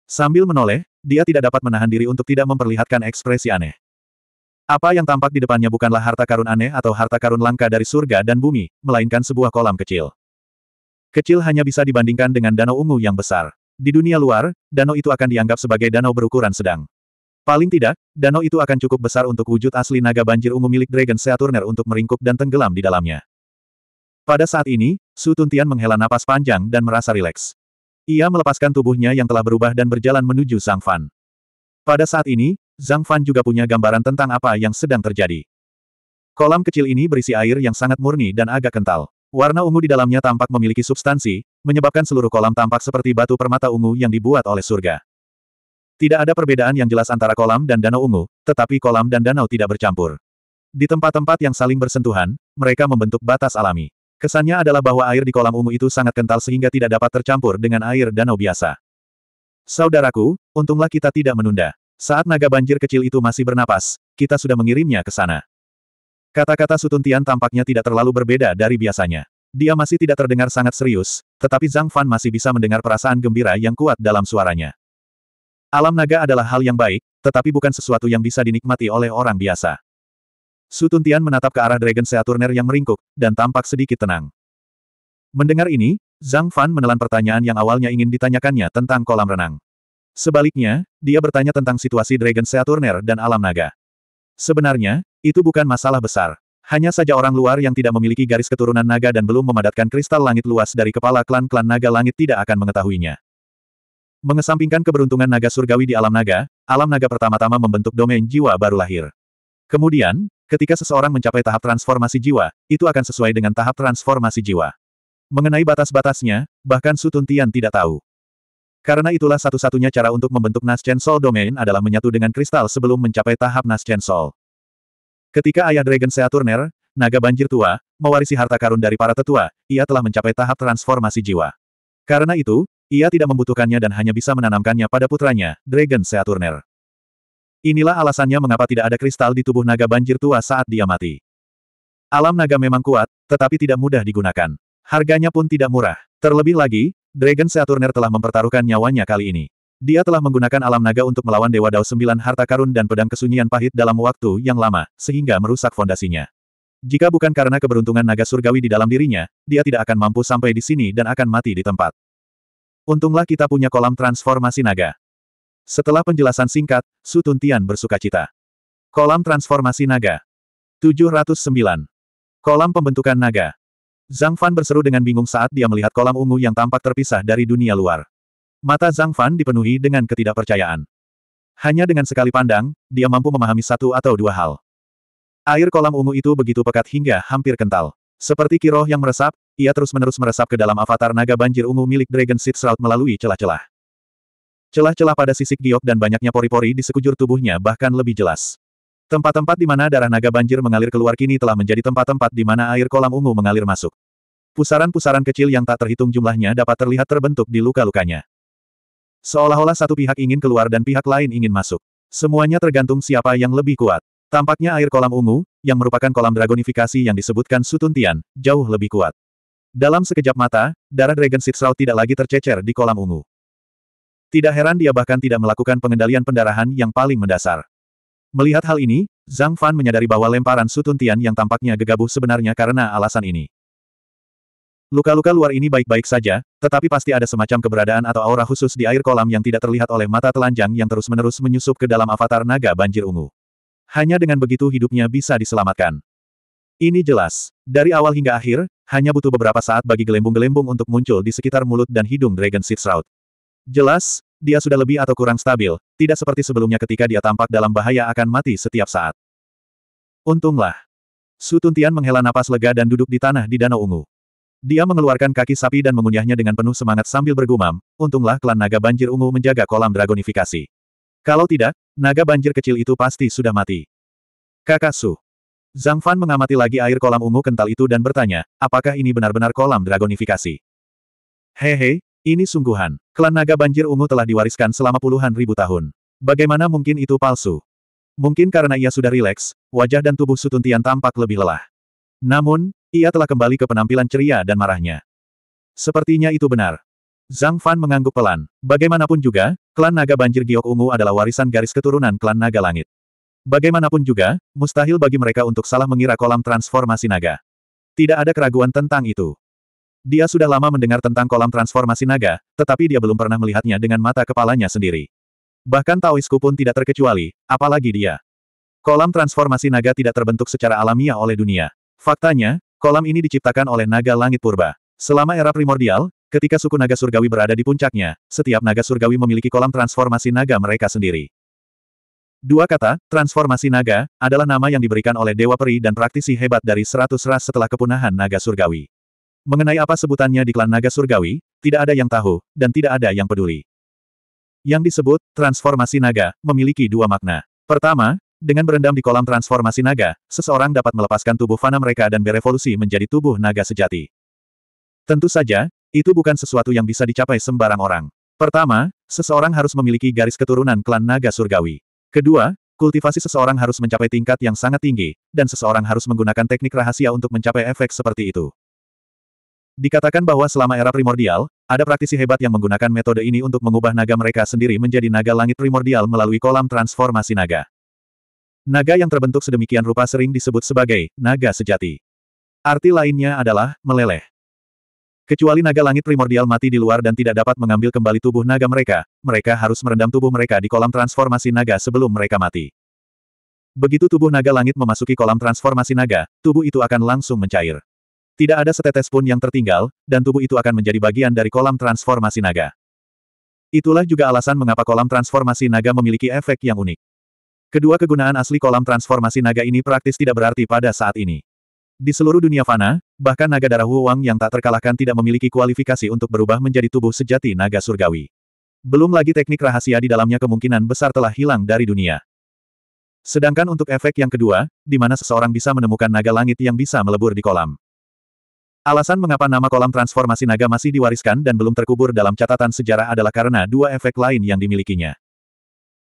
Sambil menoleh, dia tidak dapat menahan diri untuk tidak memperlihatkan ekspresi aneh. Apa yang tampak di depannya bukanlah harta karun aneh atau harta karun langka dari surga dan bumi, melainkan sebuah kolam kecil. Kecil hanya bisa dibandingkan dengan danau ungu yang besar. Di dunia luar, danau itu akan dianggap sebagai danau berukuran sedang. Paling tidak, danau itu akan cukup besar untuk wujud asli naga banjir ungu milik Dragon Seaturner untuk meringkuk dan tenggelam di dalamnya. Pada saat ini, Su Tuntian menghela napas panjang dan merasa rileks. Ia melepaskan tubuhnya yang telah berubah dan berjalan menuju Zhang Fan. Pada saat ini, Zhang Fan juga punya gambaran tentang apa yang sedang terjadi. Kolam kecil ini berisi air yang sangat murni dan agak kental. Warna ungu di dalamnya tampak memiliki substansi, menyebabkan seluruh kolam tampak seperti batu permata ungu yang dibuat oleh surga. Tidak ada perbedaan yang jelas antara kolam dan danau ungu, tetapi kolam dan danau tidak bercampur. Di tempat-tempat yang saling bersentuhan, mereka membentuk batas alami. Kesannya adalah bahwa air di kolam ungu itu sangat kental sehingga tidak dapat tercampur dengan air danau biasa. Saudaraku, untunglah kita tidak menunda. Saat naga banjir kecil itu masih bernapas, kita sudah mengirimnya ke sana. Kata-kata Sutuntian tampaknya tidak terlalu berbeda dari biasanya. Dia masih tidak terdengar sangat serius, tetapi Zhang Fan masih bisa mendengar perasaan gembira yang kuat dalam suaranya. Alam naga adalah hal yang baik, tetapi bukan sesuatu yang bisa dinikmati oleh orang biasa. Sutuntian menatap ke arah Dragon Seaturner yang meringkuk, dan tampak sedikit tenang. Mendengar ini, Zhang Fan menelan pertanyaan yang awalnya ingin ditanyakannya tentang kolam renang. Sebaliknya, dia bertanya tentang situasi Dragon Seaturner dan alam naga. Sebenarnya, itu bukan masalah besar. Hanya saja orang luar yang tidak memiliki garis keturunan naga dan belum memadatkan kristal langit luas dari kepala klan-klan naga langit tidak akan mengetahuinya. Mengesampingkan keberuntungan naga surgawi di alam naga, alam naga pertama-tama membentuk domain jiwa baru lahir. Kemudian, ketika seseorang mencapai tahap transformasi jiwa, itu akan sesuai dengan tahap transformasi jiwa. Mengenai batas-batasnya, bahkan Sutun Tian tidak tahu. Karena itulah satu-satunya cara untuk membentuk Naschen Soul Domain adalah menyatu dengan kristal sebelum mencapai tahap Naschen Soul. Ketika ayah Dragon Seaturner, naga banjir tua, mewarisi harta karun dari para tetua, ia telah mencapai tahap transformasi jiwa. Karena itu, ia tidak membutuhkannya dan hanya bisa menanamkannya pada putranya, Dragon Seaturner. Inilah alasannya mengapa tidak ada kristal di tubuh naga banjir tua saat dia mati. Alam naga memang kuat, tetapi tidak mudah digunakan. Harganya pun tidak murah. Terlebih lagi, Dragon Seaturner telah mempertaruhkan nyawanya kali ini. Dia telah menggunakan alam naga untuk melawan Dewa Dao Sembilan Harta Karun dan Pedang Kesunyian Pahit dalam waktu yang lama, sehingga merusak fondasinya. Jika bukan karena keberuntungan naga surgawi di dalam dirinya, dia tidak akan mampu sampai di sini dan akan mati di tempat. Untunglah kita punya kolam transformasi naga. Setelah penjelasan singkat, Su Tuntian bersuka cita. Kolam transformasi naga. 709. Kolam pembentukan naga. Zhang Fan berseru dengan bingung saat dia melihat kolam ungu yang tampak terpisah dari dunia luar. Mata Zhang Fan dipenuhi dengan ketidakpercayaan. Hanya dengan sekali pandang, dia mampu memahami satu atau dua hal. Air kolam ungu itu begitu pekat hingga hampir kental. Seperti kiroh yang meresap, ia terus-menerus meresap ke dalam avatar naga banjir ungu milik Dragon Seed Shroud melalui celah-celah. Celah-celah pada sisik giok dan banyaknya pori-pori di sekujur tubuhnya bahkan lebih jelas. Tempat-tempat di mana darah naga banjir mengalir keluar kini telah menjadi tempat-tempat di mana air kolam ungu mengalir masuk. Pusaran-pusaran kecil yang tak terhitung jumlahnya dapat terlihat terbentuk di luka-lukanya. Seolah-olah satu pihak ingin keluar dan pihak lain ingin masuk. Semuanya tergantung siapa yang lebih kuat. Tampaknya air kolam ungu, yang merupakan kolam dragonifikasi yang disebutkan Sutuntian, jauh lebih kuat. Dalam sekejap mata, darah Dragon Sitsrau tidak lagi tercecer di kolam ungu. Tidak heran dia bahkan tidak melakukan pengendalian pendarahan yang paling mendasar. Melihat hal ini, Zhang Fan menyadari bahwa lemparan Sutuntian yang tampaknya gegabah sebenarnya karena alasan ini. Luka-luka luar ini baik-baik saja, tetapi pasti ada semacam keberadaan atau aura khusus di air kolam yang tidak terlihat oleh mata telanjang yang terus-menerus menyusup ke dalam avatar naga banjir ungu. Hanya dengan begitu hidupnya bisa diselamatkan. Ini jelas. Dari awal hingga akhir, hanya butuh beberapa saat bagi gelembung-gelembung untuk muncul di sekitar mulut dan hidung Dragon Seed Shroud. Jelas, dia sudah lebih atau kurang stabil, tidak seperti sebelumnya ketika dia tampak dalam bahaya akan mati setiap saat. Untunglah. Su Tuntian menghela napas lega dan duduk di tanah di Danau Ungu. Dia mengeluarkan kaki sapi dan mengunyahnya dengan penuh semangat sambil bergumam, untunglah klan naga banjir ungu menjaga kolam dragonifikasi. Kalau tidak, naga banjir kecil itu pasti sudah mati. Kakak Su. Zhang Fan mengamati lagi air kolam ungu kental itu dan bertanya, apakah ini benar-benar kolam dragonifikasi? Hehe, ini sungguhan. Klan naga banjir ungu telah diwariskan selama puluhan ribu tahun. Bagaimana mungkin itu palsu? Mungkin karena ia sudah rileks, wajah dan tubuh Sutuntian tampak lebih lelah. Namun, ia telah kembali ke penampilan ceria dan marahnya. Sepertinya itu benar. Zhang Fan mengangguk pelan. Bagaimanapun juga, klan naga banjir giok ungu adalah warisan garis keturunan klan naga langit. Bagaimanapun juga, mustahil bagi mereka untuk salah mengira kolam transformasi naga. Tidak ada keraguan tentang itu. Dia sudah lama mendengar tentang kolam transformasi naga, tetapi dia belum pernah melihatnya dengan mata kepalanya sendiri. Bahkan Taoisku pun tidak terkecuali, apalagi dia. Kolam transformasi naga tidak terbentuk secara alamiah oleh dunia. Faktanya, Kolam ini diciptakan oleh naga langit purba. Selama era primordial, ketika suku naga surgawi berada di puncaknya, setiap naga surgawi memiliki kolam transformasi naga mereka sendiri. Dua kata, transformasi naga, adalah nama yang diberikan oleh Dewa Peri dan praktisi hebat dari seratus ras setelah kepunahan naga surgawi. Mengenai apa sebutannya di klan naga surgawi, tidak ada yang tahu, dan tidak ada yang peduli. Yang disebut, transformasi naga, memiliki dua makna. Pertama, dengan berendam di kolam transformasi naga, seseorang dapat melepaskan tubuh fana mereka dan berevolusi menjadi tubuh naga sejati. Tentu saja, itu bukan sesuatu yang bisa dicapai sembarang orang. Pertama, seseorang harus memiliki garis keturunan klan naga surgawi. Kedua, kultivasi seseorang harus mencapai tingkat yang sangat tinggi, dan seseorang harus menggunakan teknik rahasia untuk mencapai efek seperti itu. Dikatakan bahwa selama era primordial, ada praktisi hebat yang menggunakan metode ini untuk mengubah naga mereka sendiri menjadi naga langit primordial melalui kolam transformasi naga. Naga yang terbentuk sedemikian rupa sering disebut sebagai naga sejati. Arti lainnya adalah meleleh. Kecuali naga langit primordial mati di luar dan tidak dapat mengambil kembali tubuh naga mereka, mereka harus merendam tubuh mereka di kolam transformasi naga sebelum mereka mati. Begitu tubuh naga langit memasuki kolam transformasi naga, tubuh itu akan langsung mencair. Tidak ada setetes pun yang tertinggal, dan tubuh itu akan menjadi bagian dari kolam transformasi naga. Itulah juga alasan mengapa kolam transformasi naga memiliki efek yang unik. Kedua kegunaan asli kolam transformasi naga ini praktis tidak berarti pada saat ini. Di seluruh dunia fana, bahkan naga darah Wuwang yang tak terkalahkan tidak memiliki kualifikasi untuk berubah menjadi tubuh sejati naga surgawi. Belum lagi teknik rahasia di dalamnya kemungkinan besar telah hilang dari dunia. Sedangkan untuk efek yang kedua, di mana seseorang bisa menemukan naga langit yang bisa melebur di kolam. Alasan mengapa nama kolam transformasi naga masih diwariskan dan belum terkubur dalam catatan sejarah adalah karena dua efek lain yang dimilikinya.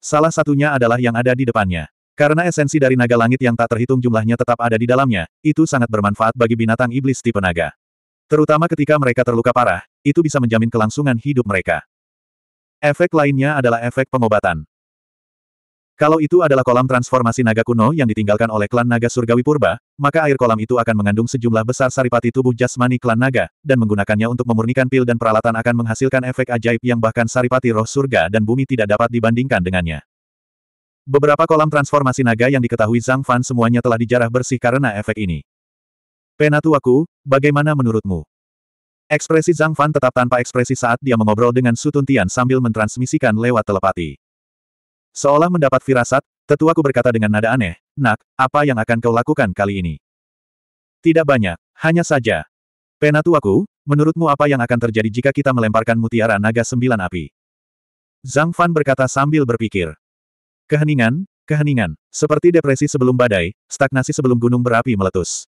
Salah satunya adalah yang ada di depannya. Karena esensi dari naga langit yang tak terhitung jumlahnya tetap ada di dalamnya, itu sangat bermanfaat bagi binatang iblis tipe naga. Terutama ketika mereka terluka parah, itu bisa menjamin kelangsungan hidup mereka. Efek lainnya adalah efek pengobatan. Kalau itu adalah kolam transformasi naga kuno yang ditinggalkan oleh klan naga surgawi purba, maka air kolam itu akan mengandung sejumlah besar saripati tubuh jasmani klan naga, dan menggunakannya untuk memurnikan pil dan peralatan akan menghasilkan efek ajaib yang bahkan saripati roh surga dan bumi tidak dapat dibandingkan dengannya. Beberapa kolam transformasi naga yang diketahui Zhang Fan semuanya telah dijarah bersih karena efek ini. Penatuaku, bagaimana menurutmu? Ekspresi Zhang Fan tetap tanpa ekspresi saat dia mengobrol dengan Su Tuntian sambil mentransmisikan lewat telepati. Seolah mendapat firasat, tetuaku berkata dengan nada aneh, Nak, apa yang akan kau lakukan kali ini? Tidak banyak, hanya saja. Penatuaku, menurutmu apa yang akan terjadi jika kita melemparkan mutiara naga sembilan api? Zhang Fan berkata sambil berpikir. Keheningan, keheningan, seperti depresi sebelum badai, stagnasi sebelum gunung berapi meletus.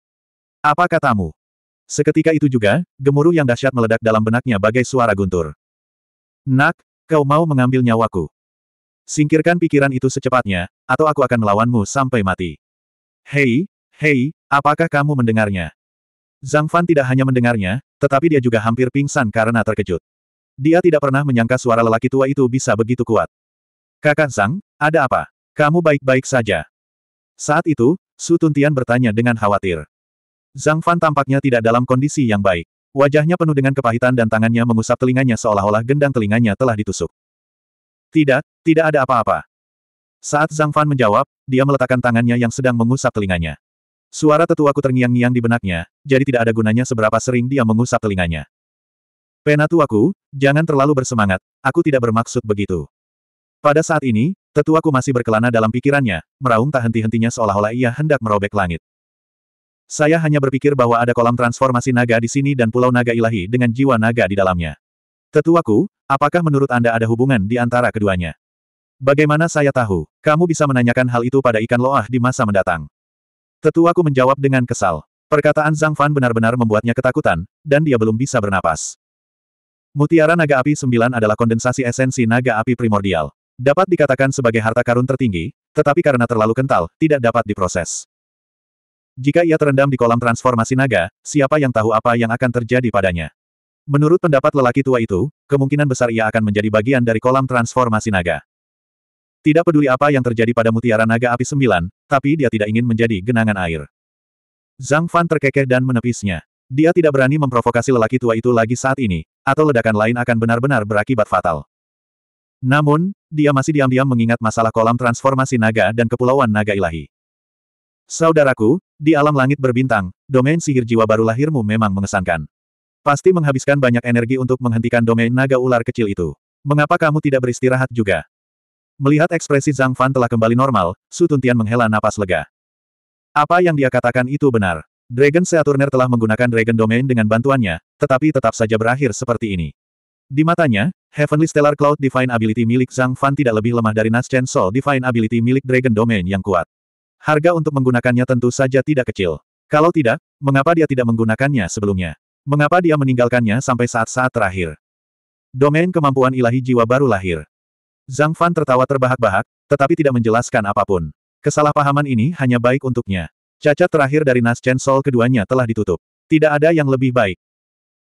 Apa katamu? Seketika itu juga, gemuruh yang dahsyat meledak dalam benaknya bagai suara guntur. Nak, kau mau mengambil nyawaku. Singkirkan pikiran itu secepatnya, atau aku akan melawanmu sampai mati. Hei, hei, apakah kamu mendengarnya? Zhang Fan tidak hanya mendengarnya, tetapi dia juga hampir pingsan karena terkejut. Dia tidak pernah menyangka suara lelaki tua itu bisa begitu kuat. Kakak Zhang, ada apa? Kamu baik-baik saja. Saat itu, Su Tuntian bertanya dengan khawatir. Zhang Fan tampaknya tidak dalam kondisi yang baik. Wajahnya penuh dengan kepahitan dan tangannya mengusap telinganya seolah-olah gendang telinganya telah ditusuk. Tidak, tidak ada apa-apa. Saat Zhang Fan menjawab, dia meletakkan tangannya yang sedang mengusap telinganya. Suara tetuaku terngiang-ngiang di benaknya, jadi tidak ada gunanya seberapa sering dia mengusap telinganya. Penatuaku, jangan terlalu bersemangat, aku tidak bermaksud begitu. Pada saat ini, tetuaku masih berkelana dalam pikirannya, meraung tak henti-hentinya seolah-olah ia hendak merobek langit. Saya hanya berpikir bahwa ada kolam transformasi naga di sini dan pulau naga ilahi dengan jiwa naga di dalamnya. Tetuaku, apakah menurut Anda ada hubungan di antara keduanya? Bagaimana saya tahu? Kamu bisa menanyakan hal itu pada ikan loah di masa mendatang. Tetuaku menjawab dengan kesal. Perkataan Zhang Fan benar-benar membuatnya ketakutan, dan dia belum bisa bernapas. Mutiara naga api sembilan adalah kondensasi esensi naga api primordial. Dapat dikatakan sebagai harta karun tertinggi, tetapi karena terlalu kental, tidak dapat diproses. Jika ia terendam di kolam transformasi naga, siapa yang tahu apa yang akan terjadi padanya? Menurut pendapat lelaki tua itu, kemungkinan besar ia akan menjadi bagian dari kolam transformasi naga. Tidak peduli apa yang terjadi pada mutiara naga api sembilan, tapi dia tidak ingin menjadi genangan air. Zhang Fan terkekeh dan menepisnya. Dia tidak berani memprovokasi lelaki tua itu lagi saat ini, atau ledakan lain akan benar-benar berakibat fatal. Namun, dia masih diam-diam mengingat masalah kolam transformasi naga dan kepulauan naga ilahi. Saudaraku, di alam langit berbintang, domain sihir jiwa baru lahirmu memang mengesankan. Pasti menghabiskan banyak energi untuk menghentikan domain naga ular kecil itu. Mengapa kamu tidak beristirahat juga? Melihat ekspresi Zhang Fan telah kembali normal, Su Tuntian menghela napas lega. Apa yang dia katakan itu benar. Dragon Seaturner telah menggunakan Dragon Domain dengan bantuannya, tetapi tetap saja berakhir seperti ini. Di matanya, Heavenly Stellar Cloud Divine Ability milik Zhang Fan tidak lebih lemah dari Nascent Soul Divine Ability milik Dragon Domain yang kuat. Harga untuk menggunakannya tentu saja tidak kecil. Kalau tidak, mengapa dia tidak menggunakannya sebelumnya? Mengapa dia meninggalkannya sampai saat-saat terakhir? Domain kemampuan ilahi jiwa baru lahir. Zhang Fan tertawa terbahak-bahak, tetapi tidak menjelaskan apapun. Kesalahpahaman ini hanya baik untuknya. Cacat terakhir dari Nas Chen Sol keduanya telah ditutup. Tidak ada yang lebih baik.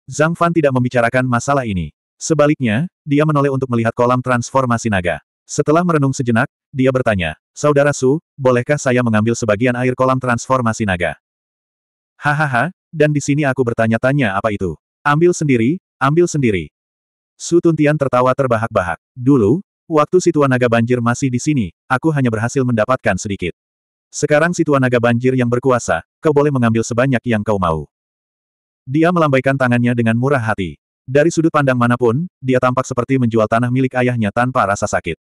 Zhang Fan tidak membicarakan masalah ini. Sebaliknya, dia menoleh untuk melihat kolam transformasi naga. Setelah merenung sejenak, dia bertanya, Saudara Su, bolehkah saya mengambil sebagian air kolam transformasi naga? Hahaha, dan di sini aku bertanya-tanya apa itu. Ambil sendiri, ambil sendiri. Su Tuntian tertawa terbahak-bahak. Dulu, waktu si Tuan Naga Banjir masih di sini, aku hanya berhasil mendapatkan sedikit. Sekarang si Tuan Naga Banjir yang berkuasa, kau boleh mengambil sebanyak yang kau mau. Dia melambaikan tangannya dengan murah hati. Dari sudut pandang manapun, dia tampak seperti menjual tanah milik ayahnya tanpa rasa sakit.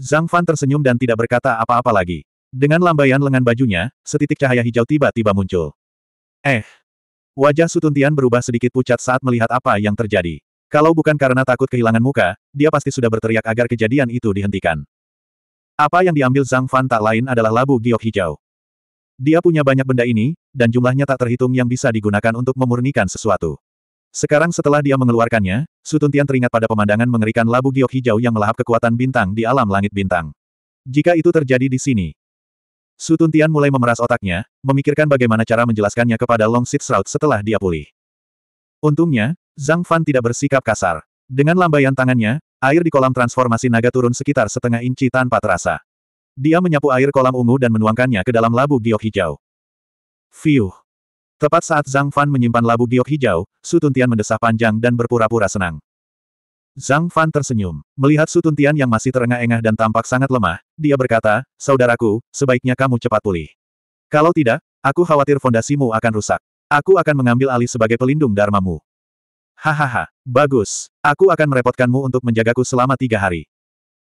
Zhang Fan tersenyum dan tidak berkata apa-apa lagi. Dengan lambaian lengan bajunya, setitik cahaya hijau tiba-tiba muncul. Eh. Wajah Sutuntian berubah sedikit pucat saat melihat apa yang terjadi. Kalau bukan karena takut kehilangan muka, dia pasti sudah berteriak agar kejadian itu dihentikan. Apa yang diambil Zhang Fan tak lain adalah labu giok hijau. Dia punya banyak benda ini, dan jumlahnya tak terhitung yang bisa digunakan untuk memurnikan sesuatu. Sekarang setelah dia mengeluarkannya, Sutuntian teringat pada pemandangan mengerikan labu giok hijau yang melahap kekuatan bintang di alam langit bintang. Jika itu terjadi di sini, Sutun Tian mulai memeras otaknya, memikirkan bagaimana cara menjelaskannya kepada Long Sit Shroud setelah dia pulih. Untungnya, Zhang Fan tidak bersikap kasar. Dengan lambaian tangannya, air di kolam transformasi naga turun sekitar setengah inci tanpa terasa. Dia menyapu air kolam ungu dan menuangkannya ke dalam labu giok hijau. Fiuh! Tepat saat Zhang Fan menyimpan labu giok hijau, Sutun Tian mendesah panjang dan berpura-pura senang. Zhang Fan tersenyum. Melihat Su Tuntian yang masih terengah-engah dan tampak sangat lemah, dia berkata, Saudaraku, sebaiknya kamu cepat pulih. Kalau tidak, aku khawatir fondasimu akan rusak. Aku akan mengambil alih sebagai pelindung dharmamu. Hahaha, bagus. Aku akan merepotkanmu untuk menjagaku selama tiga hari.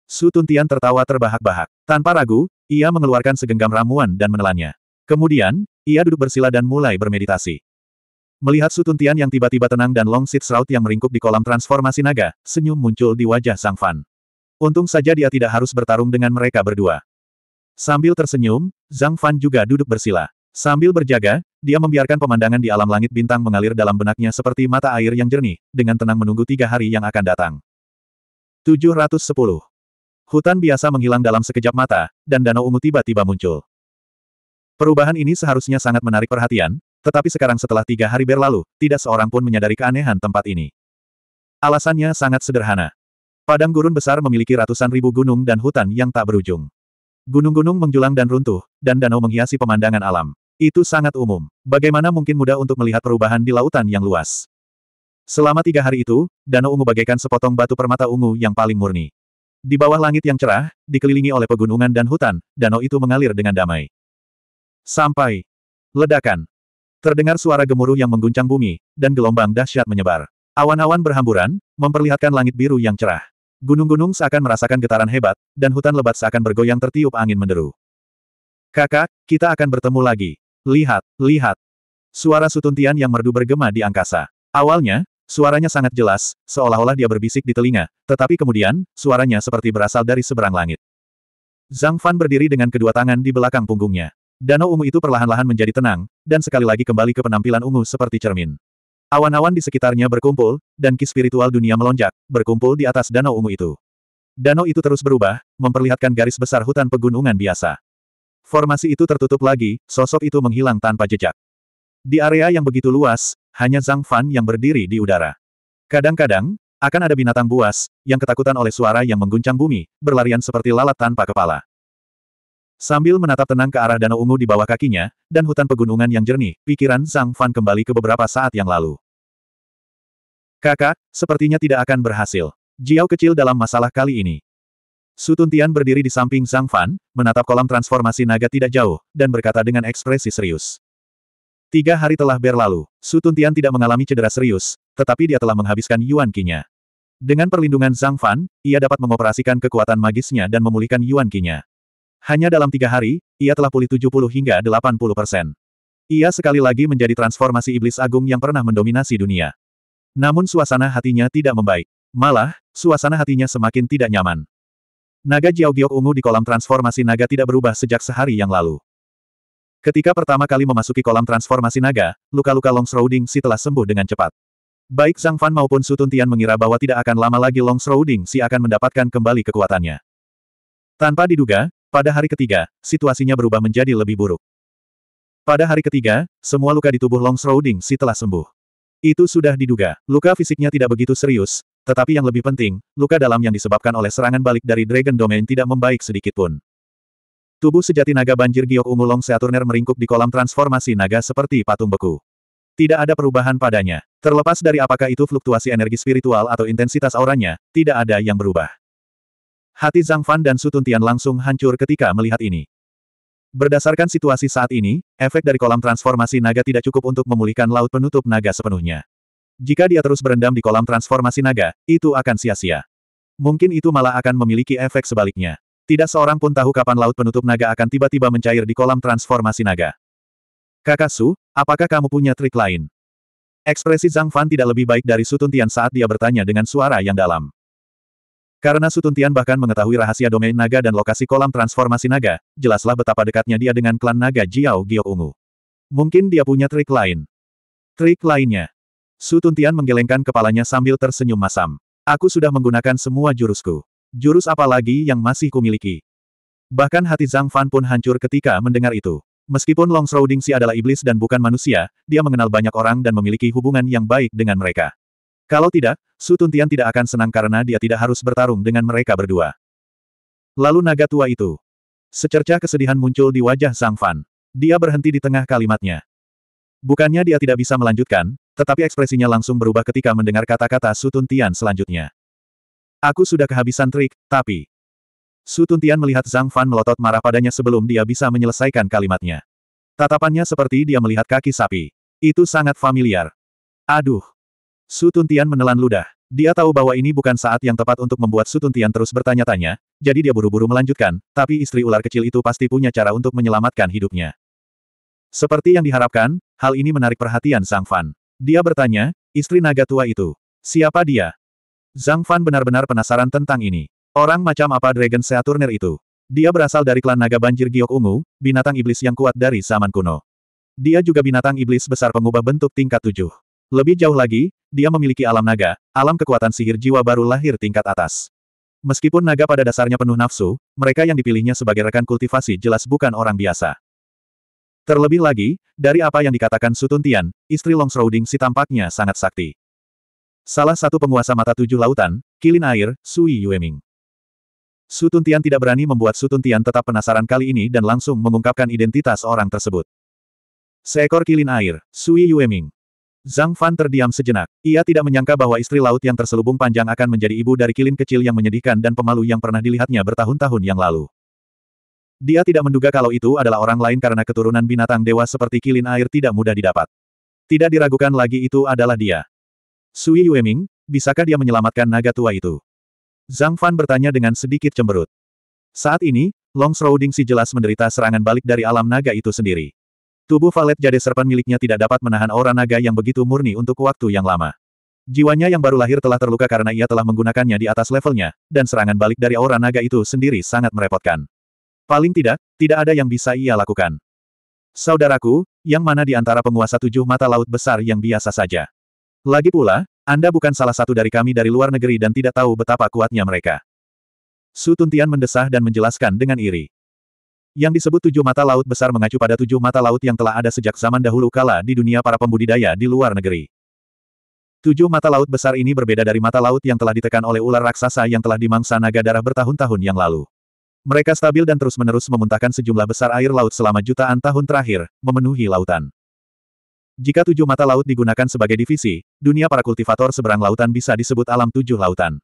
Su Tuntian tertawa terbahak-bahak. Tanpa ragu, ia mengeluarkan segenggam ramuan dan menelannya. Kemudian, ia duduk bersila dan mulai bermeditasi. Melihat Sutuntian yang tiba-tiba tenang dan Long Sit Shroud yang meringkuk di kolam transformasi naga, senyum muncul di wajah Sang Fan. Untung saja dia tidak harus bertarung dengan mereka berdua. Sambil tersenyum, Zhang Fan juga duduk bersila. Sambil berjaga, dia membiarkan pemandangan di alam langit bintang mengalir dalam benaknya seperti mata air yang jernih, dengan tenang menunggu tiga hari yang akan datang. 710. Hutan biasa menghilang dalam sekejap mata, dan danau ungu tiba-tiba muncul. Perubahan ini seharusnya sangat menarik perhatian, tetapi sekarang setelah tiga hari berlalu, tidak seorang pun menyadari keanehan tempat ini. Alasannya sangat sederhana. Padang gurun besar memiliki ratusan ribu gunung dan hutan yang tak berujung. Gunung-gunung menjulang dan runtuh, dan danau menghiasi pemandangan alam. Itu sangat umum. Bagaimana mungkin mudah untuk melihat perubahan di lautan yang luas? Selama tiga hari itu, danau ungu bagaikan sepotong batu permata ungu yang paling murni. Di bawah langit yang cerah, dikelilingi oleh pegunungan dan hutan, danau itu mengalir dengan damai. Sampai ledakan. Terdengar suara gemuruh yang mengguncang bumi, dan gelombang dahsyat menyebar. Awan-awan berhamburan, memperlihatkan langit biru yang cerah. Gunung-gunung seakan merasakan getaran hebat, dan hutan lebat seakan bergoyang tertiup angin menderu. Kakak, kita akan bertemu lagi. Lihat, lihat. Suara sutuntian yang merdu bergema di angkasa. Awalnya, suaranya sangat jelas, seolah-olah dia berbisik di telinga, tetapi kemudian, suaranya seperti berasal dari seberang langit. Zhang Fan berdiri dengan kedua tangan di belakang punggungnya. Danau ungu itu perlahan-lahan menjadi tenang, dan sekali lagi kembali ke penampilan ungu seperti cermin. Awan-awan di sekitarnya berkumpul, dan ki spiritual dunia melonjak, berkumpul di atas danau ungu itu. Danau itu terus berubah, memperlihatkan garis besar hutan pegunungan biasa. Formasi itu tertutup lagi, sosok itu menghilang tanpa jejak. Di area yang begitu luas, hanya Zhang Fan yang berdiri di udara. Kadang-kadang, akan ada binatang buas, yang ketakutan oleh suara yang mengguncang bumi, berlarian seperti lalat tanpa kepala. Sambil menatap tenang ke arah danau ungu di bawah kakinya, dan hutan pegunungan yang jernih, pikiran Zhang Fan kembali ke beberapa saat yang lalu. Kakak, sepertinya tidak akan berhasil. Jiao kecil dalam masalah kali ini. Sutun Tian berdiri di samping Zhang Fan, menatap kolam transformasi naga tidak jauh, dan berkata dengan ekspresi serius. Tiga hari telah berlalu, Sutun Tian tidak mengalami cedera serius, tetapi dia telah menghabiskan Yuan Qinya. Dengan perlindungan Zhang Fan, ia dapat mengoperasikan kekuatan magisnya dan memulihkan Yuan Qinya. Hanya dalam tiga hari, ia telah pulih 70 hingga 80 persen. Ia sekali lagi menjadi transformasi iblis agung yang pernah mendominasi dunia. Namun suasana hatinya tidak membaik. Malah, suasana hatinya semakin tidak nyaman. Naga Jiao Giok ungu di kolam transformasi naga tidak berubah sejak sehari yang lalu. Ketika pertama kali memasuki kolam transformasi naga, luka-luka Long Shrouding Si telah sembuh dengan cepat. Baik Sang Fan maupun Su Tian mengira bahwa tidak akan lama lagi Long Shrouding Si akan mendapatkan kembali kekuatannya. Tanpa diduga, pada hari ketiga, situasinya berubah menjadi lebih buruk. Pada hari ketiga, semua luka di tubuh Long Shrouding Si telah sembuh. Itu sudah diduga, luka fisiknya tidak begitu serius, tetapi yang lebih penting, luka dalam yang disebabkan oleh serangan balik dari Dragon Domain tidak membaik sedikit pun. Tubuh sejati naga banjir giok ungu Long Seaturner meringkuk di kolam transformasi naga seperti patung beku. Tidak ada perubahan padanya. Terlepas dari apakah itu fluktuasi energi spiritual atau intensitas auranya, tidak ada yang berubah. Hati Zhang Fan dan Sutun Tian langsung hancur ketika melihat ini. Berdasarkan situasi saat ini, efek dari kolam transformasi naga tidak cukup untuk memulihkan laut penutup naga sepenuhnya. Jika dia terus berendam di kolam transformasi naga, itu akan sia-sia. Mungkin itu malah akan memiliki efek sebaliknya. Tidak seorang pun tahu kapan laut penutup naga akan tiba-tiba mencair di kolam transformasi naga. Kakak Su, apakah kamu punya trik lain? Ekspresi Zhang Fan tidak lebih baik dari Sutun Tian saat dia bertanya dengan suara yang dalam. Karena Sutuntian bahkan mengetahui rahasia domain naga dan lokasi kolam transformasi naga, jelaslah betapa dekatnya dia dengan klan naga Jiao Giok Ungu. Mungkin dia punya trik lain. Trik lainnya. Sutuntian menggelengkan kepalanya sambil tersenyum masam. Aku sudah menggunakan semua jurusku. Jurus apa lagi yang masih kumiliki? Bahkan hati Zhang Fan pun hancur ketika mendengar itu. Meskipun Long Shrouding Si adalah iblis dan bukan manusia, dia mengenal banyak orang dan memiliki hubungan yang baik dengan mereka. Kalau tidak, Su Tuntian tidak akan senang karena dia tidak harus bertarung dengan mereka berdua. Lalu naga tua itu. Secercah kesedihan muncul di wajah Zhang Fan. Dia berhenti di tengah kalimatnya. Bukannya dia tidak bisa melanjutkan, tetapi ekspresinya langsung berubah ketika mendengar kata-kata Su Tuntian selanjutnya. Aku sudah kehabisan trik, tapi... Su Tuntian melihat Zhang Fan melotot marah padanya sebelum dia bisa menyelesaikan kalimatnya. Tatapannya seperti dia melihat kaki sapi. Itu sangat familiar. Aduh. Sutuntian menelan ludah. Dia tahu bahwa ini bukan saat yang tepat untuk membuat Sutuntian terus bertanya-tanya, jadi dia buru-buru melanjutkan, tapi istri ular kecil itu pasti punya cara untuk menyelamatkan hidupnya. Seperti yang diharapkan, hal ini menarik perhatian Zhang Fan. Dia bertanya, istri naga tua itu, siapa dia? Zhang Fan benar-benar penasaran tentang ini. Orang macam apa Dragon Seaturner itu? Dia berasal dari klan naga banjir giok ungu, binatang iblis yang kuat dari zaman kuno. Dia juga binatang iblis besar pengubah bentuk tingkat tujuh. Lebih jauh lagi, dia memiliki alam naga, alam kekuatan sihir jiwa baru lahir tingkat atas. Meskipun naga pada dasarnya penuh nafsu, mereka yang dipilihnya sebagai rekan kultivasi jelas bukan orang biasa. Terlebih lagi, dari apa yang dikatakan Sutuntian, istri Long Shrouding si tampaknya sangat sakti. Salah satu penguasa mata tujuh lautan, Kilin Air, Sui Yueming. Sutuntian tidak berani membuat Sutuntian tetap penasaran kali ini dan langsung mengungkapkan identitas orang tersebut. Seekor kilin air, Sui Yueming, Zhang Fan terdiam sejenak. Ia tidak menyangka bahwa istri laut yang terselubung panjang akan menjadi ibu dari kilin kecil yang menyedihkan dan pemalu yang pernah dilihatnya bertahun-tahun yang lalu. Dia tidak menduga kalau itu adalah orang lain karena keturunan binatang dewa seperti kilin air tidak mudah didapat. Tidak diragukan lagi itu adalah dia. Sui Yueming, bisakah dia menyelamatkan naga tua itu? Zhang Fan bertanya dengan sedikit cemberut. Saat ini, Long Shrouding si jelas menderita serangan balik dari alam naga itu sendiri. Tubuh valet jade serpan miliknya tidak dapat menahan aura naga yang begitu murni untuk waktu yang lama. Jiwanya yang baru lahir telah terluka karena ia telah menggunakannya di atas levelnya, dan serangan balik dari aura naga itu sendiri sangat merepotkan. Paling tidak, tidak ada yang bisa ia lakukan. Saudaraku, yang mana di antara penguasa tujuh mata laut besar yang biasa saja. Lagi pula, Anda bukan salah satu dari kami dari luar negeri dan tidak tahu betapa kuatnya mereka. Su Tuntian mendesah dan menjelaskan dengan iri. Yang disebut tujuh mata laut besar mengacu pada tujuh mata laut yang telah ada sejak zaman dahulu kala di dunia para pembudidaya di luar negeri. Tujuh mata laut besar ini berbeda dari mata laut yang telah ditekan oleh ular raksasa yang telah dimangsa naga darah bertahun-tahun yang lalu. Mereka stabil dan terus-menerus memuntahkan sejumlah besar air laut selama jutaan tahun terakhir, memenuhi lautan. Jika tujuh mata laut digunakan sebagai divisi, dunia para kultivator seberang lautan bisa disebut alam tujuh lautan.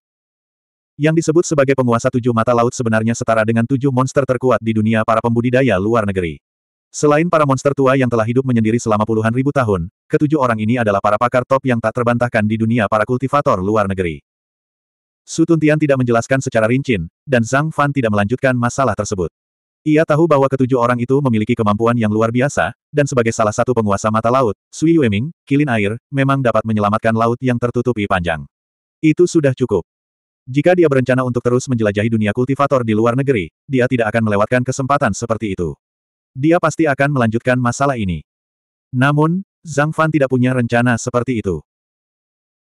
Yang disebut sebagai penguasa tujuh mata laut sebenarnya setara dengan tujuh monster terkuat di dunia para pembudidaya luar negeri. Selain para monster tua yang telah hidup menyendiri selama puluhan ribu tahun, ketujuh orang ini adalah para pakar top yang tak terbantahkan di dunia para kultivator luar negeri. Sutuntian tidak menjelaskan secara rinci, dan Zhang Fan tidak melanjutkan masalah tersebut. Ia tahu bahwa ketujuh orang itu memiliki kemampuan yang luar biasa, dan sebagai salah satu penguasa mata laut, Sui Weming, kilin air, memang dapat menyelamatkan laut yang tertutupi panjang. Itu sudah cukup. Jika dia berencana untuk terus menjelajahi dunia kultivator di luar negeri, dia tidak akan melewatkan kesempatan seperti itu. Dia pasti akan melanjutkan masalah ini. Namun, Zhang Fan tidak punya rencana seperti itu.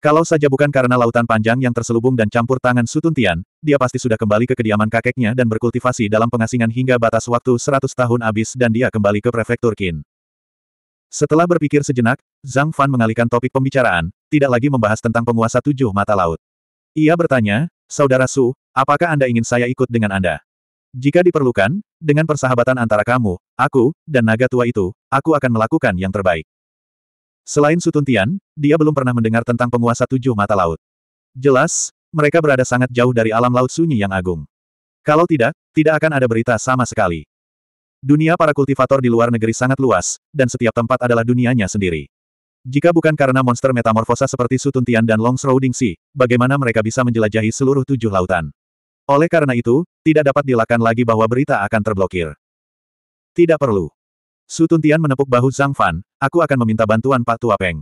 Kalau saja bukan karena lautan panjang yang terselubung dan campur tangan Sutuntian, dia pasti sudah kembali ke kediaman kakeknya dan berkultivasi dalam pengasingan hingga batas waktu 100 tahun abis dan dia kembali ke prefektur Qin. Setelah berpikir sejenak, Zhang Fan mengalihkan topik pembicaraan, tidak lagi membahas tentang penguasa tujuh mata laut. Ia bertanya, Saudara Su, apakah Anda ingin saya ikut dengan Anda? Jika diperlukan, dengan persahabatan antara kamu, aku, dan naga tua itu, aku akan melakukan yang terbaik. Selain Sutuntian, dia belum pernah mendengar tentang penguasa tujuh mata laut. Jelas, mereka berada sangat jauh dari alam laut sunyi yang agung. Kalau tidak, tidak akan ada berita sama sekali. Dunia para kultivator di luar negeri sangat luas, dan setiap tempat adalah dunianya sendiri. Jika bukan karena monster metamorfosa seperti Sutuntian dan Long Shrouding Sea, bagaimana mereka bisa menjelajahi seluruh tujuh lautan? Oleh karena itu, tidak dapat dilakukan lagi bahwa berita akan terblokir. Tidak perlu. Sutuntian menepuk bahu Zhang Fan, aku akan meminta bantuan Pak Tua Peng.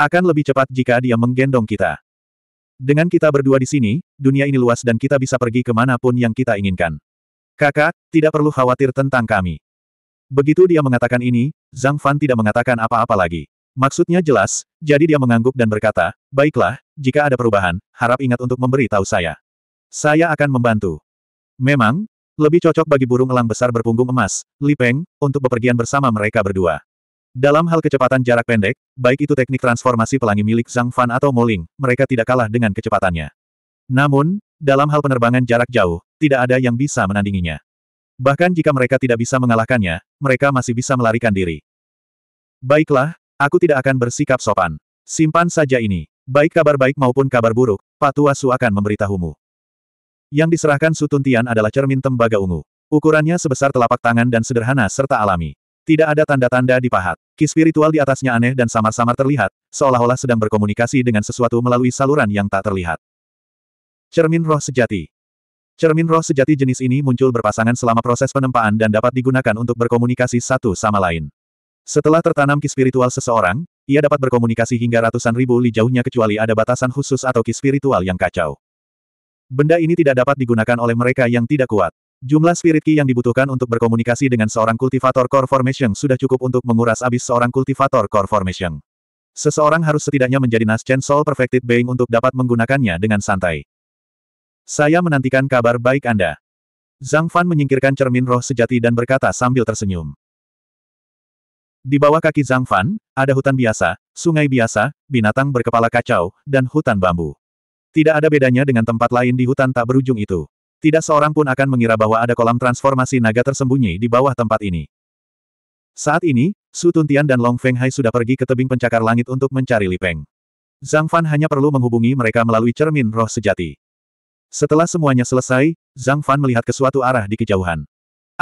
Akan lebih cepat jika dia menggendong kita. Dengan kita berdua di sini, dunia ini luas dan kita bisa pergi kemanapun yang kita inginkan. Kakak, tidak perlu khawatir tentang kami. Begitu dia mengatakan ini, Zhang Fan tidak mengatakan apa-apa lagi. Maksudnya jelas, jadi dia mengangguk dan berkata, Baiklah, jika ada perubahan, harap ingat untuk memberi tahu saya. Saya akan membantu. Memang, lebih cocok bagi burung elang besar berpunggung emas, Li Peng, untuk bepergian bersama mereka berdua. Dalam hal kecepatan jarak pendek, baik itu teknik transformasi pelangi milik Zhang Fan atau Moling, mereka tidak kalah dengan kecepatannya. Namun, dalam hal penerbangan jarak jauh, tidak ada yang bisa menandinginya. Bahkan jika mereka tidak bisa mengalahkannya, mereka masih bisa melarikan diri. Baiklah, Aku tidak akan bersikap sopan. Simpan saja ini. Baik kabar baik maupun kabar buruk, Patua Su akan memberitahumu. Yang diserahkan Sutuntian adalah cermin tembaga ungu. Ukurannya sebesar telapak tangan dan sederhana serta alami. Tidak ada tanda-tanda dipahat. Ki spiritual di atasnya aneh dan samar-samar terlihat, seolah-olah sedang berkomunikasi dengan sesuatu melalui saluran yang tak terlihat. Cermin roh sejati. Cermin roh sejati jenis ini muncul berpasangan selama proses penempaan dan dapat digunakan untuk berkomunikasi satu sama lain. Setelah tertanam ki spiritual seseorang, ia dapat berkomunikasi hingga ratusan ribu li jauhnya kecuali ada batasan khusus atau ki spiritual yang kacau. Benda ini tidak dapat digunakan oleh mereka yang tidak kuat. Jumlah spirit ki yang dibutuhkan untuk berkomunikasi dengan seorang kultivator core formation sudah cukup untuk menguras abis seorang kultivator core formation. Seseorang harus setidaknya menjadi Naschen Soul Perfected Being untuk dapat menggunakannya dengan santai. Saya menantikan kabar baik Anda. Zhang Fan menyingkirkan cermin roh sejati dan berkata sambil tersenyum. Di bawah kaki Zhang Fan, ada hutan biasa, sungai biasa, binatang berkepala kacau, dan hutan bambu. Tidak ada bedanya dengan tempat lain di hutan tak berujung itu. Tidak seorang pun akan mengira bahwa ada kolam transformasi naga tersembunyi di bawah tempat ini. Saat ini, Su Tuntian dan Long Feng Hai sudah pergi ke tebing pencakar langit untuk mencari Li Peng. Zhang Fan hanya perlu menghubungi mereka melalui cermin roh sejati. Setelah semuanya selesai, Zhang Fan melihat ke suatu arah di kejauhan.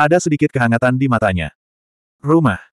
Ada sedikit kehangatan di matanya. Rumah.